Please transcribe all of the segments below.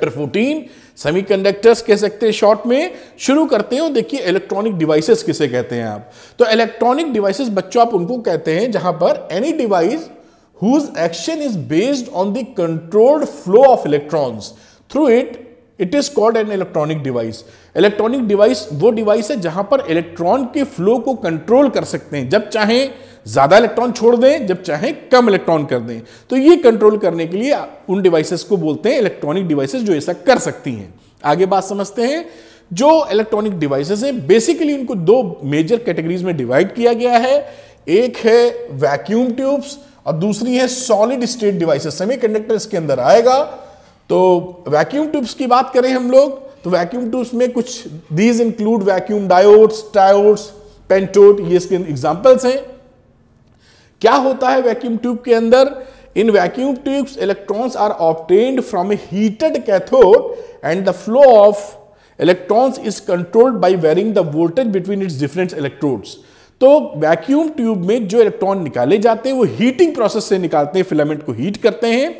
Chapter 14 semiconductors कह सकते हैं शॉर्ट में शुरू करते हैं और देखिए इलेक्ट्रॉनिक डिवाइसेस किसे कहते हैं आप तो इलेक्ट्रॉनिक डिवाइसेस बच्चों आप उनको कहते हैं जहां पर any device whose action is based on the controlled flow of electrons through it it is called an electronic device electronic device वो डिवाइस है जहां पर इलेक्ट्रॉन के फ्लो को कंट्रोल कर सकते हैं जब चाहें ज़्यादा इलेक्ट्रॉन छोड़ दें जब चाहे कम इलेक्ट्रॉन कर दें तो ये कंट्रोल करने के लिए उन डिवाइसेस को बोलते हैं इलेक्ट्रॉनिक डिवाइसेस जो ऐसा कर सकती हैं आगे बात समझते हैं जो इलेक्ट्रॉनिक डिवाइसेस हैं बेसिकली इनको दो मेजर कैटेगरीज में डिवाइड किया गया है एक है वैक्यूम ट्यूब्स और दूसरी है सॉलिड स्टेट डिवाइसेस सेमीकंडक्टर इसके अंदर आएगा तो वैक्यूम ट्यूब्स की बात करें हम लोग तो वैक्यूम ट्यूब्स में कुछ these include vacuum diodes triodes pentode ये इसके एग्जाम्पल्स हैं क्या होता है वैक्यूम ट्यूब के अंदर in vacuum tubes electrons are obtained from a heated cathode and the flow of electrons is controlled by varying the voltage between its different electrodes तो vacuum tube में जो इलेक्ट्रॉन निकाले जाते हैं वो हीटिंग प्रोसेस से निकालते हैं फिलामेंट को हीट करते हैं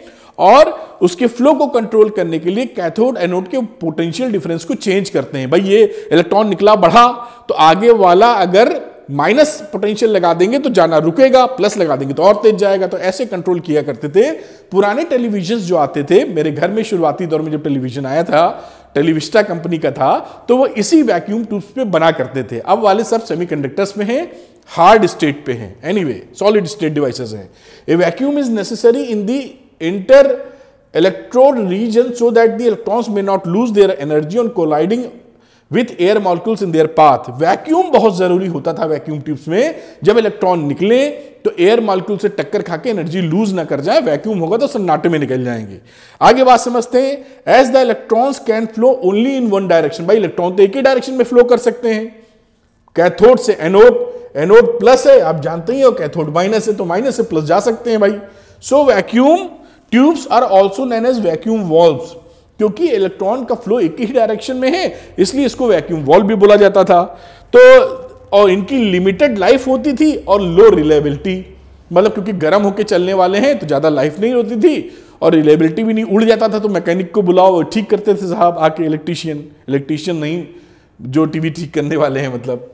और उसके फ्लो को कंट्रोल करने के लिए कैथोड एनोड के पोटेंशियल डिफरेंस को चेंज करते हैं भाई ये इलेक्ट्रॉन निकला बढ़ा तो आगे वाला अगर माइनस पोटेंशियल लगा देंगे तो जाना रुकेगा प्लस लगा देंगे तो और तेज जाएगा तो ऐसे कंट्रोल किया करते थे पुराने टेलीविजन जो आते थे मेरे घर में शुरुआती दौर में जब टेलीविजन आया था टेलीविस्टा कंपनी का था तो वो इसी वैक्यूम ट्यूब्स पे बना करते थे अब वाले सब सेमीकंडक्टर्स में हैं हार्ड स्टेट पे हैं एनीवे सॉलिड स्टेट डिवाइसेस हैं a vacuum is necessary in the inter electrode region so that the electrons may not lose their energy on colliding with air molecules in their path vacuum बहुत जरूरी होता था vacuum tubes में जब electron निकले तो air molecule से टक्कर खा के एनर्जी लूज ना कर जाए वैक्यूम होगा तो सन्नाटे में निकल जाएंगे आगे बात समझते हैं as the electrons can flow only in one direction भाई इलेक्ट्रॉन तो एक ही डायरेक्शन में फ्लो कर सकते हैं कैथोड से एनोड एनोड प्लस है आप जानते ही हो कैथोड माइनस है तो माइनस से प्लस जा सकते हैं भाई so vacuum tubes are also known as vacuum valve क्योंकि इलेक्ट्रॉन का फ्लो एक ही डायरेक्शन में है इसलिए इसको वैक्यूम वॉल भी बोला जाता था तो और इनकी लिमिटेड लाइफ होती थी और लो रिलेबिलिटी मतलब क्योंकि गर्म होकर चलने वाले हैं तो ज़्यादा लाइफ नहीं होती थी और रिलेबिलिटी भी नहीं उड़ जाता था तो मैकेनिक को बुलाओ ठीक करते थे साहब आके इलेक्ट्रीशियन इलेक्ट्रीशियन नहीं जो टीवी ठीक करने वाले हैं मतलब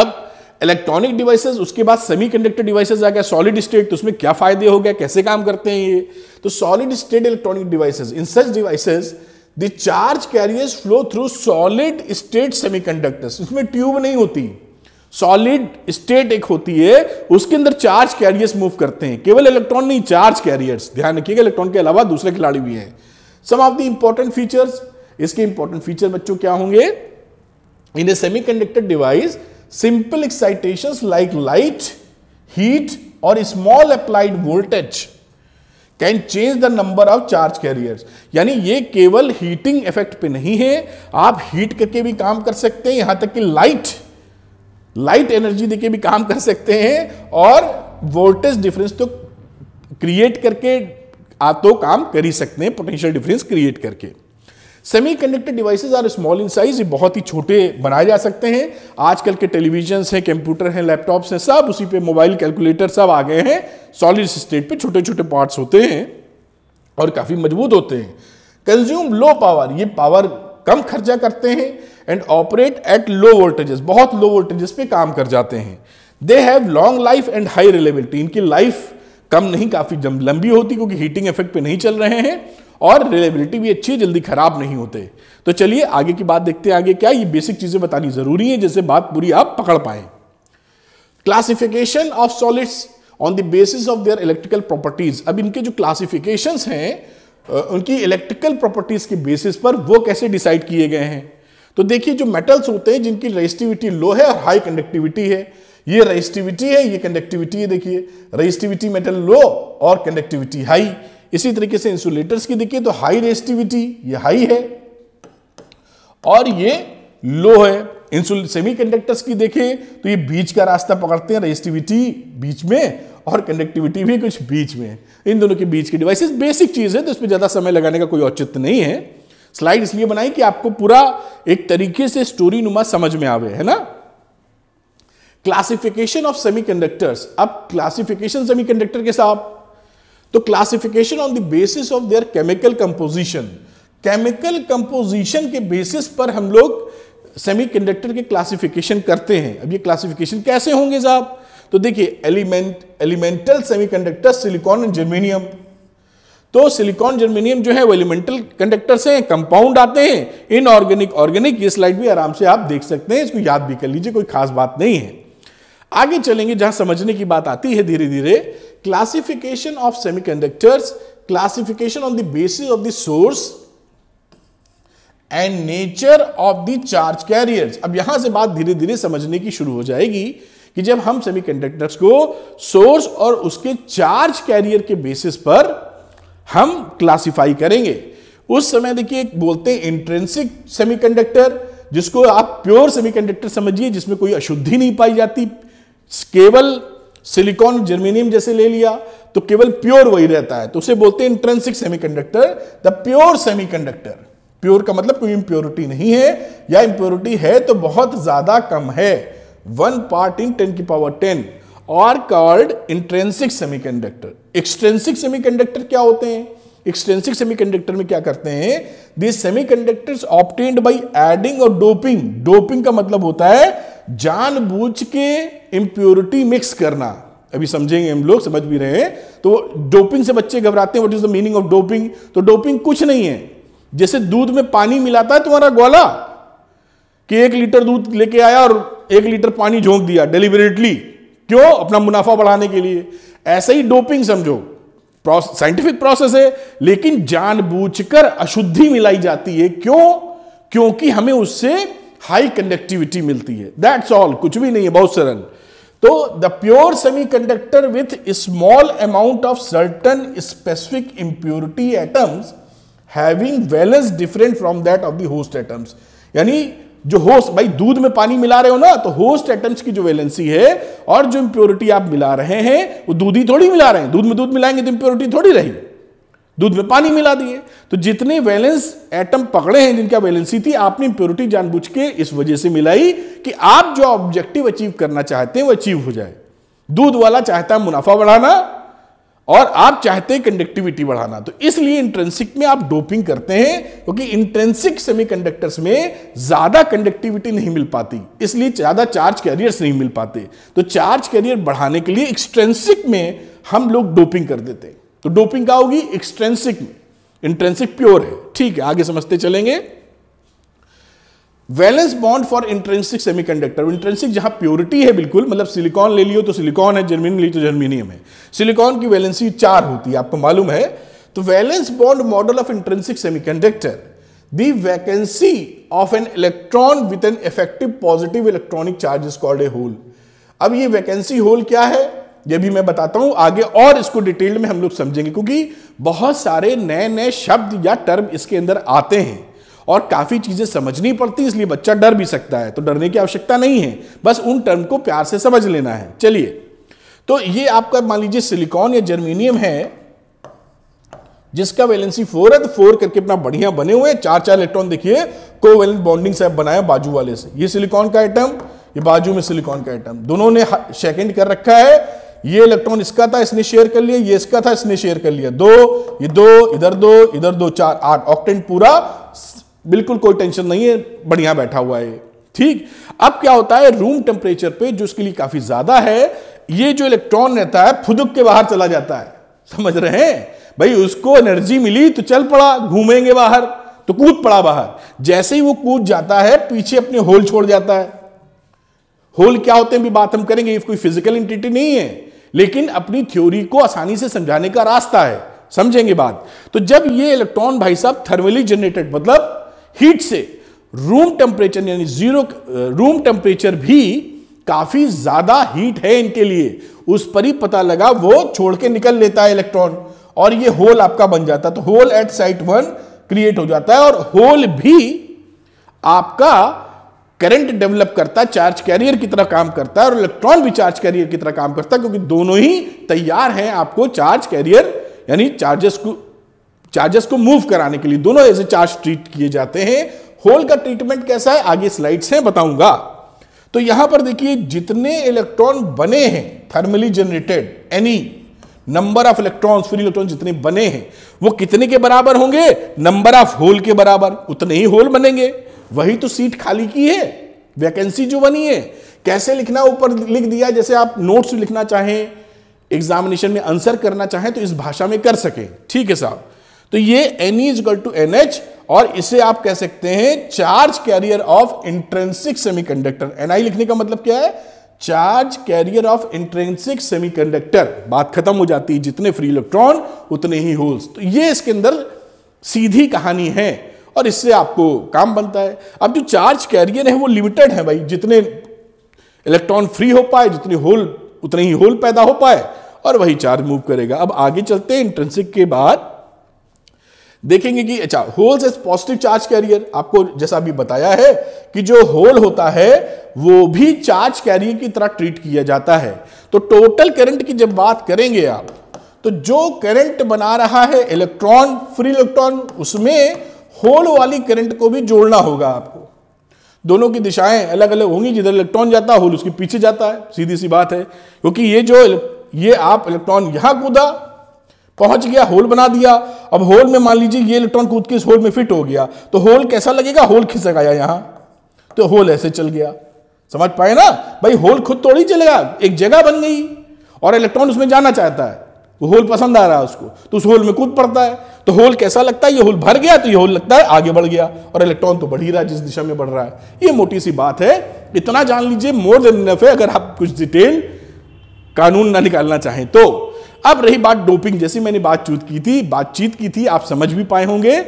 अब इलेक्ट्रॉनिक डिवाइसेस उसके बाद सेमीकंडक्टर डिवाइसेस आ गया सॉलिड स्टेट तो उसमें क्या फायदे हो गए कैसे काम करते हैं ये तो solid state electronic devices in such devices the charge carriers flow through solid state semiconductors इसमें ट्यूब नहीं होती सॉलिड स्टेट एक होती है उसके अंदर चार्ज कैरियर्स मूव करते हैं केवल इलेक्ट्रॉन नहीं चार्ज कैरियर्स ध्यान रखिएगा इलेक्ट्रॉन के अलावा दूसरे खिलाड़ी भी हैं some of the important features इसके इंपॉर्टेंट फीचर बच्चों क्या होंगे in a semiconductor device simple excitation like light heat और small applied voltage can change the number of charge carrier यानी ये केवल हीटिंग इफेक्ट पे नहीं है आप हीट करके भी काम कर सकते हैं यहां तक कि लाइट लाइट एनर्जी देके भी काम कर सकते हैं और वोल्टेज डिफरेंस तो क्रिएट करके आप तो काम कर ही सकते हैं पोटेंशियल डिफरेंस क्रिएट करके semi conducted devices are small in size ये बहुत ही छोटे बनाए जा सकते हैं आजकल के टेलीविजन हैं कंप्यूटर हैं लैपटॉप्स हैं सब उसी पे मोबाइल कैलकुलेटर सब आ गए हैं सॉलिड स्टेट पे छोटे छोटे पार्ट्स होते हैं और काफ़ी मजबूत होते हैं कंज्यूम लो पावर ये पावर कम खर्चा करते हैं and operate at low voltages बहुत लो वोल्टेजेस पे काम कर जाते हैं they have long life and high reliability इनकी लाइफ कम नहीं काफ़ी लंबी होती क्योंकि हीटिंग इफेक्ट पे नहीं चल रहे हैं और रिलेबिलिटी भी अच्छी है जल्दी ख़राब नहीं होते तो चलिए आगे की बात देखते हैं आगे क्या ये बेसिक चीज़ें बतानी ज़रूरी है जिससे बात पूरी आप पकड़ पाए classification of solids on the basis of their electrical properties अब इनके जो क्लासिफिकेशन हैं उनकी इलेक्ट्रिकल प्रॉपर्टीज के बेसिस पर वो कैसे डिसाइड किए गए हैं तो देखिए जो मेटल्स होते हैं जिनकी रेजिस्टिविटी लो है और हाई कंडक्टिविटी है ये रेजिस्टिविटी है ये कंडक्टिविटी है देखिए रेजिस्टिविटी मेटल लो और कंडक्टिविटी हाई इसी तरीके से इंसुलेटर्स की देखिए तो हाई रेस्टिविटी ये हाई है और ये लो है इंसुल सेमीकंडक्टर्स की देखें तो ये बीच का रास्ता पकड़ते हैं रेस्टिविटी बीच में और कंडक्टिविटी भी कुछ बीच में इन दोनों के बीच के डिवाइसेस बेसिक चीज़ है तो इसमें ज़्यादा समय लगाने का कोई औचित्य नहीं है स्लाइड इसलिए बनाई कि आपको पूरा एक तरीके से स्टोरी नुमा समझ में आवे है ना क्लासिफिकेशन ऑफ सेमीकंडक्टर्स अब क्लासिफिकेशन सेमीकंडक्टर के साथ तो classification on the basis of their chemical composition chemical composition के बेसिस पर हम लोग सेमीकंडक्टर के क्लासिफिकेशन करते हैं अब ये क्लासिफिकेशन कैसे होंगे साहब तो देखिए element elemental semiconductor silicon and germanium तो सिलिकॉन जर्मेनियम जो है वो एलिमेंटल कंडक्टर से कंपाउंड आते हैं इनऑर्गेनिक ऑर्गेनिक ये स्लाइड भी आराम से आप देख सकते हैं इसको याद भी कर लीजिए कोई खास बात नहीं है आगे चलेंगे जहां समझने की बात आती है धीरे धीरे classification of semiconductors, classification on the basis of the source and nature of the charge carrier अब यहां से बात धीरे धीरे समझने की शुरू हो जाएगी कि जब हम सेमी कंडक्टर को सोर्स और उसके चार्ज कैरियर के बेसिस पर हम क्लासिफाई करेंगे उस समय देखिए बोलते हैं इंट्रेंसिक सेमी कंडक्टर जिसको आप प्योर सेमी कंडक्टर समझिए जिसमें कोई अशुद्धि नहीं पाई जाती केवल सिलिकॉन जर्मेनियम जैसे ले लिया तो केवल प्योर वही रहता है तो उसे बोलते हैं intrinsic semiconductor the pure semiconductor pure का मतलब कोई इंप्योरिटी नहीं है या इंप्योरिटी है तो बहुत ज्यादा कम है वन पार्ट इन टेन की पावर टेन और called intrinsic semiconductor semi semiconductor क्या होते हैं एक्सटेंसिक सेमीकंडक्टर में क्या करते हैं this semiconductors obtained by adding और डोपिंग डोपिंग का मतलब होता है जानबूझ के इम्प्योरिटी मिक्स करना अभी समझेंगे हम लोग समझ भी रहे हैं तो डोपिंग से बच्चे घबराते हैं what is the meaning of doping तो डोपिंग कुछ नहीं है जैसे दूध में पानी मिलाता है तुम्हारा गोला कि एक लीटर दूध लेके आया और एक लीटर पानी झोंक दिया डिलीवरेटली क्यों अपना मुनाफा बढ़ाने के लिए ऐसे ही डोपिंग समझो साइंटिफिक प्रोसेस है लेकिन जानबूझकर अशुद्धि मिलाई जाती है क्यों क्योंकि हमें उससे हाई कंडक्टिविटी मिलती है दैट्स ऑल कुछ भी नहीं है बहुत सरल तो the pure conductor with small amount of certain specific impurity atoms having valence different from that of the host atoms यानी जो होस्ट भाई दूध में पानी मिला रहे हो ना तो होस्ट एटम्स की जो वैलेंसी है और जो इंप्योरिटी आप मिला रहे हैं वो दूध ही थोड़ी मिला रहे हैं दूध में दूध मिलाएंगे तो इंप्योरिटी थोड़ी रहेगी दूध में पानी मिला दिए तो जितने वैलेंस एटम पकड़े हैं जिनका वैलेंसी थी आपने प्योरिटी जानबूझ के इस वजह से मिलाई कि आप जो ऑब्जेक्टिव अचीव करना चाहते हैं वो अचीव हो जाए दूध वाला चाहता है मुनाफा बढ़ाना और आप चाहते हैं कंडक्टिविटी बढ़ाना तो इसलिए इंट्रेंसिक में आप डोपिंग करते हैं क्योंकि इंट्रेंसिक सेमीकंडक्टर्स में ज्यादा कंडक्टिविटी नहीं मिल पाती इसलिए ज्यादा चार्ज कैरियर्स नहीं मिल पाते तो चार्ज कैरियर बढ़ाने के लिए एक्सट्रेंसिक में हम लोग डोपिंग कर देते हैं तो डोपिंग क्या होगी एक्सट्रेंसिक में इंट्रेंसिक प्योर है ठीक है आगे समझते चलेंगे valence bond for intrinsic semiconductor intrinsic जहां प्योरिटी है बिल्कुल मतलब सिलिकॉन ले लियो तो सिलिकॉन है जर्मीनियम ली तो जर्मिनियम है सिलिकॉन की वैलेंसी चार होती है आपको मालूम है तो valence bond model of intrinsic semiconductor the vacancy of an electron with an effective positive electronic charge is called a hole अब ये वैकेंसी होल क्या है ये भी मैं बताता हूं आगे और इसको डिटेल में हम लोग समझेंगे क्योंकि बहुत सारे नए नए शब्द या टर्म इसके अंदर आते हैं और काफ़ी चीज़ें समझनी पड़ती इसलिए बच्चा डर भी सकता है तो डरने की आवश्यकता नहीं है बस उन टर्म को प्यार से समझ लेना है चलिए तो ये आपका मान लीजिए सिलिकॉन या जर्मीनियम है जिसका वैलेंसी फोर है तो फोर करके अपना बढ़िया बने हुए चार चार इलेक्ट्रॉन देखिए को वैलेंस बॉन्डिंग से बनाया बाजू वाले से ये सिलिकॉन का आइटम ये बाजू में सिलिकॉन का आइटम दोनों ने सेकेंड कर रखा है ये इलेक्ट्रॉन इसका था इसने शेयर कर लिया ये इसका था इसने शेयर कर लिया दो ये दो इधर दो इधर दो चार आठ ऑक्टेंट पूरा बिल्कुल कोई टेंशन नहीं है बढ़िया बैठा हुआ है ठीक अब क्या होता है रूम टेम्परेचर पे जो इसके लिए काफी ज्यादा है ये जो इलेक्ट्रॉन रहता है फुदुक के बाहर चला जाता है समझ रहे हैं भाई उसको एनर्जी मिली तो चल पड़ा घूमेंगे बाहर तो कूद पड़ा बाहर जैसे ही वो कूद जाता है पीछे अपने होल छोड़ जाता है होल क्या होते हैं भी बात हम करेंगे कोई फिजिकल इंटिटी नहीं है लेकिन अपनी थ्योरी को आसानी से समझाने का रास्ता है समझेंगे बात तो जब ये इलेक्ट्रॉन भाई साहब थर्मली जनरेटेड मतलब हीट से रूम टेम्परेचर यानी जीरो रूम टेम्परेचर भी काफी ज्यादा हीट है इनके लिए उस पर ही पता लगा वो छोड़ के निकल लेता है इलेक्ट्रॉन और ये होल आपका बन जाता है तो hole at site one create हो जाता है और होल भी आपका करंट डेवलप करता है चार्ज कैरियर की तरह काम करता है और इलेक्ट्रॉन भी चार्ज कैरियर की तरह काम करता है क्योंकि दोनों ही तैयार हैं आपको चार्ज कैरियर यानी चार्जेस को चार्जेस को मूव कराने के लिए दोनों ऐसे चार्ज ट्रीट किए जाते हैं होल का ट्रीटमेंट कैसा है आगे स्लाइड्स हैं बताऊंगा तो यहां पर देखिए जितने इलेक्ट्रॉन बने हैं thermally generated any number of electron free electron जितने बने हैं वो कितने के बराबर होंगे नंबर ऑफ होल के बराबर उतने ही होल बनेंगे वही तो सीट खाली की है वैकेंसी जो बनी है कैसे लिखना ऊपर लिख दिया जैसे आप नोट्स लिखना चाहें एग्जामिनेशन में आंसर करना चाहें तो इस भाषा में कर सकें ठीक है साहब तो ये एन गल टू एन और इसे आप कह सकते हैं charge carrier of intrinsic semi conductor NI लिखने का मतलब क्या है charge carrier of intrinsic semi conductor बात खत्म हो जाती है जितने फ्री इलेक्ट्रॉन उतने ही होल्स तो ये इसके अंदर सीधी कहानी है और इससे आपको काम बनता है अब जो चार्ज कैरियर है वो लिमिटेड है भाई जितने इलेक्ट्रॉन फ्री हो पाए जितने होल उतने ही होल पैदा हो पाए और वही चार्ज मूव करेगा अब आगे चलते हैं इंट्रेंसिक के बाद देखेंगे कि अच्छा holes as positive charge carrier आपको जैसा अभी बताया है कि जो होल होता है वो भी चार्ज कैरियर की तरह ट्रीट किया जाता है तो टोटल करंट की जब बात करेंगे आप तो जो करंट बना रहा है इलेक्ट्रॉन फ्री इलेक्ट्रॉन उसमें होल वाली करंट को भी जोड़ना होगा आपको दोनों की दिशाएं अलग अलग होंगी जिधर इलेक्ट्रॉन जाता है होल उसके पीछे जाता है सीधी सी बात है क्योंकि ये जो ये आप इलेक्ट्रॉन यहां कूदा पहुंच गया होल बना दिया अब होल में मान लीजिए ये इलेक्ट्रॉन कूद के इस होल में फिट हो गया तो होल कैसा लगेगा होल खिसक आया यहां तो होल ऐसे चल गया समझ पाए ना भाई होल खुद तोड़ ही चलेगा एक जगह बन गई और इलेक्ट्रॉन उसमें जाना चाहता है वो होल पसंद आ रहा है उसको तो उस होल में कूद पड़ता है तो होल कैसा लगता है ये होल भर गया तो ये होल लगता है आगे बढ़ गया और इलेक्ट्रॉन तो बढ़ ही रहा है जिस दिशा में बढ़ रहा है ये मोटी सी बात है इतना जान लीजिए मोर देन इनफ है अगर आप कुछ डिटेल कानून ना निकालना चाहें तो अब रही बात डोपिंग जैसी मैंने बातचीत की थी बातचीत की थी आप समझ भी पाए होंगे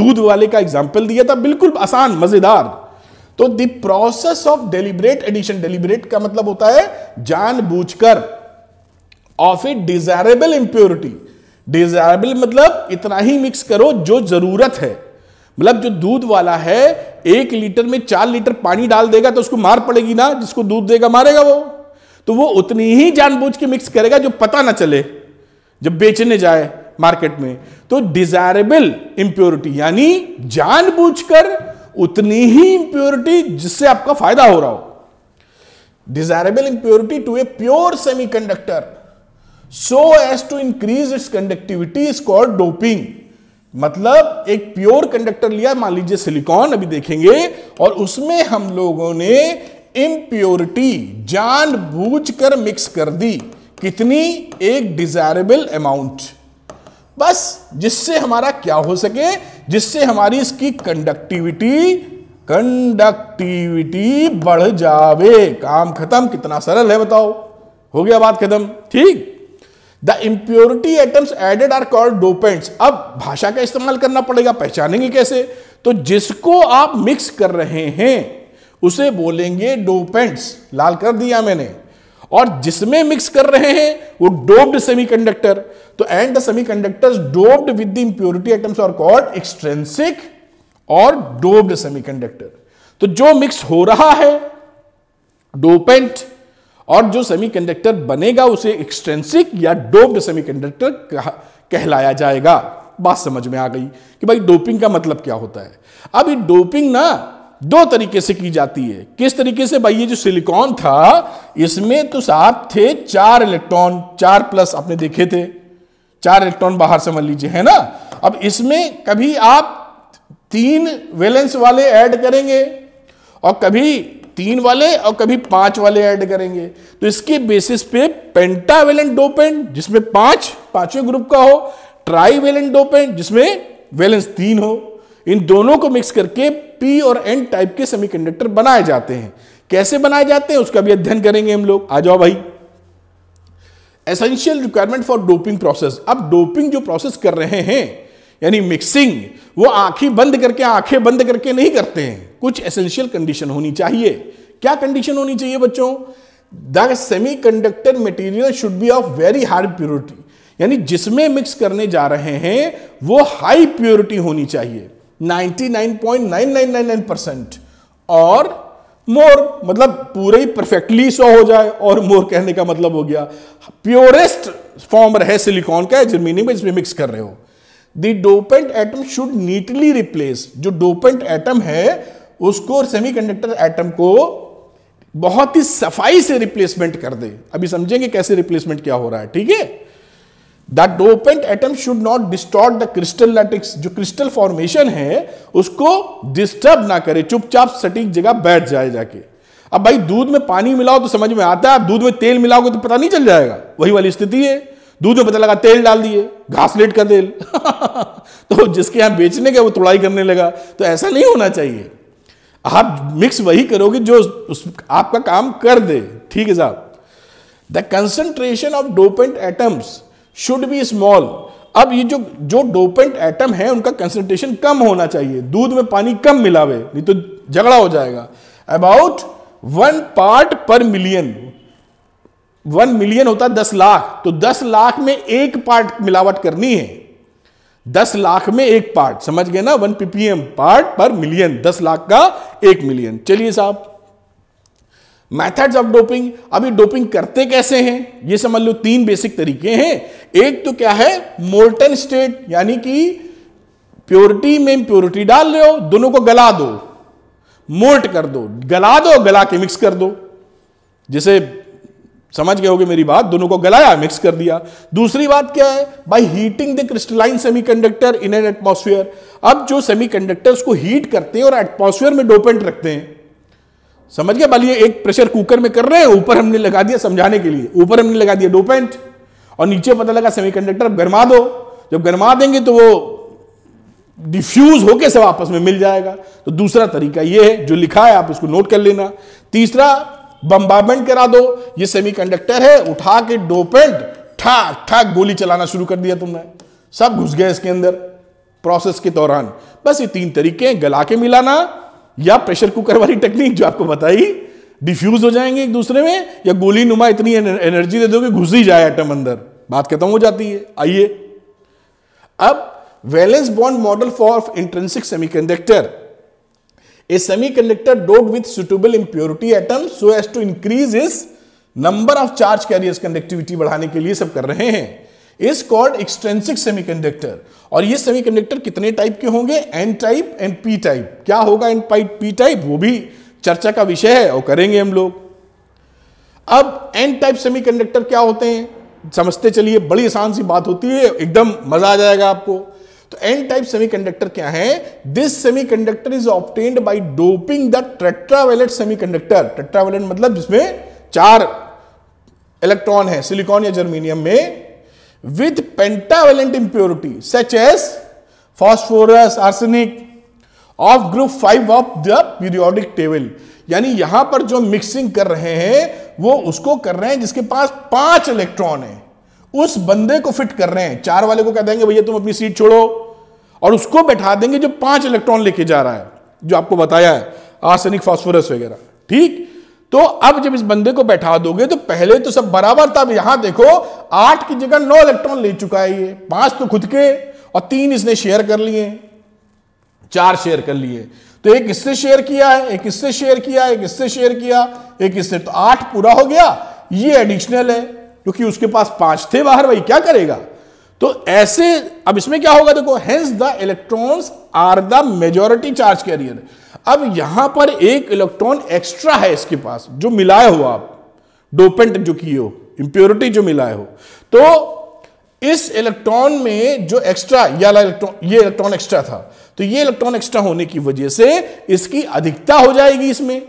दूध वाले का एग्जाम्पल दिया था बिल्कुल आसान मजेदार तो the process of deliberate addition deliberate का मतलब होता है जानबूझकर of a desirable impurity desirable मतलब इतना ही मिक्स करो जो जरूरत है मतलब जो दूध वाला है एक लीटर में चार लीटर पानी डाल देगा तो उसको मार पड़ेगी ना जिसको दूध देगा मारेगा वो तो वो उतनी ही जानबूझ के मिक्स करेगा जो पता ना चले जब बेचने जाए मार्केट में तो डिजायरेबल इंप्योरिटी यानी जानबूझकर उतनी ही इंप्योरिटी जिससे आपका फायदा हो रहा हो desirable impurity to a pure semiconductor so as to increase its conductivity is called doping मतलब एक प्योर कंडक्टर लिया मान लीजिए सिलिकॉन अभी देखेंगे और उसमें हम लोगों ने इम्प्योरिटी जान बूझ कर मिक्स कर दी कितनी एक डिजायरेबल अमाउंट बस जिससे हमारा क्या हो सके जिससे हमारी इसकी कंडक्टिविटी कंडक्टिविटी बढ़ जावे काम खत्म कितना सरल है बताओ हो गया बात खत्म ठीक the impurity atoms added are called dopants अब भाषा का इस्तेमाल करना पड़ेगा पहचानेंगे कैसे तो जिसको आप मिक्स कर रहे हैं उसे बोलेंगे डोपेंट्स लाल कर दिया मैंने और जिसमें मिक्स कर रहे हैं वो डोप्ड सेमीकंडक्टर तो and the semiconductors doped with the impurity atoms are called extrinsic और डोप्ड सेमीकंडक्टर तो जो मिक्स हो रहा है डोपेंट और जो सेमीकंडक्टर बनेगा उसे एक्सटेंसिक या डोप्ड सेमीकंडक्टर कहलाया जाएगा बात समझ में आ गई कि भाई डोपिंग का मतलब क्या होता है अब ये डोपिंग ना दो तरीके से की जाती है किस तरीके से भाई ये जो सिलिकॉन था इसमें तो साहब थे चार इलेक्ट्रॉन चार प्लस आपने देखे थे चार इलेक्ट्रॉन बाहर समझ लीजिए है ना अब इसमें कभी आप तीन वेलेंस वाले ऐड करेंगे और कभी तीन वाले और कभी पांच वाले ऐड करेंगे तो इसके बेसिस पे पेंटावेलेंट डोपेंट जिसमें पांच पांचवें ग्रुप का हो ट्राईवेलेंट डोपेंट जिसमें वेलेंस तीन हो इन दोनों को मिक्स करके पी और एन टाइप के सेमीकंडक्टर बनाए जाते हैं कैसे बनाए जाते हैं उसका भी अध्ययन करेंगे हम लोग आ जाओ भाई essential requirement for doping process अब डोपिंग जो प्रोसेस कर रहे हैं यानी मिक्सिंग वो आंखें बंद करके आंखें बंद करके नहीं करते हैं कुछ एसेंशियल कंडीशन होनी चाहिए क्या कंडीशन होनी चाहिए बच्चों the semi conductor material should be of very hard purity यानी जिसमें मिक्स करने जा रहे हैं वो हाई प्योरिटी होनी चाहिए 99.9999 परसेंट और मोर मतलब पूरे ही परफेक्टली सो हो जाए और मोर कहने का मतलब हो गया प्योरेस्ट फॉर्म रहे सिलिकॉन का जर्मीनियम में इसमें मिक्स कर रहे हो the dopant atom should neatly replace जो डोपेंट एटम है उसको और सेमीकंडक्टर एटम को बहुत ही सफाई से रिप्लेसमेंट कर दे अभी समझेंगे कैसे रिप्लेसमेंट क्या हो रहा है ठीक है the dopant atom should not distort the crystal lattice जो क्रिस्टल फॉर्मेशन है उसको डिस्टर्ब ना करे चुपचाप सटीक जगह बैठ जाए जाके अब भाई दूध में पानी मिलाओ तो समझ में आता है आप दूध में तेल मिलाओगे तो पता नहीं चल जाएगा वही वाली स्थिति है दूध में पता लगा तेल डाल दिए घासलेट का तेल तो जिसके यहाँ बेचने गए वो तुड़ाई करने लगा तो ऐसा नहीं होना चाहिए आप मिक्स वही करोगे जो उस, आपका काम कर दे ठीक है साहब the concentration of dopant atoms should be small अब ये जो जो डोपेंट एटम है उनका कंसंट्रेशन कम होना चाहिए दूध में पानी कम मिलावे नहीं तो झगड़ा हो जाएगा about one part per million one million होता है दस लाख तो दस लाख में एक पार्ट मिलावट करनी है दस लाख में एक पार्ट समझ गए ना one ppm part per million दस लाख का एक मिलियन चलिए साहब मैथड्स ऑफ डोपिंग अभी डोपिंग करते कैसे हैं ये समझ लो तीन बेसिक तरीके हैं एक तो क्या है मोल्टन स्टेट यानी कि प्योरिटी में प्योरिटी डाल रहे हो दोनों को गला दो मोल्ट कर दो गला दो गला के मिक्स कर दो जैसे समझ गए होगे मेरी बात दोनों को गलाया मिक्स कर दिया दूसरी बात क्या है by heating the crystalline semiconductor in an atmosphere अब जो सेमीकंडक्टर्स को हीट करते हैं और एटमोसफियर में डोपेंट रखते हैं समझ गया बलिए एक प्रेशर कुकर में कर रहे हैं ऊपर हमने लगा दिया समझाने के लिए ऊपर हमने लगा दिया डोपेंट और नीचे पता लगा सेमी कंडक्टर गरमा दो जब गरमा देंगे तो वो डिफ्यूज होके सब आपस में मिल जाएगा तो दूसरा तरीका ये है जो लिखा है आप उसको नोट कर लेना तीसरा बम्बार्मेंट करा दो ये सेमीकंडक्टर है उठा के डोपेंट ठाक ठाक गोली चलाना शुरू कर दिया तुमने सब घुस गए इसके अंदर प्रोसेस के दौरान बस ये तीन तरीके हैं गला के मिलाना या प्रेशर कुकर वाली टेक्निक जो आपको बताई डिफ्यूज हो जाएंगे एक दूसरे में या गोली नुमा इतनी एनर्जी दे दो कि घुस ही जाए आइटम अंदर बात खत्म हो जाती है आइए अब valence bond model for intrinsic semiconductor semiconductor डोड with suitable impurity atom so as to increase its number of charge carrier conductivity बढ़ाने के लिए सब कर रहे हैं इज कॉल्ड सेमी सेमीकंडक्टर और ये सेमीकंडक्टर कितने टाइप के होंगे N type and P type क्या होगा एन पाइप पी टाइप वो भी चर्चा का विषय है और करेंगे हम लोग अब एन टाइप सेमीकंडक्टर क्या होते हैं समझते चलिए बड़ी आसान सी बात होती है एकदम मजा आ जाएगा आपको तो एन टाइप सेमीकंडक्टर क्या है this semiconductor is obtained by doping the tetravalent semiconductor tetravalent मतलब जिसमें चार इलेक्ट्रॉन है सिलिकॉन या जर्मीनियम में with pentavalent impurity such as phosphorus arsenic of group five of the periodic table यानी यहां पर जो मिक्सिंग कर रहे हैं वो उसको कर रहे हैं जिसके पास पांच इलेक्ट्रॉन है उस बंदे को फिट कर रहे हैं चार वाले को कह देंगे भैया तुम अपनी सीट छोड़ो और उसको बैठा देंगे जो पांच इलेक्ट्रॉन लेके जा रहा है जो आपको बताया है आर्सेनिक फास्फोरस वगैरह ठीक तो अब जब इस बंदे को बैठा दोगे तो पहले तो सब बराबर था यहां देखो आठ की जगह नौ इलेक्ट्रॉन ले चुका है ये पांच तो खुद के और तीन इसने शेयर कर लिए चार शेयर कर लिए तो एक इससे शेयर किया है एक इससे शेयर किया एक इससे शेयर किया एक इससे तो आठ पूरा हो गया ये एडिशनल है क्योंकि उसके पास पांच थे बाहर भाई क्या करेगा तो ऐसे अब इसमें क्या होगा देखो hence the electrons are the majority charge carrier अब यहां पर एक इलेक्ट्रॉन एक्स्ट्रा है इसके पास जो मिलाए हो आप डोपेंट जो किए हो इंप्योरिटी जो मिलाए हो तो इस इलेक्ट्रॉन में जो एक्स्ट्रा या इलेक्ट्रॉन ये इलेक्ट्रॉन एक्स्ट्रा था तो ये इलेक्ट्रॉन एक्स्ट्रा होने की वजह से इसकी अधिकता हो जाएगी इसमें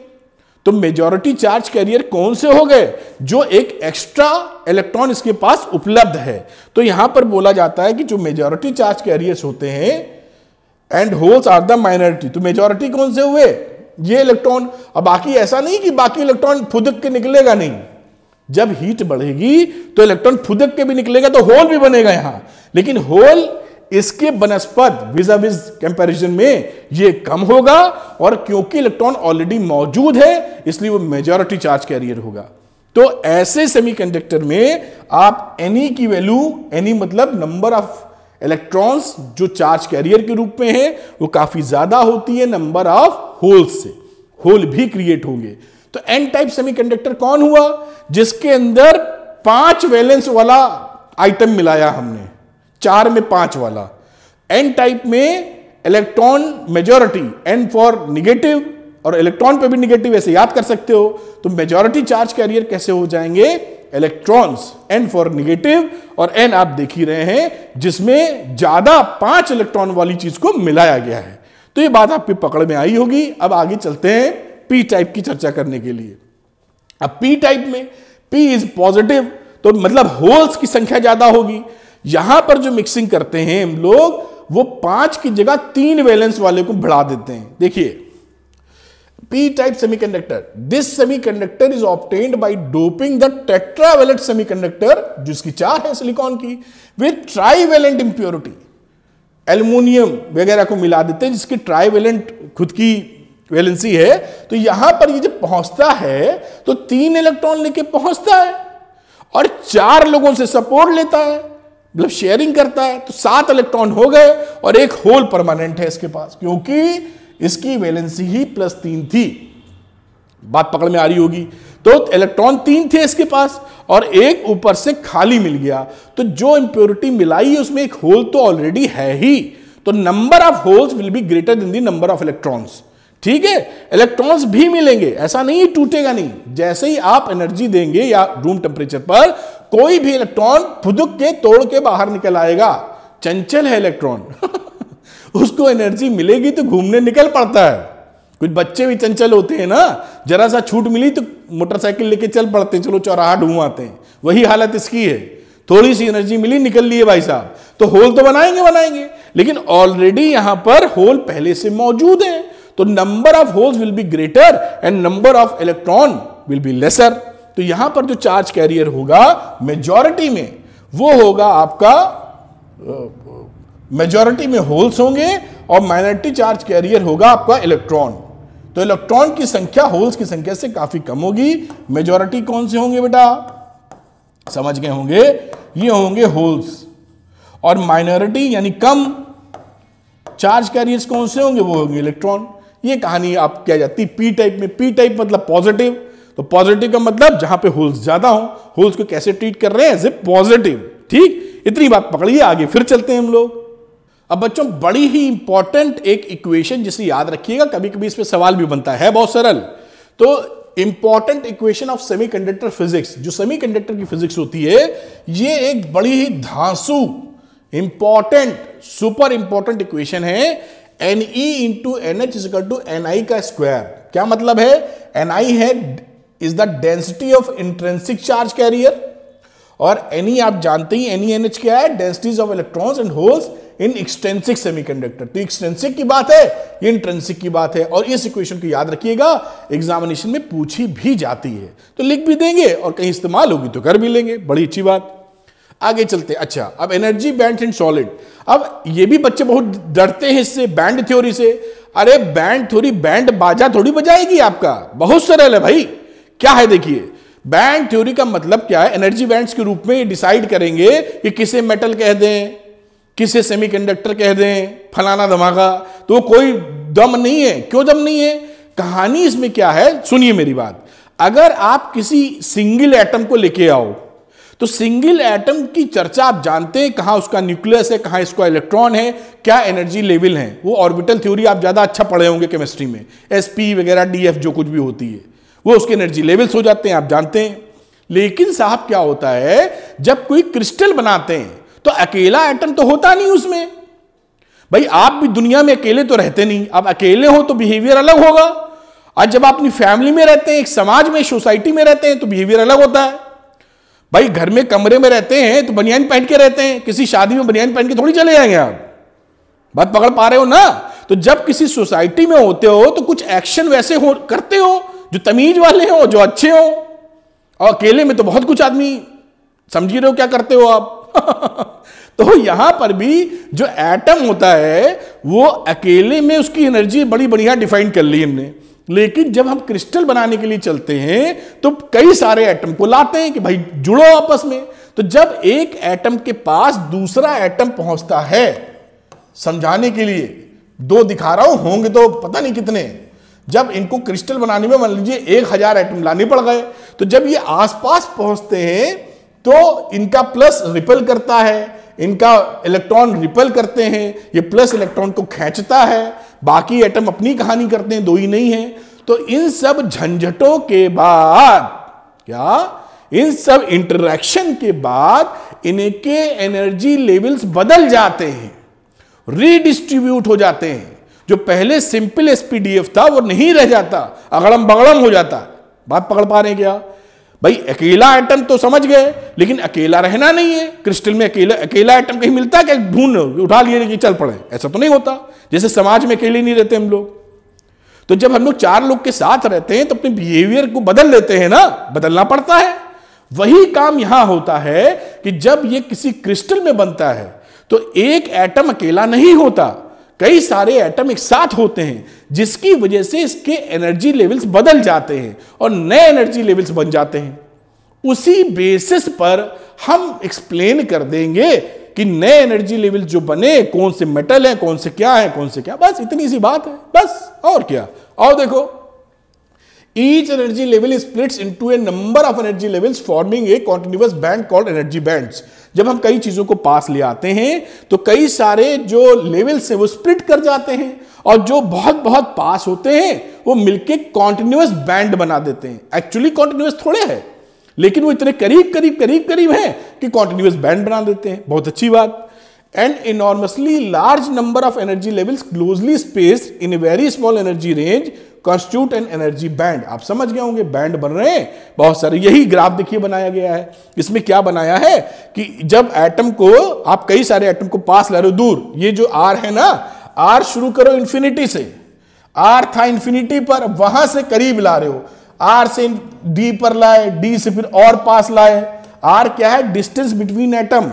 तो मेजॉरिटी चार्ज कैरियर कौन से हो गए जो एक एक्स्ट्रा इलेक्ट्रॉन इसके पास उपलब्ध है तो यहां पर बोला जाता है कि जो मेजॉरिटी चार्ज कैरियर होते हैं and holes are the minority तो मेजॉरिटी कौन से हुए ये इलेक्ट्रॉन अब बाकी ऐसा नहीं कि बाकी इलेक्ट्रॉन फुदक के निकलेगा नहीं जब हीट बढ़ेगी तो इलेक्ट्रॉन फुदक के भी निकलेगा तो होल भी बनेगा यहां लेकिन होल इसके बनस्पत विजाविज कंपैरिजन में ये कम होगा और क्योंकि इलेक्ट्रॉन ऑलरेडी मौजूद है इसलिए वो मेजॉरिटी चार्ज कैरियर होगा तो ऐसे सेमीकंडक्टर में आप एनी की वैल्यू एनी मतलब नंबर ऑफ इलेक्ट्रॉन्स जो चार्ज कैरियर के रूप में है वो काफी ज्यादा होती है नंबर ऑफ होल से होल भी क्रिएट होंगे तो एन टाइप सेमीकंडक्टर कौन हुआ जिसके अंदर पांच वैलेंस वाला आइटम मिलाया हमने चार में पांच वाला एन टाइप में electron majority N for negative और इलेक्ट्रॉन पे भी निगेटिव ऐसे याद कर सकते हो तो मेजोरिटी चार्ज कैरियर कैसे हो जाएंगे इलेक्ट्रॉन्स एन फॉर निगेटिव और एन आप देख ही रहे हैं जिसमें ज्यादा पांच इलेक्ट्रॉन वाली चीज को मिलाया गया है तो ये बात आपकी पकड़ में आई होगी अब आगे चलते हैं पी टाइप की चर्चा करने के लिए अब पी टाइप में पी इज पॉजिटिव तो मतलब होल्स की संख्या ज्यादा होगी यहां पर जो मिक्सिंग करते हैं हम लोग वो पांच की जगह तीन वैलेंस वाले को बढ़ा देते हैं देखिए P type semiconductor this semiconductor is obtained by doping the tetravalent semiconductor जिसकी चार है सिलिकॉन की विथ ट्राईवेलेंट इंप्योरिटी एल्यूमिनियम वगैरह को मिला देते हैं जिसकी ट्राईवेलेंट खुद की वैलेंसी है तो यहां पर ये जब पहुंचता है तो तीन इलेक्ट्रॉन लेके पहुंचता है और चार लोगों से सपोर्ट लेता है मतलब शेयरिंग करता है तो सात इलेक्ट्रॉन हो गए और एक होल परमानेंट है इसके पास क्योंकि इसकी वैलेंसी ही प्लस तीन थी बात पकड़ में आ रही होगी तो इलेक्ट्रॉन तीन थे इसके पास और एक ऊपर से खाली मिल गया तो जो इंप्योरिटी मिलाई है उसमें एक होल तो ऑलरेडी है ही तो number of holes will be greater than number of electrons ठीक है इलेक्ट्रॉन्स भी मिलेंगे ऐसा नहीं टूटेगा नहीं जैसे ही आप एनर्जी देंगे या रूम टेम्परेचर पर कोई भी इलेक्ट्रॉन फुदुक के तोड़ के बाहर निकल आएगा चंचल है इलेक्ट्रॉन उसको एनर्जी मिलेगी तो घूमने निकल पड़ता है कुछ बच्चे भी चंचल होते हैं ना जरा सा छूट मिली तो मोटरसाइकिल लेके चल पड़ते चलो चौराहा आते हैं वही हालत इसकी है थोड़ी सी एनर्जी मिली निकल लिए भाई साहब तो होल तो बनाएंगे बनाएंगे लेकिन ऑलरेडी यहां पर होल पहले से मौजूद है तो number of holes will be greater and number of electron will be lesser तो यहां पर जो चार्ज कैरियर होगा मेजॉरिटी में वो होगा आपका मेजॉरिटी में होल्स होंगे और माइनॉरिटी चार्ज कैरियर होगा आपका इलेक्ट्रॉन तो इलेक्ट्रॉन की संख्या होल्स की संख्या से काफी कम होगी मेजॉरिटी कौन से होंगे बेटा समझ गए होंगे ये होंगे होल्स और माइनॉरिटी यानी कम चार्ज कैरियर्स कौन से होंगे वो होंगे इलेक्ट्रॉन ये कहानी आप क्या जाती पी टाइप में पी टाइप मतलब पॉजिटिव तो पॉजिटिव का मतलब जहां पे होल्स ज्यादा हो होल्स को कैसे ट्रीट कर रहे हैं एज ए पॉजिटिव ठीक इतनी बात पकड़िए आगे फिर चलते हैं हम लोग अब बच्चों बड़ी ही इंपॉर्टेंट एक इक्वेशन जिसे याद रखिएगा कभी कभी इस पर सवाल भी बनता है बहुत सरल तो important equation of semiconductor physics जो सेमीकंडक्टर की फिजिक्स होती है ये एक बड़ी ही धांसु इंपॉर्टेंट सुपर इंपॉर्टेंट इक्वेशन है N E into N H equal to N I का स्क्वायर क्या मतलब है एन आई है is the density of intrinsic charge carrier और एनी आप जानते ही एनी एनएच क्या है densities of electrons and holes in extrinsic semiconductor तो एक्सटेंसिक की बात है ये इंट्रेंसिक की बात है और इस इक्वेशन को याद रखिएगा एग्जामिनेशन में पूछी भी जाती है तो लिख भी देंगे और कहीं इस्तेमाल होगी तो कर भी लेंगे बड़ी अच्छी बात आगे चलते अच्छा अब एनर्जी बैंड इन सॉलिड अब ये भी बच्चे बहुत डरते हैं इससे बैंड थ्योरी से अरे बैंड थ्योरी बैंड बाजा थोड़ी बजाएगी आपका बहुत सरल है भाई क्या है देखिए बैंड थ्योरी का मतलब क्या है एनर्जी बैंड्स के रूप में डिसाइड करेंगे कि किसे मेटल कह दें किसे सेमीकंडक्टर कह दें फलाना धमाका तो कोई दम नहीं है क्यों दम नहीं है कहानी इसमें क्या है सुनिए मेरी बात अगर आप किसी सिंगल एटम को लेके आओ तो सिंगल एटम की चर्चा आप जानते हैं कहां उसका न्यूक्लियस है कहां इसका इलेक्ट्रॉन है क्या एनर्जी लेवल है वो ऑर्बिटल थ्योरी आप ज़्यादा अच्छा पढ़े होंगे केमिस्ट्री में एसपी वगैरह डी जो कुछ भी होती है वो उसके एनर्जी लेवल्स हो जाते हैं आप जानते हैं लेकिन साहब क्या होता है जब कोई क्रिस्टल बनाते हैं तो अकेला एटम तो होता नहीं उसमें भाई आप भी दुनिया में अकेले तो रहते नहीं आप अकेले हो तो बिहेवियर अलग होगा आज जब आप अपनी फैमिली में रहते हैं एक समाज में सोसाइटी में रहते हैं तो बिहेवियर अलग होता है भाई घर में कमरे में रहते हैं तो बनियान पहन के रहते हैं किसी शादी में बनियान पहन के थोड़ी चले जाएंगे आप बात पकड़ पा रहे हो ना तो जब किसी सोसाइटी में होते हो तो कुछ एक्शन वैसे हो करते हो जो तमीज वाले हों जो अच्छे हों और अकेले में तो बहुत कुछ आदमी समझी रहे हो क्या करते हो आप तो यहां पर भी जो एटम होता है वो अकेले में उसकी एनर्जी बड़ी बढ़िया डिफाइन कर ली हमने लेकिन जब हम क्रिस्टल बनाने के लिए चलते हैं तो कई सारे एटम को लाते हैं कि भाई जुड़ो आपस में तो जब एक एटम के पास दूसरा एटम पहुंचता है समझाने के लिए दो दिखा रहा हूं होंगे तो पता नहीं कितने जब इनको क्रिस्टल बनाने में मान लीजिए एक हजार आइटम लाने पड़ गए तो जब ये आसपास पहुंचते हैं तो इनका प्लस रिपल करता है इनका इलेक्ट्रॉन रिपल करते हैं ये प्लस इलेक्ट्रॉन को खींचता है बाकी एटम अपनी कहानी करते हैं दो ही नहीं है तो इन सब झंझटों के बाद क्या इन सब इंटरैक्शन के बाद इनके एनर्जी लेवल्स बदल जाते हैं रीडिस्ट्रीब्यूट हो जाते हैं जो पहले सिंपल एसपीडीएफ था वो नहीं रह जाता अगड़म बगड़म हो जाता बात पकड़ पा रहे क्या भाई अकेला आइटम तो समझ गए लेकिन अकेला रहना नहीं है क्रिस्टल में अकेला अकेला आइटम कहीं मिलता क्या ढूंढ उठा लिए कि चल पड़े ऐसा तो नहीं होता जैसे समाज में अकेले नहीं रहते हम लोग तो जब हम लोग चार लोग के साथ रहते हैं तो अपने बिहेवियर को बदल लेते हैं ना बदलना पड़ता है वही काम यहां होता है कि जब ये किसी क्रिस्टल में बनता है तो एक एटम अकेला नहीं होता कई सारे एटम एक साथ होते हैं जिसकी वजह से इसके एनर्जी लेवल्स बदल जाते हैं और नए एनर्जी लेवल्स बन जाते हैं उसी बेसिस पर हम एक्सप्लेन कर देंगे कि नए एनर्जी लेवल जो बने कौन से मेटल हैं कौन से क्या है कौन से क्या बस इतनी सी बात है बस और क्या और देखो each energy level splits into a number of energy levels forming a continuous band called energy bands जब हम कई चीजों को पास ले आते हैं तो कई सारे जो लेवल्स हैं वो स्प्लिट कर जाते हैं और जो बहुत बहुत पास होते हैं वो मिलके कॉन्टिन्यूस बैंड बना देते हैं एक्चुअली कॉन्टिन्यूस थोड़े है लेकिन वो इतने करीब करीब करीब करीब हैं कि कॉन्टिन्यूस बैंड बना देते हैं बहुत अच्छी बात and enormously large number of energy levels closely space in a very small energy range constitute an energy band आप समझ गए होंगे बैंड बन रहे हैं बहुत सारे यही ग्राफ देखिए बनाया गया है इसमें क्या बनाया है कि जब एटम को आप कई सारे एटम को पास ला रहे हो दूर ये जो आर है ना आर शुरू करो इन्फिनिटी से आर था इन्फिनिटी पर वहां से करीब ला रहे हो आर से डी पर लाए डी से फिर और पास लाए आर क्या है डिस्टेंस बिटवीन एटम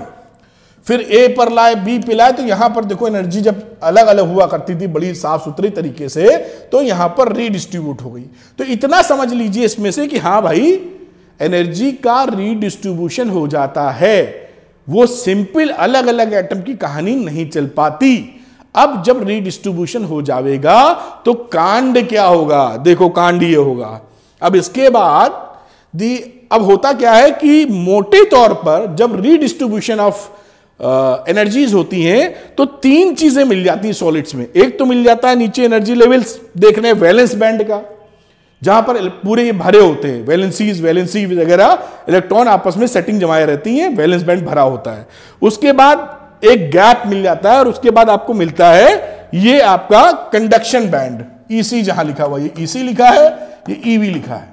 फिर ए पर लाए बी पे लाए तो यहां पर देखो एनर्जी जब अलग अलग हुआ करती थी बड़ी साफ सुथरी तरीके से तो यहां पर रीडिस्ट्रीब्यूट हो गई तो इतना समझ लीजिए इसमें से कि हाँ भाई एनर्जी का रीडिस्ट्रीब्यूशन हो जाता है वो सिंपल अलग अलग एटम की कहानी नहीं चल पाती अब जब रीडिस्ट्रीब्यूशन हो जाएगा तो कांड क्या होगा देखो कांड ये होगा अब इसके बाद दी अब होता क्या है कि मोटे तौर पर जब रीडिस्ट्रीब्यूशन ऑफ एनर्जीज होती हैं तो तीन चीजें मिल जाती हैं सॉलिड्स में एक तो मिल जाता है नीचे एनर्जी लेवल्स देख रहे हैं वैलेंस बैंड का जहां पर पूरे ये भरे होते हैं वैलेंसीज वैलेंसी वगैरह इलेक्ट्रॉन आपस में सेटिंग जमाए रहती हैं वैलेंस बैंड भरा होता है उसके बाद एक गैप मिल जाता है और उसके बाद आपको मिलता है ये आपका कंडक्शन बैंड ईसी जहां लिखा हुआ ये ईसी e लिखा है ये ईवी e लिखा है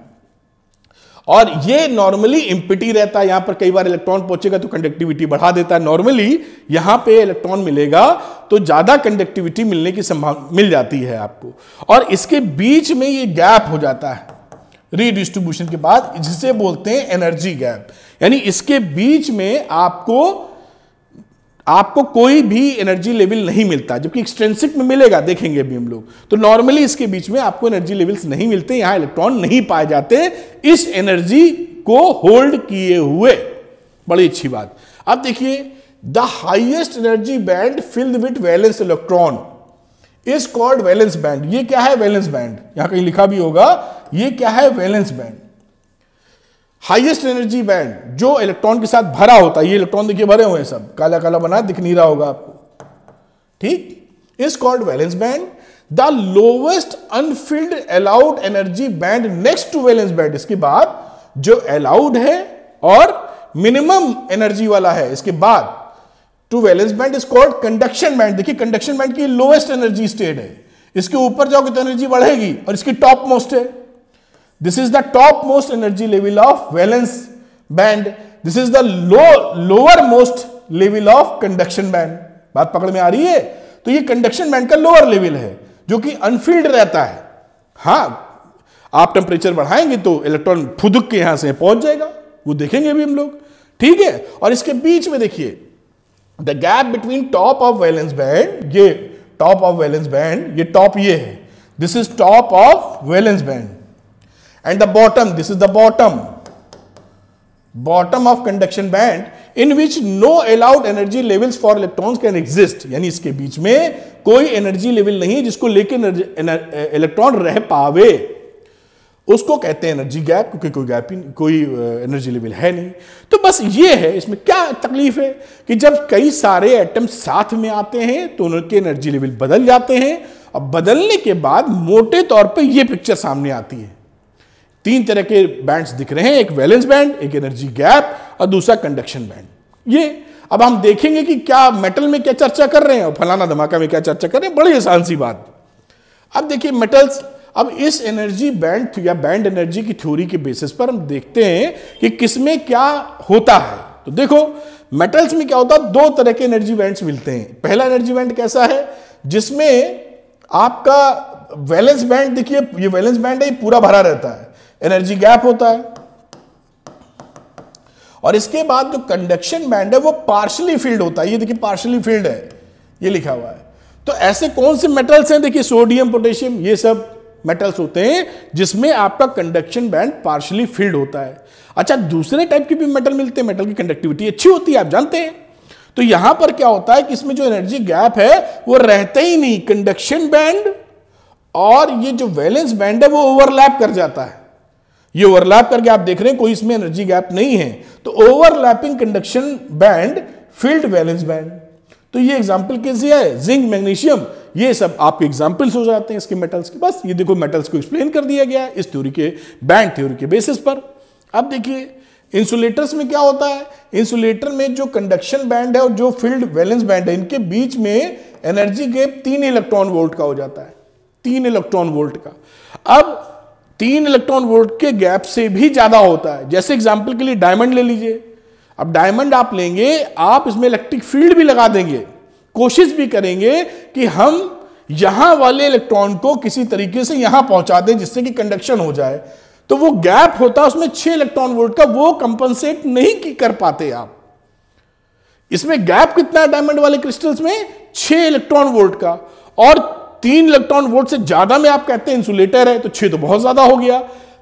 और ये नॉर्मली इम्पिटी रहता है यहां पर कई बार इलेक्ट्रॉन पहुंचेगा तो कंडक्टिविटी बढ़ा देता है नॉर्मली यहां पे इलेक्ट्रॉन मिलेगा तो ज्यादा कंडक्टिविटी मिलने की संभावना मिल जाती है आपको और इसके बीच में ये गैप हो जाता है रीडिस्ट्रीब्यूशन के बाद जिसे बोलते हैं एनर्जी गैप यानी इसके बीच में आपको आपको कोई भी एनर्जी लेवल नहीं मिलता जबकि एक्सटेंसिक में मिलेगा देखेंगे भी हम लोग तो नॉर्मली इसके बीच में आपको एनर्जी लेवल्स नहीं मिलते यहां इलेक्ट्रॉन नहीं पाए जाते इस एनर्जी को होल्ड किए हुए बड़ी अच्छी बात अब देखिए the highest energy band filled with valence electron is called valence band ये क्या है वैलेंस बैंड यहां कहीं लिखा भी होगा ये क्या है valence band highest energy band जो इलेक्ट्रॉन के साथ भरा होता है ये इलेक्ट्रॉन देखिए भरे हुए हैं सब काला काला बना दिख नहीं रहा होगा आपको ठीक is called valence band the lowest unfilled allowed energy band next to valence band इसके बाद जो अलाउड है और मिनिमम एनर्जी वाला है इसके बाद to valence band is called conduction band देखिए कंडक्शन बैंड की लोएस्ट एनर्जी स्टेट है इसके ऊपर जाओगे तो एनर्जी बढ़ेगी और इसकी टॉप मोस्ट है This is the energy energy level of valence band. This is the low most level of conduction band. बात पकड़ में आ रही है तो ये कंडक्शन बैंड का लोअर लेवल है जो कि अनफील्ड रहता है हा आप टेम्परेचर बढ़ाएंगे तो इलेक्ट्रॉन फुदक के यहां से पहुंच जाएगा वो देखेंगे भी हम लोग ठीक है और इसके बीच में देखिए the gap between top of valence band ये टॉप ऑफ वैलेंस बैंड ये टॉप ये है this is top of valence band and the bottom, this is the bottom bottom of conduction band in which no allowed energy level for electron can exist यानी इसके बीच में कोई energy level नहीं जिसको लेके इलेक्ट्रॉन eh, रह पावे उसको कहते हैं एनर्जी गैप क्योंकि कोई गैप ही कोई एनर्जी eh, लेवल है नहीं तो बस ये है इसमें क्या तकलीफ है कि जब कई सारे एटम साथ में आते हैं तो उनके एनर्जी लेवल बदल जाते हैं और बदलने के बाद मोटे तौर पे ये पिक्चर सामने आती है तीन तरह के बैंड्स दिख रहे हैं एक वैलेंस बैंड एक एनर्जी गैप और दूसरा कंडक्शन बैंड ये अब हम देखेंगे कि क्या मेटल में क्या चर्चा कर रहे हैं और फलाना धमाका में क्या चर्चा कर रहे हैं बड़ी आसान सी बात अब देखिए मेटल्स अब इस एनर्जी बैंड या बैंड एनर्जी की थ्योरी के बेसिस पर हम देखते हैं कि किसमें क्या होता है तो देखो मेटल्स में क्या होता है दो तरह के एनर्जी बैंड्स मिलते हैं पहला एनर्जी बैंड कैसा है जिसमें आपका वैलेंस बैंड देखिए ये वैलेंस बैंड है ये पूरा भरा रहता है एनर्जी गैप होता है और इसके बाद जो कंडक्शन बैंड है वो पार्शली फील्ड होता है ये देखिए पार्शली फील्ड है ये लिखा हुआ है तो ऐसे कौन से मेटल्स हैं देखिए सोडियम पोटेशियम ये सब मेटल्स होते हैं जिसमें आपका कंडक्शन बैंड पार्शली फील्ड होता है अच्छा दूसरे टाइप के भी मेटल मिलते हैं मेटल की कंडक्टिविटी अच्छी होती है आप जानते हैं तो यहां पर क्या होता है कि इसमें जो एनर्जी गैप है वो रहते ही नहीं कंडक्शन बैंड और ये जो वैलेंस बैंड है वो ओवरलैप कर जाता है ये ओवरलैप करके आप देख रहे हैं कोई इसमें एनर्जी गैप नहीं है तो overlapping conduction band filled valence band तो ये एग्जाम्पल कैसे है जिंक मैग्नीशियम ये सब आपके एग्जाम्पल्स हो जाते हैं इसके मेटल्स के बस ये देखो मेटल्स को एक्सप्लेन कर दिया गया है इस थ्योरी के बैंड थ्योरी के बेसिस पर अब देखिए इंसुलेटर्स में क्या होता है इंसुलेटर में जो कंडक्शन बैंड है और जो फील्ड वैलेंस बैंड है इनके बीच में एनर्जी गैप तीन इलेक्ट्रॉन वोल्ट का हो जाता है तीन इलेक्ट्रॉन वोल्ट का अब तीन इलेक्ट्रॉन वोल्ट के गैप से भी ज़्यादा होता है जैसे एग्जाम्पल के लिए डायमंड ले लीजिए अब डायमंड आप लेंगे आप इसमें इलेक्ट्रिक फील्ड भी लगा देंगे कोशिश भी करेंगे कि हम यहां वाले इलेक्ट्रॉन को किसी तरीके से यहां पहुंचा दें जिससे कि कंडक्शन हो जाए तो वो गैप होता है उसमें छह इलेक्ट्रॉन वोल्ट का वो कंपनसेट नहीं कर पाते आप इसमें गैप कितना है डायमंड वाले क्रिस्टल्स में छह इलेक्ट्रॉन वोल्ट का और तीन इलेक्ट्रॉन वोल्ट से ज्यादा में आप कहते हैं इंसुलेटर है तो छह तो बहुत ज्यादा हो गया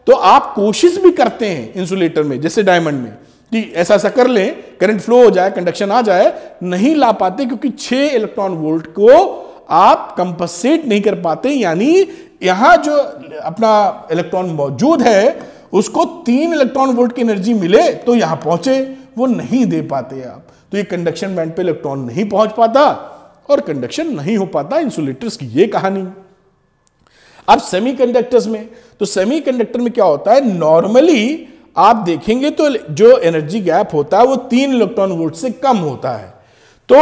तो आप कोशिश भी करते हैं इंसुलेटर में जैसे डायमंड में कि ऐसा ऐसा कर लें करंट फ्लो हो जाए कंडक्शन आ जाए नहीं ला पाते क्योंकि छह इलेक्ट्रॉन वोल्ट को आप कंपनसेट नहीं कर पाते यानी यहां जो अपना इलेक्ट्रॉन मौजूद है उसको तीन इलेक्ट्रॉन वोल्ट की एनर्जी मिले तो यहां पहुंचे वो नहीं दे पाते आप तो ये कंडक्शन बैंड पे इलेक्ट्रॉन नहीं पहुंच पाता और कंडक्शन नहीं हो पाता इंसुलेटर्स की ये कहानी अब सेमीकंडक्टर्स में तो सेमीकंडक्टर में क्या होता है नॉर्मली आप देखेंगे तो जो एनर्जी गैप होता है वो तीन इलेक्ट्रॉन वोल्ट से कम होता है तो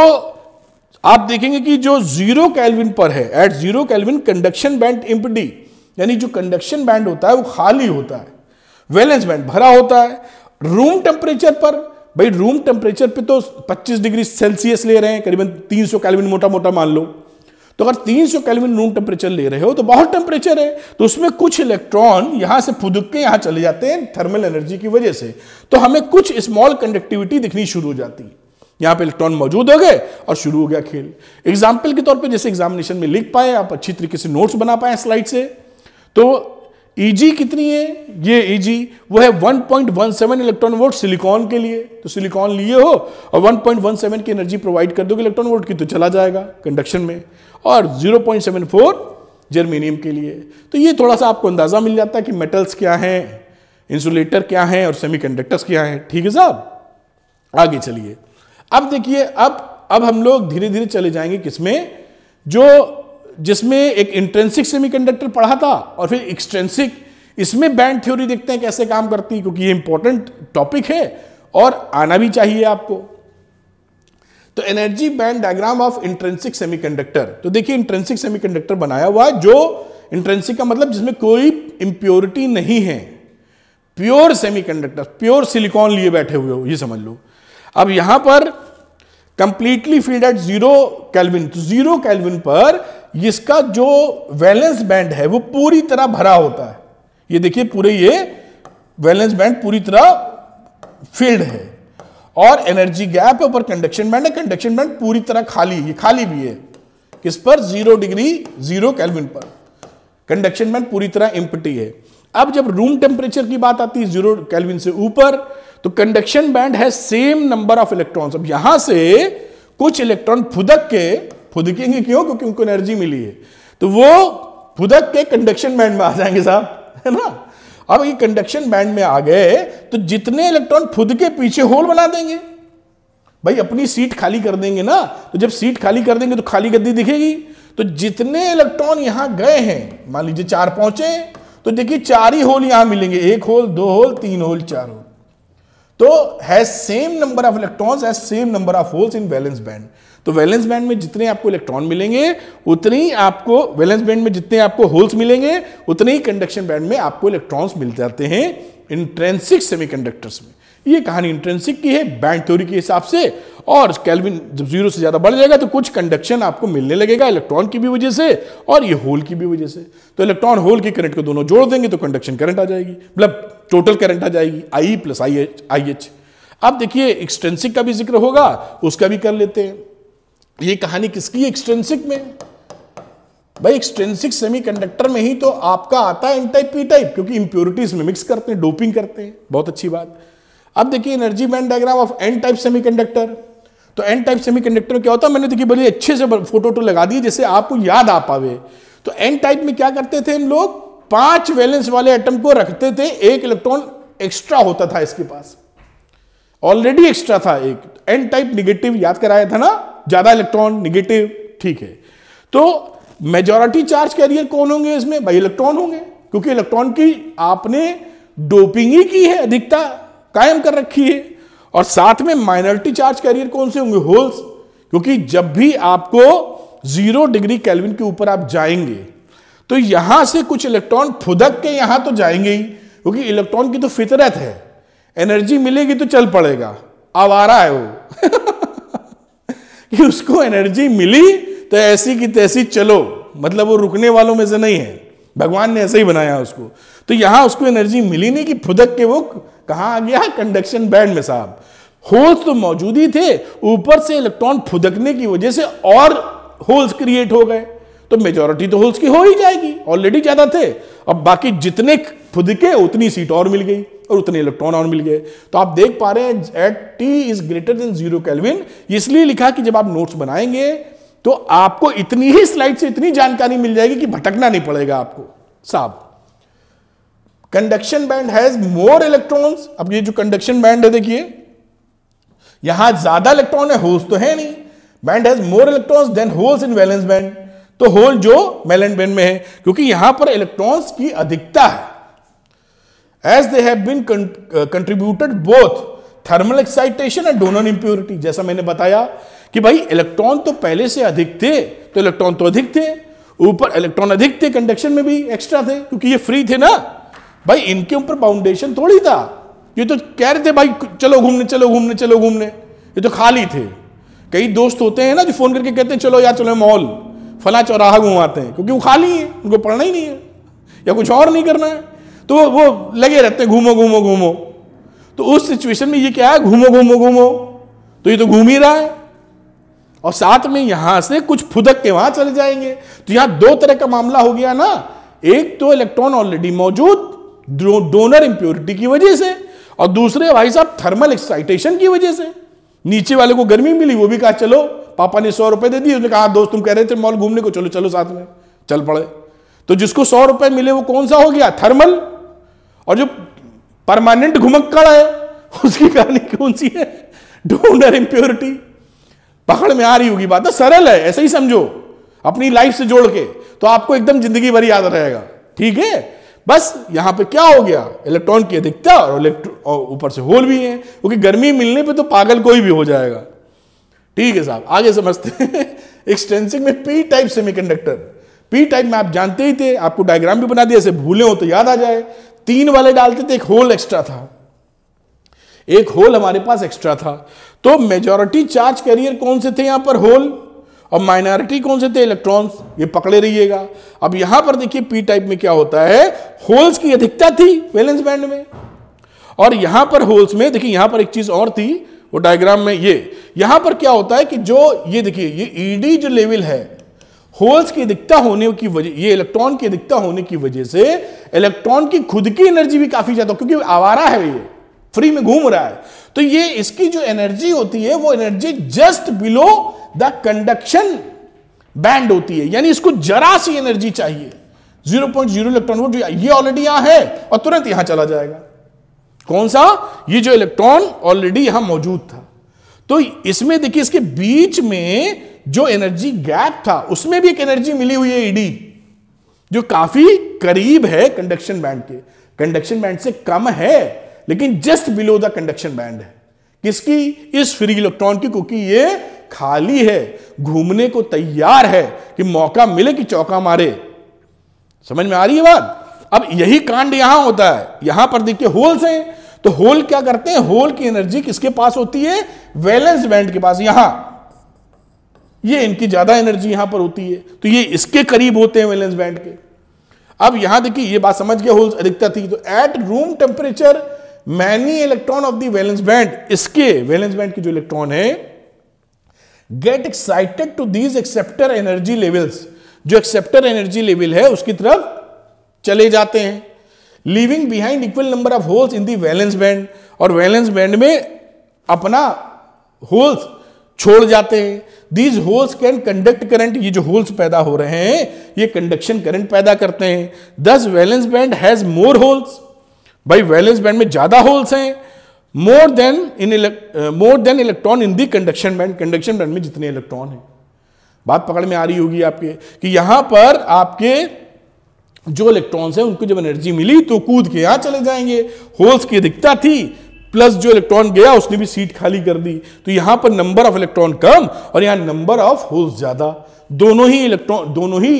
आप देखेंगे कि जो जीरो कैलविन पर है at zero kelvin conduction band empty यानी जो कंडक्शन बैंड होता है वो खाली होता है वैलेंस बैंड भरा होता है रूम टेम्परेचर पर भाई रूम टेम्परेचर पे तो 25 डिग्री सेल्सियस ले रहे हैं करीबन 300 सौ कैलविन मोटा मोटा मान लो तो अगर 300 सौ कैलविन रूम टेम्परेचर ले रहे हो तो बहुत टेम्परेचर है तो उसमें कुछ इलेक्ट्रॉन यहां से फुदक के यहां चले जाते हैं थर्मल एनर्जी की वजह से तो हमें कुछ स्मॉल कंडक्टिविटी दिखनी शुरू हो जाती है यहाँ पे इलेक्ट्रॉन मौजूद हो गए और शुरू हो गया खेल एग्जाम्पल के तौर पे जैसे एग्जामिनेशन में लिख पाए आप अच्छी तरीके से नोट्स बना पाए स्लाइड से तो ईजी कितनी है ये ईजी वो है 1.17 इलेक्ट्रॉन वोल्ट सिलिकॉन के लिए तो सिलिकॉन लिए हो और 1.17 की एनर्जी प्रोवाइड कर दोगे इलेक्ट्रॉन वोल्ट की तो चला जाएगा कंडक्शन में और 0.74 जर्मेनियम के लिए तो ये थोड़ा सा आपको अंदाज़ा मिल जाता है कि मेटल्स क्या हैं इंसुलेटर क्या हैं और सेमी क्या हैं ठीक है साहब आगे चलिए अब देखिए अब अब हम लोग धीरे धीरे चले जाएंगे किसमें जो जिसमें एक इंट्रेंसिक सेमीकंडक्टर पढ़ा था और फिर एक्सट्रेंसिक इसमें बैंड थ्योरी देखते हैं कैसे काम करती क्योंकि ये इंपॉर्टेंट टॉपिक है और आना भी चाहिए आपको तो energy band diagram of intrinsic semiconductor तो देखिए इंट्रेंसिक सेमीकंडक्टर बनाया हुआ है जो इंट्रेंसिक का मतलब जिसमें कोई इंप्योरिटी नहीं है प्योर सेमीकंडक्टर प्योर सिलिकॉन लिए बैठे हुए हो ये समझ लो अब यहां पर completely filled at zero kelvin तो जीरो कैलविन पर इसका जो वैलेंस बैंड है वो पूरी तरह भरा होता है ये देखिए पूरे ये वैलेंस बैंड पूरी तरह फील्ड है और एनर्जी गैप है ऊपर कंडक्शन बैंड है कंडक्शन बैंड पूरी तरह खाली ये खाली भी है किस पर जीरो डिग्री जीरो कैलविन पर कंडक्शन बैंड पूरी तरह इम्पटी है अब जब रूम टेम्परेचर की बात आती है जीरो कैलविन से ऊपर तो कंडक्शन बैंड है सेम नंबर ऑफ इलेक्ट्रॉन अब यहां से कुछ इलेक्ट्रॉन फुदक के फुदकेंगे क्यों क्योंकि उनको एनर्जी मिली है तो वो फुदक के कंडक्शन बैंड में आ जाएंगे साहब है ना अब ये कंडक्शन बैंड में आ गए तो जितने इलेक्ट्रॉन खुद के पीछे होल बना देंगे भाई अपनी सीट खाली कर देंगे ना तो जब सीट खाली कर देंगे तो खाली गद्दी दिखेगी तो जितने इलेक्ट्रॉन यहां गए हैं मान लीजिए चार पहुंचे तो देखिए चार ही होल यहां मिलेंगे एक होल दो होल तीन होल चार होल तो has same number of electrons has same number of holes in valence band तो वैलेंस बैंड में जितने आपको इलेक्ट्रॉन मिलेंगे उतनी आपको वैलेंस बैंड में जितने आपको होल्स मिलेंगे उतने ही कंडक्शन बैंड में आपको इलेक्ट्रॉन्स मिल जाते हैं इंट्रेंसिक सेमीकंडक्टर्स में ये कहानी इंट्रेंसिक की है बैंड थ्योरी के हिसाब से और कैलविन जब जीरो से ज़्यादा बढ़ जाएगा तो कुछ कंडक्शन आपको मिलने लगेगा इलेक्ट्रॉन की भी वजह से और ये होल की भी वजह से तो इलेक्ट्रॉन होल के करंट को दोनों जोड़ देंगे तो कंडक्शन करंट आ जाएगी मतलब टोटल करंट आ जाएगी I plus I H I H अब देखिए एक्सटेंसिक का भी जिक्र होगा उसका भी कर लेते हैं ये कहानी किसकी एक्सट्रेंसिक में भाई एक्सट्रेंसिक सेमीकंडक्टर में ही तो आपका आता है एन टाइप पी टाइप क्योंकि इंप्योरिटीज में मिक्स करते हैं डोपिंग करते हैं बहुत अच्छी बात अब देखिए energy band diagram of N type semiconductor तो एन टाइप सेमीकंडक्टर क्या होता है मैंने तो देखिए बड़ी अच्छे से फोटो तो लगा दी जैसे आपको याद आ पावे तो एन टाइप में क्या करते थे हम लोग पांच वैलेंस वाले एटम को रखते थे एक इलेक्ट्रॉन एक्स्ट्रा होता था इसके पास ऑलरेडी एक्स्ट्रा था एक एन टाइप निगेटिव याद कराया था ना ज्यादा इलेक्ट्रॉन निगेटिव ठीक है तो मेजोरिटी चार्ज कैरियर कौन होंगे इसमें भाई इलेक्ट्रॉन होंगे क्योंकि इलेक्ट्रॉन की आपने डोपिंग ही की है अधिकता कायम कर रखी है और साथ में माइनॉरिटी चार्ज कैरियर कौन से होंगे होल्स क्योंकि जब भी आपको जीरो डिग्री कैलविन के ऊपर आप जाएंगे तो यहां से कुछ इलेक्ट्रॉन फुदक के यहां तो जाएंगे ही क्योंकि इलेक्ट्रॉन की तो फितरत है एनर्जी मिलेगी तो चल पड़ेगा आवारा है वो कि उसको एनर्जी मिली तो ऐसी की तैसी चलो मतलब वो रुकने वालों में से नहीं है भगवान ने ऐसे ही बनाया उसको तो यहां उसको एनर्जी मिली नहीं कि फुदक के वो कहा आ गया कंडक्शन बैंड में साहब होल्स तो मौजूद ही थे ऊपर से इलेक्ट्रॉन फुदकने की वजह से और होल्स क्रिएट हो गए तो मेजोरिटी तो होल्स की हो ही जाएगी ऑलरेडी ज्यादा थे अब बाकी जितने फुदके उतनी सीट और मिल गई और उतने इलेक्ट्रॉन और मिल गए तो आप देख पा रहे हैं at T is greater than zero kelvin इसलिए लिखा कि जब आप नोट्स बनाएंगे तो आपको इतनी ही स्लाइड से इतनी जानकारी मिल जाएगी कि भटकना नहीं पड़ेगा आपको साहब conduction band has more electrons अब ये जो कंडक्शन बैंड है देखिए यहां ज्यादा इलेक्ट्रॉन है होल्स तो है नहीं band has more electrons than holes in valence band तो होल जो वैलेंस बैंड में है क्योंकि यहां पर इलेक्ट्रॉन्स की अधिकता है as they have been contributed both thermal excitation and donor impurity जैसा मैंने बताया कि भाई इलेक्ट्रॉन तो पहले से अधिक थे तो इलेक्ट्रॉन तो अधिक थे ऊपर इलेक्ट्रॉन अधिक थे कंडक्शन में भी एक्स्ट्रा थे क्योंकि ये फ्री थे ना भाई इनके ऊपर बाउंडेशन थोड़ी था ये तो कह रहे थे भाई चलो घूमने चलो घूमने चलो घूमने ये तो खाली थे कई दोस्त होते हैं ना जो फोन करके कहते हैं चलो यार चलो मॉल फला चौराहा घुमाते हैं क्योंकि वो खाली है उनको पढ़ना ही नहीं है या कुछ और नहीं करना है तो वो वो लगे रहते हैं घूमो घूमो घूमो तो उस सिचुएशन में ये क्या है घूमो घूमो घूमो तो ये तो घूम ही रहा है और साथ में यहां से कुछ फुदक के वहां चले जाएंगे तो यहां दो तरह का मामला हो गया ना एक तो इलेक्ट्रॉन ऑलरेडी मौजूद डोनर इंप्योरिटी की वजह से और दूसरे भाई साहब थर्मल एक्साइटेशन की वजह से नीचे वाले को गर्मी मिली वो भी कहा चलो पापा ने सौ रुपए दे दिए उसने कहा हाँ, दोस्त तुम कह रहे थे मॉल घूमने को चलो चलो साथ में चल पड़े तो जिसको सौ रुपए मिले वो कौन सा हो गया थर्मल और जो परमानेंट घुमक्कड़ है उसकी कहानी कौन सी है डोनर इम्प्योरिटी पकड़ में आ रही होगी बात तो सरल है ऐसे ही समझो अपनी लाइफ से जोड़ के तो आपको एकदम जिंदगी भर याद रहेगा ठीक है बस यहां पे क्या हो गया इलेक्ट्रॉन की अधिकता और इलेक्ट्रॉन ऊपर से होल भी है क्योंकि गर्मी मिलने पे तो पागल कोई भी हो जाएगा ठीक है साहब आगे समझते हैं एक्सटेंसिंग में P type semiconductor P type में आप जानते ही थे आपको डायग्राम भी बना दिया ऐसे भूले हो तो याद आ जाए तीन वाले डालते थे एक होल एक्स्ट्रा था एक होल हमारे पास एक्स्ट्रा था तो मेजोरिटी चार्ज कैरियर कौन से थे यहां पर होल और माइनॉरिटी कौन से थे इलेक्ट्रॉन्स ये पकड़े रहिएगा अब यहां पर देखिए पी टाइप में क्या होता है होल्स की अधिकता थी वैलेंस बैंड में और यहां पर होल्स में देखिए यहां पर एक चीज और थी वो डायग्राम में ये यहां पर क्या होता है कि जो ये देखिए ये ईडी e जो लेवल है होल्स की अधिकता होने की वजह ये इलेक्ट्रॉन की अधिकता होने की वजह से इलेक्ट्रॉन की खुद की एनर्जी भी काफी ज्यादा क्योंकि आवारा है ये फ्री में घूम रहा है तो ये इसकी जो एनर्जी होती है वो energy just below the conduction band होती है यानी इसको जरा सी एनर्जी चाहिए 0.0 इलेक्ट्रॉन वोल्ट ये ऑलरेडी यहां है और तुरंत यहां चला जाएगा कौन सा ये जो इलेक्ट्रॉन ऑलरेडी यहां मौजूद था तो इसमें देखिए इसके बीच में जो एनर्जी गैप था उसमें भी एक एनर्जी मिली हुई है ईडी e जो काफी करीब है कंडक्शन बैंड के कंडक्शन बैंड से कम है लेकिन just below the conduction band है किसकी इस फ्री इलेक्ट्रॉन की क्योंकि ये खाली है घूमने को तैयार है कि मौका मिले कि चौका मारे समझ में आ रही है बात अब यही कांड यहां होता है यहां पर देखिए होल्स हैं तो होल क्या करते हैं होल की एनर्जी किसके पास होती है वैलेंस बैंड के पास यहां ये इनकी ज़्यादा एनर्जी यहां पर होती है तो ये इसके करीब होते हैं वैलेंस बैंड के अब यहां देखिए ये बात समझ गया होल्स अधिकता थी तो at room temperature many electron of valence band इसके वैलेंस बैंड के जो इलेक्ट्रॉन है get excited to these acceptor energy levels जो एक्सेप्टर एनर्जी लेवल है उसकी तरफ चले जाते हैं leaving behind equal number of holes in the valence band और वैलेंस बैंड में अपना होल्स छोड़ जाते हैं these holes can conduct current ये जो होल्स पैदा हो रहे हैं ये कंडक्शन करंट पैदा करते हैं thus valence band has more holes भाई वैलेंस बैंड में ज्यादा होल्स हैं more than in more than electron in the conduction band conduction band में जितने इलेक्ट्रॉन हैं बात पकड़ में आ रही होगी आपके कि यहां पर आपके जो इलेक्ट्रॉन्स हैं उनको जब एनर्जी मिली तो कूद के यहां चले जाएंगे होल्स की अधिकता थी प्लस जो इलेक्ट्रॉन गया उसने भी सीट खाली कर दी तो यहां पर नंबर ऑफ इलेक्ट्रॉन कम और यहां नंबर ऑफ होल्स ज्यादा दोनों ही इलेक्ट्रॉन दोनों ही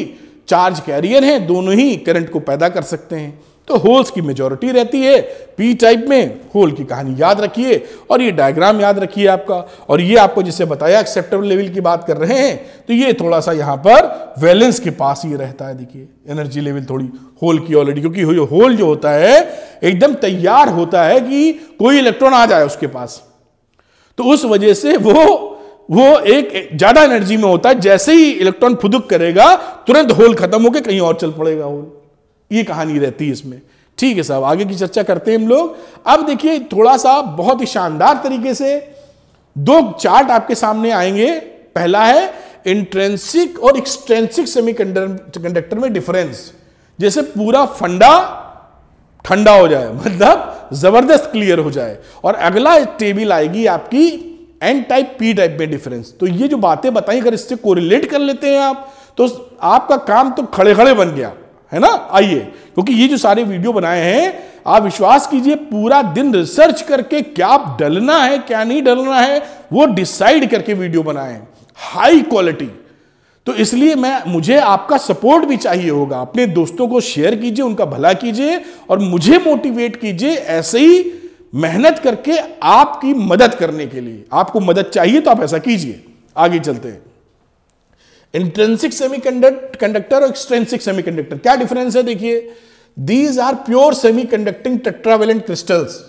चार्ज कैरियर हैं दोनों ही करंट को पैदा कर सकते हैं तो होल्स की मेजोरिटी रहती है पी टाइप में होल की कहानी याद रखिए और ये डायग्राम याद रखिए आपका और ये आपको जिसे बताया एक्सेप्टेबल लेवल की बात कर रहे हैं तो ये थोड़ा सा यहाँ पर वैलेंस के पास ये रहता है देखिए एनर्जी लेवल थोड़ी होल की ऑलरेडी क्योंकि होल जो होता है एकदम तैयार होता है कि कोई इलेक्ट्रॉन आ जाए उसके पास तो उस वजह से वो वो एक ज्यादा एनर्जी में होता है जैसे ही इलेक्ट्रॉन फुदुक करेगा तुरंत होल खत्म होकर कहीं और चल पड़ेगा होल ये कहानी रहती है इसमें ठीक है साहब आगे की चर्चा करते हैं हम लोग अब देखिए थोड़ा सा बहुत ही शानदार तरीके से दो चार्ट आपके सामने आएंगे पहला है इंट्रेंसिक और एक्सट्रेंसिक कंडक्टर में डिफरेंस जैसे पूरा फंडा ठंडा हो जाए मतलब जबरदस्त क्लियर हो जाए और अगला टेबल आएगी आपकी एन टाइप पी टाइप में डिफरेंस तो ये जो बातें बताई अगर इससे कोरिलेट कर लेते हैं आप तो आपका काम तो खड़े खड़े बन गया है ना आइए क्योंकि ये जो सारे वीडियो बनाए हैं आप विश्वास कीजिए पूरा दिन रिसर्च करके क्या डलना है क्या नहीं डलना है वो डिसाइड करके वीडियो बनाए हाई क्वालिटी तो इसलिए मैं मुझे आपका सपोर्ट भी चाहिए होगा अपने दोस्तों को शेयर कीजिए उनका भला कीजिए और मुझे मोटिवेट कीजिए ऐसे ही मेहनत करके आपकी मदद करने के लिए आपको मदद चाहिए तो आप ऐसा कीजिए आगे चलते हैं इंट्रेंसिक सेमी कंडक्टर और एक्सट्रेंसिक सेमी कंडक्टर क्या डिफरेंस है देखिए these are pure semiconducting tetravalent crystals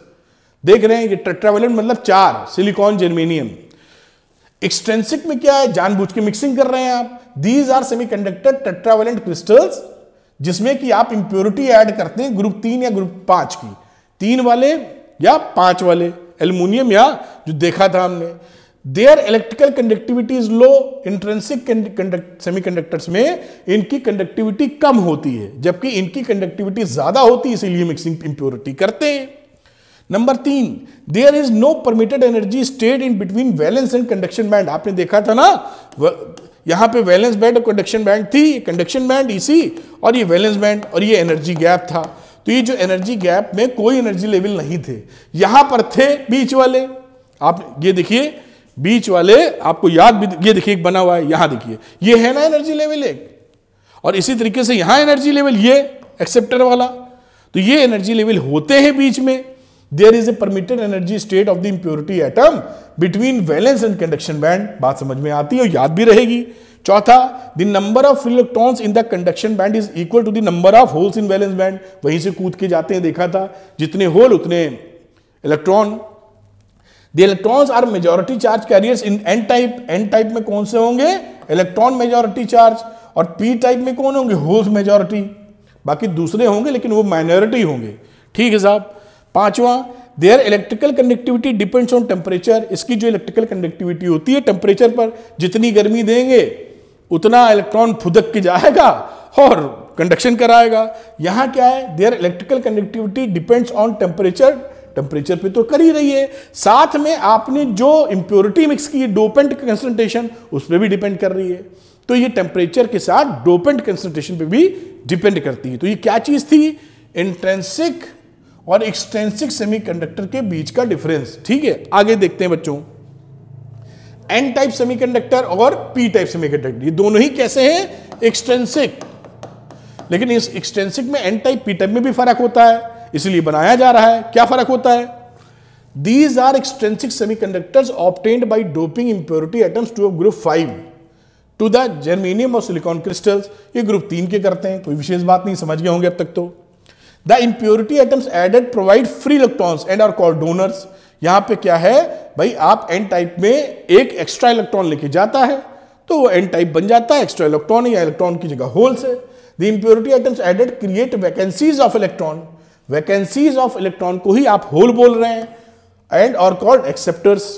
देख रहे हैं कि टेट्रावेलेंट मतलब चार सिलिकॉन जर्मेनियम एक्सटेंसिक में क्या है जानबूझ के मिक्सिंग कर रहे हैं आप these are semiconductor tetravalent crystals जिसमें कि आप इंप्योरिटी ऐड करते हैं ग्रुप तीन या ग्रुप पांच की तीन वाले या पांच वाले एल्यूमिनियम या जो देखा था हमने their electrical conductivity is low intrinsic semiconductors में इनकी कंडक्टिविटी कम होती है जबकि इनकी कंडक्टिविटी ज्यादा होती है इसीलिए मिक्सिंग इंप्योरिटी करते हैं नंबर तीन there is no permitted energy state in between valence and conduction band आपने देखा था ना यहां पे वैलेंस बैंड और कंडक्शन बैंड थी कंडक्शन बैंड इसी और ये वैलेंस बैंड और ये एनर्जी गैप था तो ये जो एनर्जी गैप में कोई एनर्जी लेवल नहीं थे यहां पर थे बीच वाले आप ये देखिए बीच वाले आपको याद भी ये देखिए एक बना हुआ है यहां देखिए ये है ना एनर्जी लेवल एक और इसी तरीके से यहां एनर्जी लेवल ये एक्सेप्टर वाला तो ये एनर्जी लेवल होते हैं बीच में there is a permitted energy state of the impurity atom between valence and conduction band बात समझ में आती है और याद भी रहेगी चौथा the number of electrons in the conduction band is equal to the number of holes in valence band वहीं से कूद के जाते हैं देखा था जितने होल उतने electron the electrons are majority charge carriers in n type n type में कौन से होंगे इलेक्ट्रॉन मेजोरिटी चार्ज और पी टाइप में कौन होंगे होल्स मेजोरिटी बाकी दूसरे होंगे लेकिन वो माइनॉरिटी होंगे ठीक है साहब पांचवा there electrical conductivity depends on temperature इसकी जो इलेक्ट्रिकल कंडक्टिविटी होती है टेम्परेचर पर जितनी गर्मी देंगे उतना इलेक्ट्रॉन फुदक के जाएगा और कंडक्शन कराएगा यहाँ क्या है there electrical conductivity depends on temperature temperature पे तो कर ही रही है साथ में आपने जो इम्प्योरिटी मिक्स की डोपेंट कंसनट्रेशन उस पर भी डिपेंड कर रही है तो ये टेम्परेचर के साथ डोपेंट कंसनट्रेशन पे भी डिपेंड करती है तो ये क्या चीज़ थी इंट्रेंसिक और एक्सटेंसिक सेमीकंडक्टर के बीच का डिफरेंस ठीक है आगे देखते हैं बच्चों एन टाइप सेमीकंडक्टर और पी टाइप सेमीकंडक्टर ये दोनों ही कैसे हैं एक्सटेंसिक लेकिन इस एक्सटेंसिक में एन टाइप पी टाइप में भी फर्क होता है इसलिए बनाया जा रहा है क्या फर्क होता है these are extrinsic conductors obtained by doping impurity atoms to group five to the germanium और सिलिकॉन क्रिस्टल्स ये ग्रुप तीन के करते हैं कोई विशेष बात नहीं समझ गए होंगे अब तक तो the impurity atoms added provide free electrons and are call donors यहां पे क्या है भाई आप एन टाइप में एक एक्स्ट्रा इलेक्ट्रॉन लेके जाता है तो वो एन टाइप बन जाता है एक्स्ट्रा इलेक्ट्रॉन या इलेक्ट्रॉन की जगह होल्स है the impurity atoms added create vacancies of electron vacancies of electron को ही आप होल बोल रहे हैं एंड और कॉल्ड एक्सेप्टर्स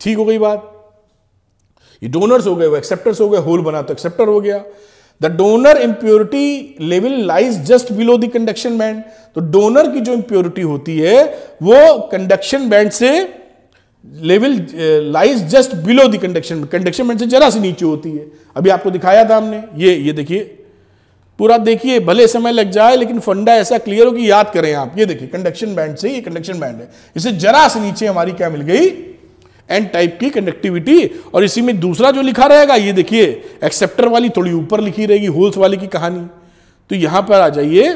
ठीक हो गई बात ये डोनर्स हो गए वो एक्सेप्टर्स हो गए होल बना तो एक्सेप्टर हो गया the donor impurity level lies just below the conduction band तो डोनर की जो इंप्योरिटी होती है वो कंडक्शन बैंड से level lies just below the conduction conduction band से जरा सी नीचे होती है अभी आपको दिखाया था हमने ये ये देखिए पूरा देखिए भले समय लग जाए लेकिन फंडा ऐसा क्लियर हो कि याद करें आप ये देखिए कंडक्शन बैंड से ये कंडक्शन बैंड है इसे जरा से नीचे हमारी क्या मिल गई एन टाइप की कंडक्टिविटी और इसी में दूसरा जो लिखा रहेगा ये देखिए एक्सेप्टर वाली थोड़ी ऊपर लिखी रहेगी होल्स वाली की कहानी तो यहां पर आ जाइए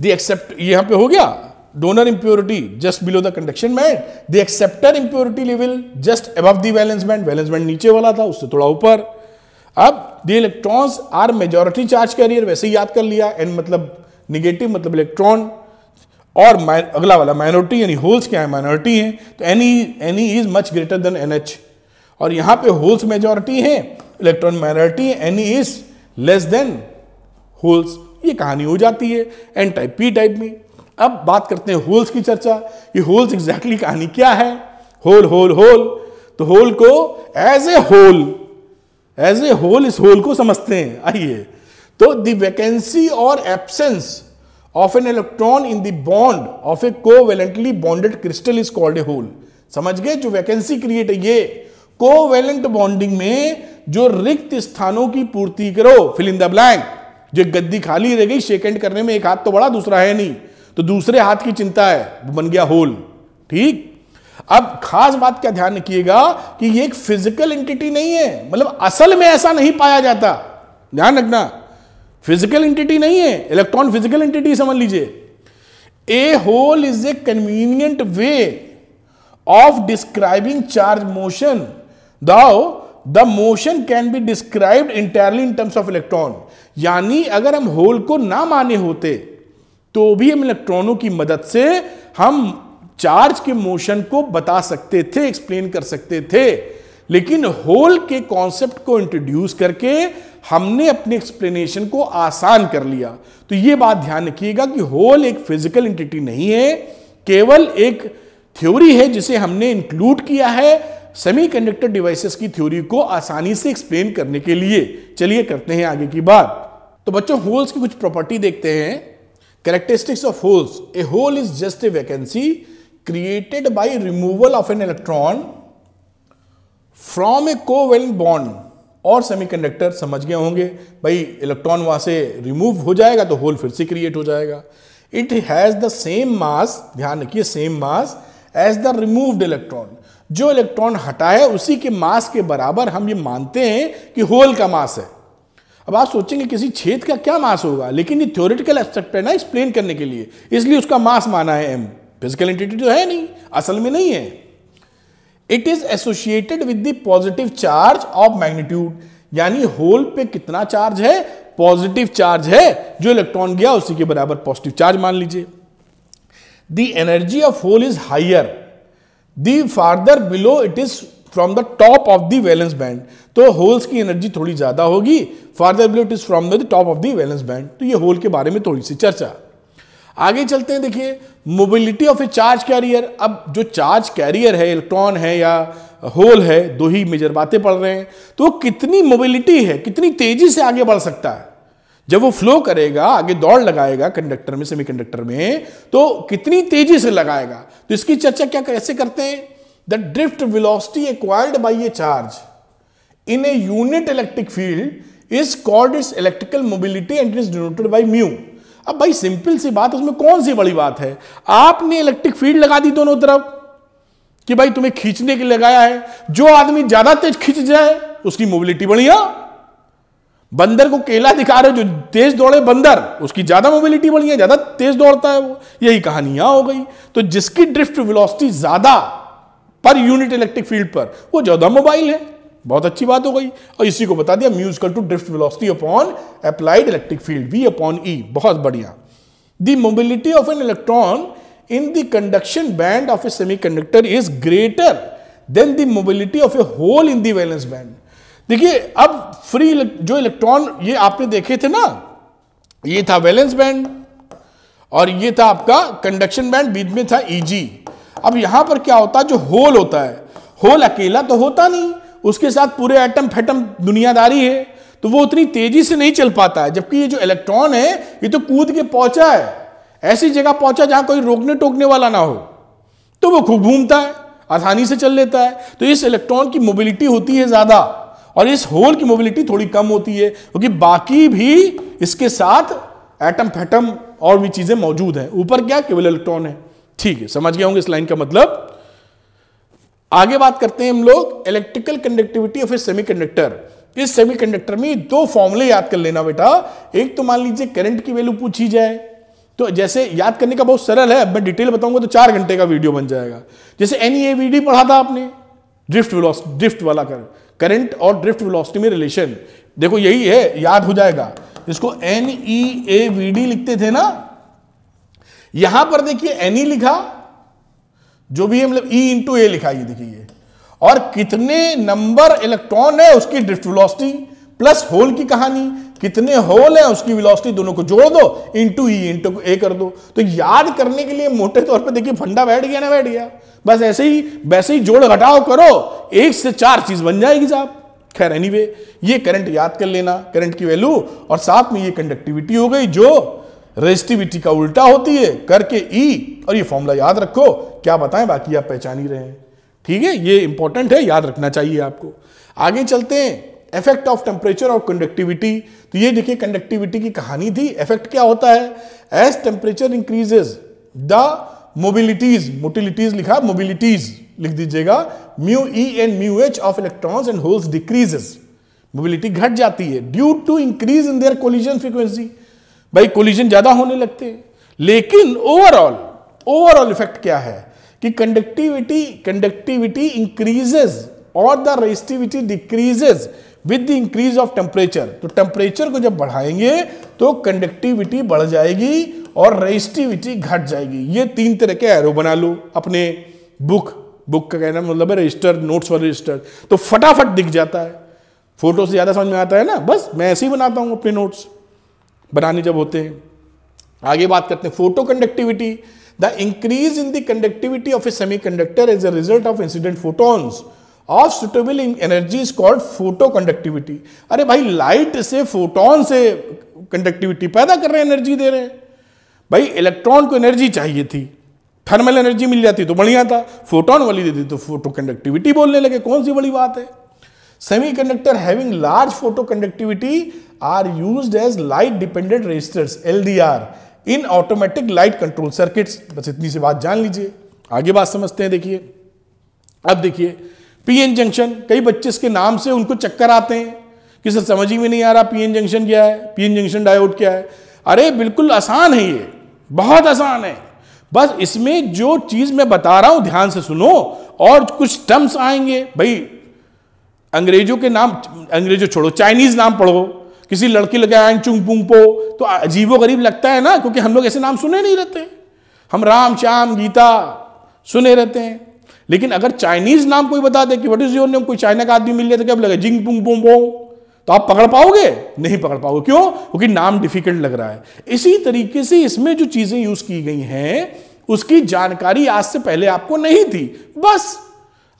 द एक्सेप्ट यहां पे हो गया donor impurity just below the conduction band the acceptor impurity level just above valence band balance band नीचे वाला था उससे थोड़ा ऊपर अब the electrons are majority charge carrier वैसे ही याद कर लिया एन मतलब निगेटिव मतलब इलेक्ट्रॉन और अगला वाला माइनॉरिटी यानी होल्स क्या है माइनॉरिटी है तो n e n e is much greater than n h और यहां पे होल्स मेजॉरिटी है electron minority n e is less than holes ये कहानी हो जाती है एन टाइप पी टाइप में अब बात करते हैं होल्स की चर्चा ये होल्स एग्जैक्टली कहानी क्या है होल होल होल तो होल को as a hole as a hole इस होल को समझते हैं आइए तो द वैकेंसी और absence of an electron in the bond of a covalently bonded crystal is called a hole समझ गए जो वैकेंसी क्रिएट है ये कोवेलेंट बॉन्डिंग में जो रिक्त स्थानों की पूर्ति करो फिल इन द ब्लैंक जो गद्दी खाली रह गई शेकेंड करने में एक हाथ तो बड़ा दूसरा है नहीं तो दूसरे हाथ की चिंता है बन गया होल ठीक अब खास बात क्या ध्यान रखिएगा कि ये एक फिजिकल एंटिटी नहीं है मतलब असल में ऐसा नहीं पाया जाता ध्यान रखना फिजिकल एंटिटी नहीं है इलेक्ट्रॉन फिजिकल एंटिटी समझ लीजिए a hole is a convenient way of describing charge motion though the motion can be described entirely in terms of electron यानी अगर हम होल को ना माने होते तो भी हम इलेक्ट्रॉनों की मदद से हम चार्ज के मोशन को बता सकते थे एक्सप्लेन कर सकते थे लेकिन होल के कॉन्सेप्ट को इंट्रोड्यूस करके हमने अपने एक्सप्लेनेशन को आसान कर लिया तो ये बात ध्यान रखिएगा कि होल एक फिजिकल एंटिटी नहीं है केवल एक थ्योरी है जिसे हमने इंक्लूड किया है सेमीकंडक्टर डिवाइसेस की थ्योरी को आसानी से एक्सप्लेन करने के लिए चलिए करते हैं आगे की बात तो बच्चों होल्स की कुछ प्रॉपर्टी देखते हैं characteristics of holes a hole is just a vacancy created by removal of an electron from a covalent bond और सेमीकंडक्टर समझ गए होंगे भाई इलेक्ट्रॉन वहां से रिमूव हो जाएगा तो होल फिर से क्रिएट हो जाएगा it has the same mass ध्यान रखिए same mass as the removed electron जो इलेक्ट्रॉन हटा है उसी के मास के बराबर हम ये मानते हैं कि होल का मास है अब आप सोचेंगे किसी छेद का क्या मास होगा लेकिन ये थ्योरेटिकल एस्पेक्ट है ना एक्सप्लेन करने के लिए इसलिए उसका मास माना है एम फिजिकल एंटिटी तो है नहीं असल में नहीं है it is associated with the positive charge of magnitude यानी होल पे कितना चार्ज है पॉजिटिव चार्ज है जो इलेक्ट्रॉन गया उसी के बराबर पॉजिटिव चार्ज मान लीजिए the energy of hole is higher the farther below it is from the top of the valence band तो होल्स की एनर्जी थोड़ी ज्यादा होगी farther below it is from the top of the valence band तो ये whole के बारे में थोड़ी सी चर्चा आगे चलते हैं देखिए mobility of a charge carrier अब जो चार्ज कैरियर है इलेक्ट्रॉन है या होल है दो ही मेजर बातें पढ़ रहे हैं तो कितनी मोबिलिटी है कितनी तेजी से आगे बढ़ सकता है जब वो फ्लो करेगा आगे दौड़ लगाएगा कंडक्टर में सेमीकंडक्टर में तो कितनी तेजी से लगाएगा तो इसकी चर्चा क्या कैसे करते हैं the drift velocity acquired by a charge in a unit electric field is called its electrical mobility and is denoted by mu अब भाई सिंपल सी बात उसमें कौन सी बड़ी बात है आपने इलेक्ट्रिक फील्ड लगा दी दोनों तरफ कि भाई तुम्हें खींचने के लिए लगाया है जो आदमी ज्यादा तेज खींच जाए उसकी मोबिलिटी बढ़िया बंदर को केला दिखा रहे जो तेज दौड़े बंदर उसकी ज्यादा मोबिलिटी बढ़िया ज्यादा तेज दौड़ता है वो यही कहानी यहां हो गई तो जिसकी ड्रिफ्ट वेलोसिटी ज्यादा पर यूनिट इलेक्ट्रिक फील्ड पर वो ज्यादा मोबाइल है बहुत अच्छी बात हो गई और इसी को बता दिया mu is equal to drift velocity upon applied electric field v upon e बहुत बढ़िया the mobility of an electron in the conduction band of a semiconductor is greater than the mobility of a hole in the valence band देखिए अब free जो electron ये आपने देखे थे ना ये था वैलेंस बैंड और ये था आपका कंडक्शन बैंड बीच में था ईजी e अब यहां पर क्या होता है जो होल होता है होल अकेला तो होता नहीं उसके साथ पूरे एटम फैटम दुनियादारी है तो वो उतनी तेजी से नहीं चल पाता है जबकि ये जो इलेक्ट्रॉन है ये तो कूद के पहुंचा है ऐसी जगह पहुंचा जहां कोई रोकने टोकने वाला ना हो तो वो खूब घूमता है आसानी से चल लेता है तो इस इलेक्ट्रॉन की मोबिलिटी होती है ज़्यादा और इस होल की मोबिलिटी थोड़ी कम होती है क्योंकि बाकी भी इसके साथ एटम फैटम और भी चीज़ें मौजूद हैं ऊपर क्या केवल इलेक्ट्रॉन है ठीक है समझ गया होंगे इस लाइन का मतलब आगे बात करते हैं हम लोग electrical conductivity of a semiconductor इस सेमीकंडक्टर में दो फॉर्मूले याद कर लेना बेटा एक तो मान लीजिए करंट की वैल्यू पूछी जाए तो जैसे याद करने का बहुत सरल है मैं डिटेल बताऊंगा तो चार घंटे का वीडियो बन जाएगा जैसे एन e पढ़ा था आपने ड्रिफ्ट वेलोसिटी ड्रिफ्ट वाला कर करंट और ड्रिफ्ट वेलोसिटी में रिलेशन देखो यही है याद हो जाएगा इसको n e a v d लिखते थे ना यहां पर देखिए एन ई e लिखा जो भी है मतलब E इंटू ए लिखा ये देखिए और कितने नंबर इलेक्ट्रॉन है उसकी ड्रिफ्ट वेलोसिटी प्लस होल की कहानी कितने होल है उसकी वेलोसिटी दोनों को जोड़ दो इंटू ई इंटू ए कर दो तो याद करने के लिए मोटे तौर पे देखिए फंडा बैठ गया ना बैठ गया बस ऐसे ही वैसे ही जोड़ घटाओ करो एक से चार चीज बन जाएगी साहब खैर एनीवे ये करंट याद कर लेना करंट की वैल्यू और साथ में ये कंडक्टिविटी हो गई जो रेजिस्टिविटी का उल्टा होती है करके ई और ये फॉर्मूला याद रखो क्या बताएं बाकी आप पहचान ही रहे हैं ठीक है ये इंपॉर्टेंट है याद रखना चाहिए आपको आगे चलते हैं इफेक्ट ऑफ टेम्परेचर और कंडक्टिविटी तो ये देखिए कंडक्टिविटी की कहानी थी इफेक्ट क्या होता है as temperature increases the mobilities motilities लिखा मोबिलिटीज लिख दीजिएगा mu e and mu h of electrons and holes decreases mobility घट जाती है due to increase in their collision frequency भाई कोलिजन ज्यादा होने लगते हैं लेकिन ओवरऑल ओवरऑल इफेक्ट क्या है कि कंडक्टिविटी कंडक्टिविटी इंक्रीजेज और the resistivity decreases with the increase of temperature तो टेम्परेचर को जब बढ़ाएंगे तो कंडक्टिविटी बढ़ जाएगी और रेजिस्टिविटी घट जाएगी ये तीन तरह के एरो बना लो अपने बुक बुक का कहना मतलब है रजिस्टर नोट्स वाले रजिस्टर तो फटाफट दिख जाता है फोटो से ज़्यादा समझ में आता है ना बस मैं ऐसे ही बनाता हूँ अपने नोट्स बनाने जब होते हैं आगे बात करते हैं photoconductivity the increase in the conductivity of a semiconductor as a result of incident photons of suitable energy is called photoconductivity अरे भाई लाइट से फोटोन से कंडक्टिविटी पैदा कर रहे हैं एनर्जी दे रहे हैं भाई इलेक्ट्रॉन को एनर्जी चाहिए थी थर्मल एनर्जी मिल जाती तो बढ़िया था फोटोन वाली दे दी तो फोटो कंडक्टिविटी बोलने लगे कौन सी बड़ी बात है Semiconductor having large photoconductivity are used as light dependent resistors LDR in automatic light control circuits. बस इतनी सी बात जान लीजिए आगे बात समझते हैं देखिए अब देखिए पीएन जंक्शन कई बच्चे इसके नाम से उनको चक्कर आते हैं कि सर समझ ही में नहीं आ रहा पीएन जंक्शन क्या है पीएन जंक्शन डायोड क्या है अरे बिल्कुल आसान है ये बहुत आसान है बस इसमें जो चीज मैं बता रहा हूं ध्यान से सुनो और कुछ टर्म्स आएंगे भाई अंग्रेजों के नाम अंग्रेजों छोड़ो चाइनीज नाम पढ़ो किसी लड़की लगे आए चुंग पुंग पो तो अजीबो गरीब लगता है ना क्योंकि हम लोग ऐसे नाम सुने नहीं रहते हम राम श्याम गीता सुने रहते हैं लेकिन अगर चाइनीज नाम कोई बता दे कि वट इज योर नेम कोई चाइना का आदमी मिल जाए तो क्या लगे जिंग पुंग पुंग पो तो आप पकड़ पाओगे नहीं पकड़ पाओगे क्यों क्योंकि नाम डिफिकल्ट लग रहा है इसी तरीके से इसमें जो चीजें यूज की गई हैं उसकी जानकारी आज से पहले आपको नहीं थी बस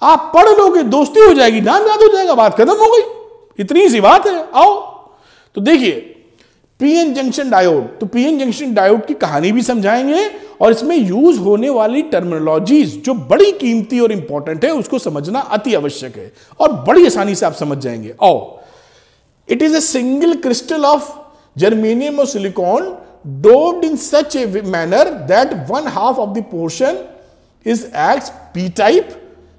आप पढ़ लोगे दोस्ती हो जाएगी नाम याद हो जाएगा बात खत्म हो गई इतनी सी बात है आओ तो देखिए पीएन जंक्शन डायोड तो पीएन जंक्शन डायोड की कहानी भी समझाएंगे और इसमें यूज होने वाली टर्मिनोलॉजीज जो बड़ी कीमती और इंपॉर्टेंट है उसको समझना अति आवश्यक है और बड़ी आसानी से आप समझ जाएंगे आओ it is a single crystal of germanium और silicon doped in such a manner that one half of the portion is x p type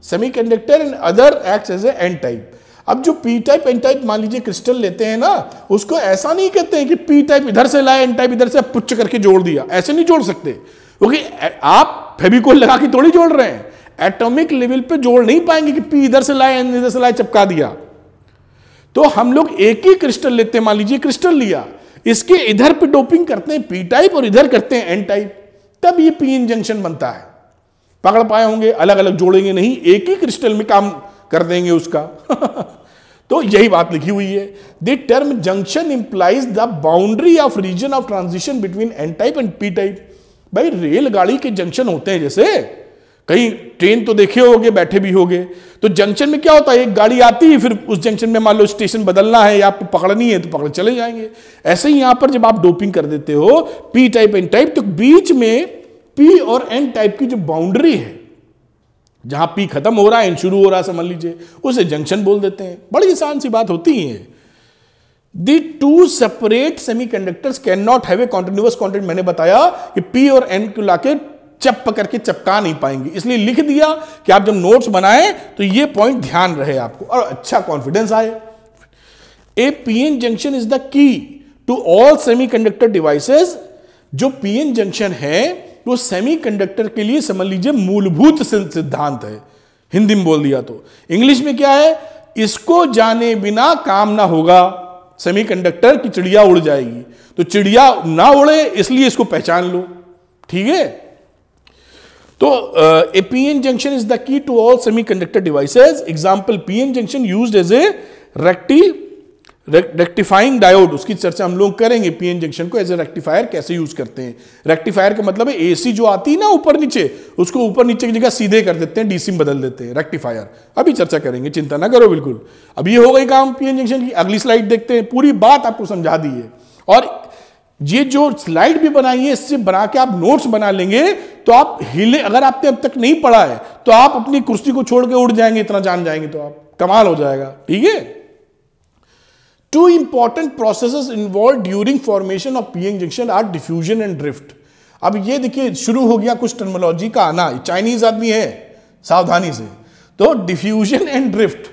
semiconductor and other act as a n type अब जो P type n type मान लीजिए crystal लेते हैं ना उसको ऐसा नहीं कहते हैं कि पी टाइप इधर से लाए एन टाइप इधर से पुच्छ करके जोड़ दिया ऐसे नहीं जोड़ सकते क्योंकि आप फेबिकोल लगा के थोड़ी जोड़ रहे हैं एटॉमिक लेवल पे जोड़ नहीं पाएंगे कि पी इधर से लाए एन इधर से लाए चपका दिया तो हम लोग एक ही क्रिस्टल लेते हैं मान लीजिए क्रिस्टल लिया इसके इधर पे डोपिंग करते हैं पी टाइप और इधर करते हैं एन टाइप तब ये पी इन जंक्शन बनता है पकड़ पाए होंगे अलग अलग जोड़ेंगे नहीं एक ही क्रिस्टल में काम कर देंगे उसका तो यही बात लिखी हुई है the term junction implies the boundary of region of transition between n type and P type भाई रेलगाड़ी के जंक्शन होते हैं जैसे कहीं ट्रेन तो देखे होगे बैठे भी होगे तो जंक्शन में क्या होता है एक गाड़ी आती है फिर उस जंक्शन में मान लो स्टेशन बदलना है या आपको पकड़नी है तो पकड़ चले जाएंगे ऐसे ही यहां पर जब आप डोपिंग कर देते हो पी टाइप एन टाइप तो बीच में पी और एन टाइप की जो बाउंड्री है जहां पी खत्म हो रहा है एन शुरू हो रहा है समझ लीजिए उसे जंक्शन बोल देते हैं बड़ी आसान सी बात होती है the two separate semiconductor cannot have a continuous content मैंने बताया कि पी और एन को लाके चप करके चपका नहीं पाएंगे इसलिए लिख दिया कि आप जब नोट्स बनाए तो ये पॉइंट ध्यान रहे आपको और अच्छा कॉन्फिडेंस आए a P N junction is the key to all semiconductor devices जो पीएन जंक्शन है वो सेमीकंडक्टर के लिए समझ लीजिए मूलभूत सिद्धांत है हिंदी में बोल दिया तो इंग्लिश में क्या है इसको जाने बिना काम ना होगा सेमीकंडक्टर की चिड़िया उड़ जाएगी तो चिड़िया ना उड़े इसलिए इसको पहचान लो ठीक है तो a p n junction is the key to all semiconductor devices example p n junction used as a recti rectifying diode उसकी चर्चा हम लोग करेंगे पीएन जंक्शन को एज ए रेक्टिफायर कैसे यूज करते हैं रेक्टिफायर का मतलब है एसी जो आती है ना ऊपर नीचे उसको ऊपर नीचे की जगह सीधे कर देते हैं डीसी में बदल देते हैं रेक्टिफायर अभी चर्चा करेंगे चिंता ना करो बिल्कुल अब ये हो गई काम पीएन जंक्शन की अगली स्लाइड देखते हैं पूरी बात आपको समझा दी है और ये जो स्लाइड भी बनाई है इससे बना के आप नोट्स बना लेंगे तो आप हिले अगर आपने अब तक नहीं पढ़ा है तो आप अपनी कुर्सी को छोड़ के उड़ जाएंगे इतना जान जाएंगे तो आप कमाल हो जाएगा ठीक है Two important processes involved during formation of PN junction are diffusion and drift. अब ये देखिए शुरू हो गया कुछ टर्मोलॉजी का आना चाइनीज आदमी है सावधानी से तो डिफ्यूजन एंड ड्रिफ्ट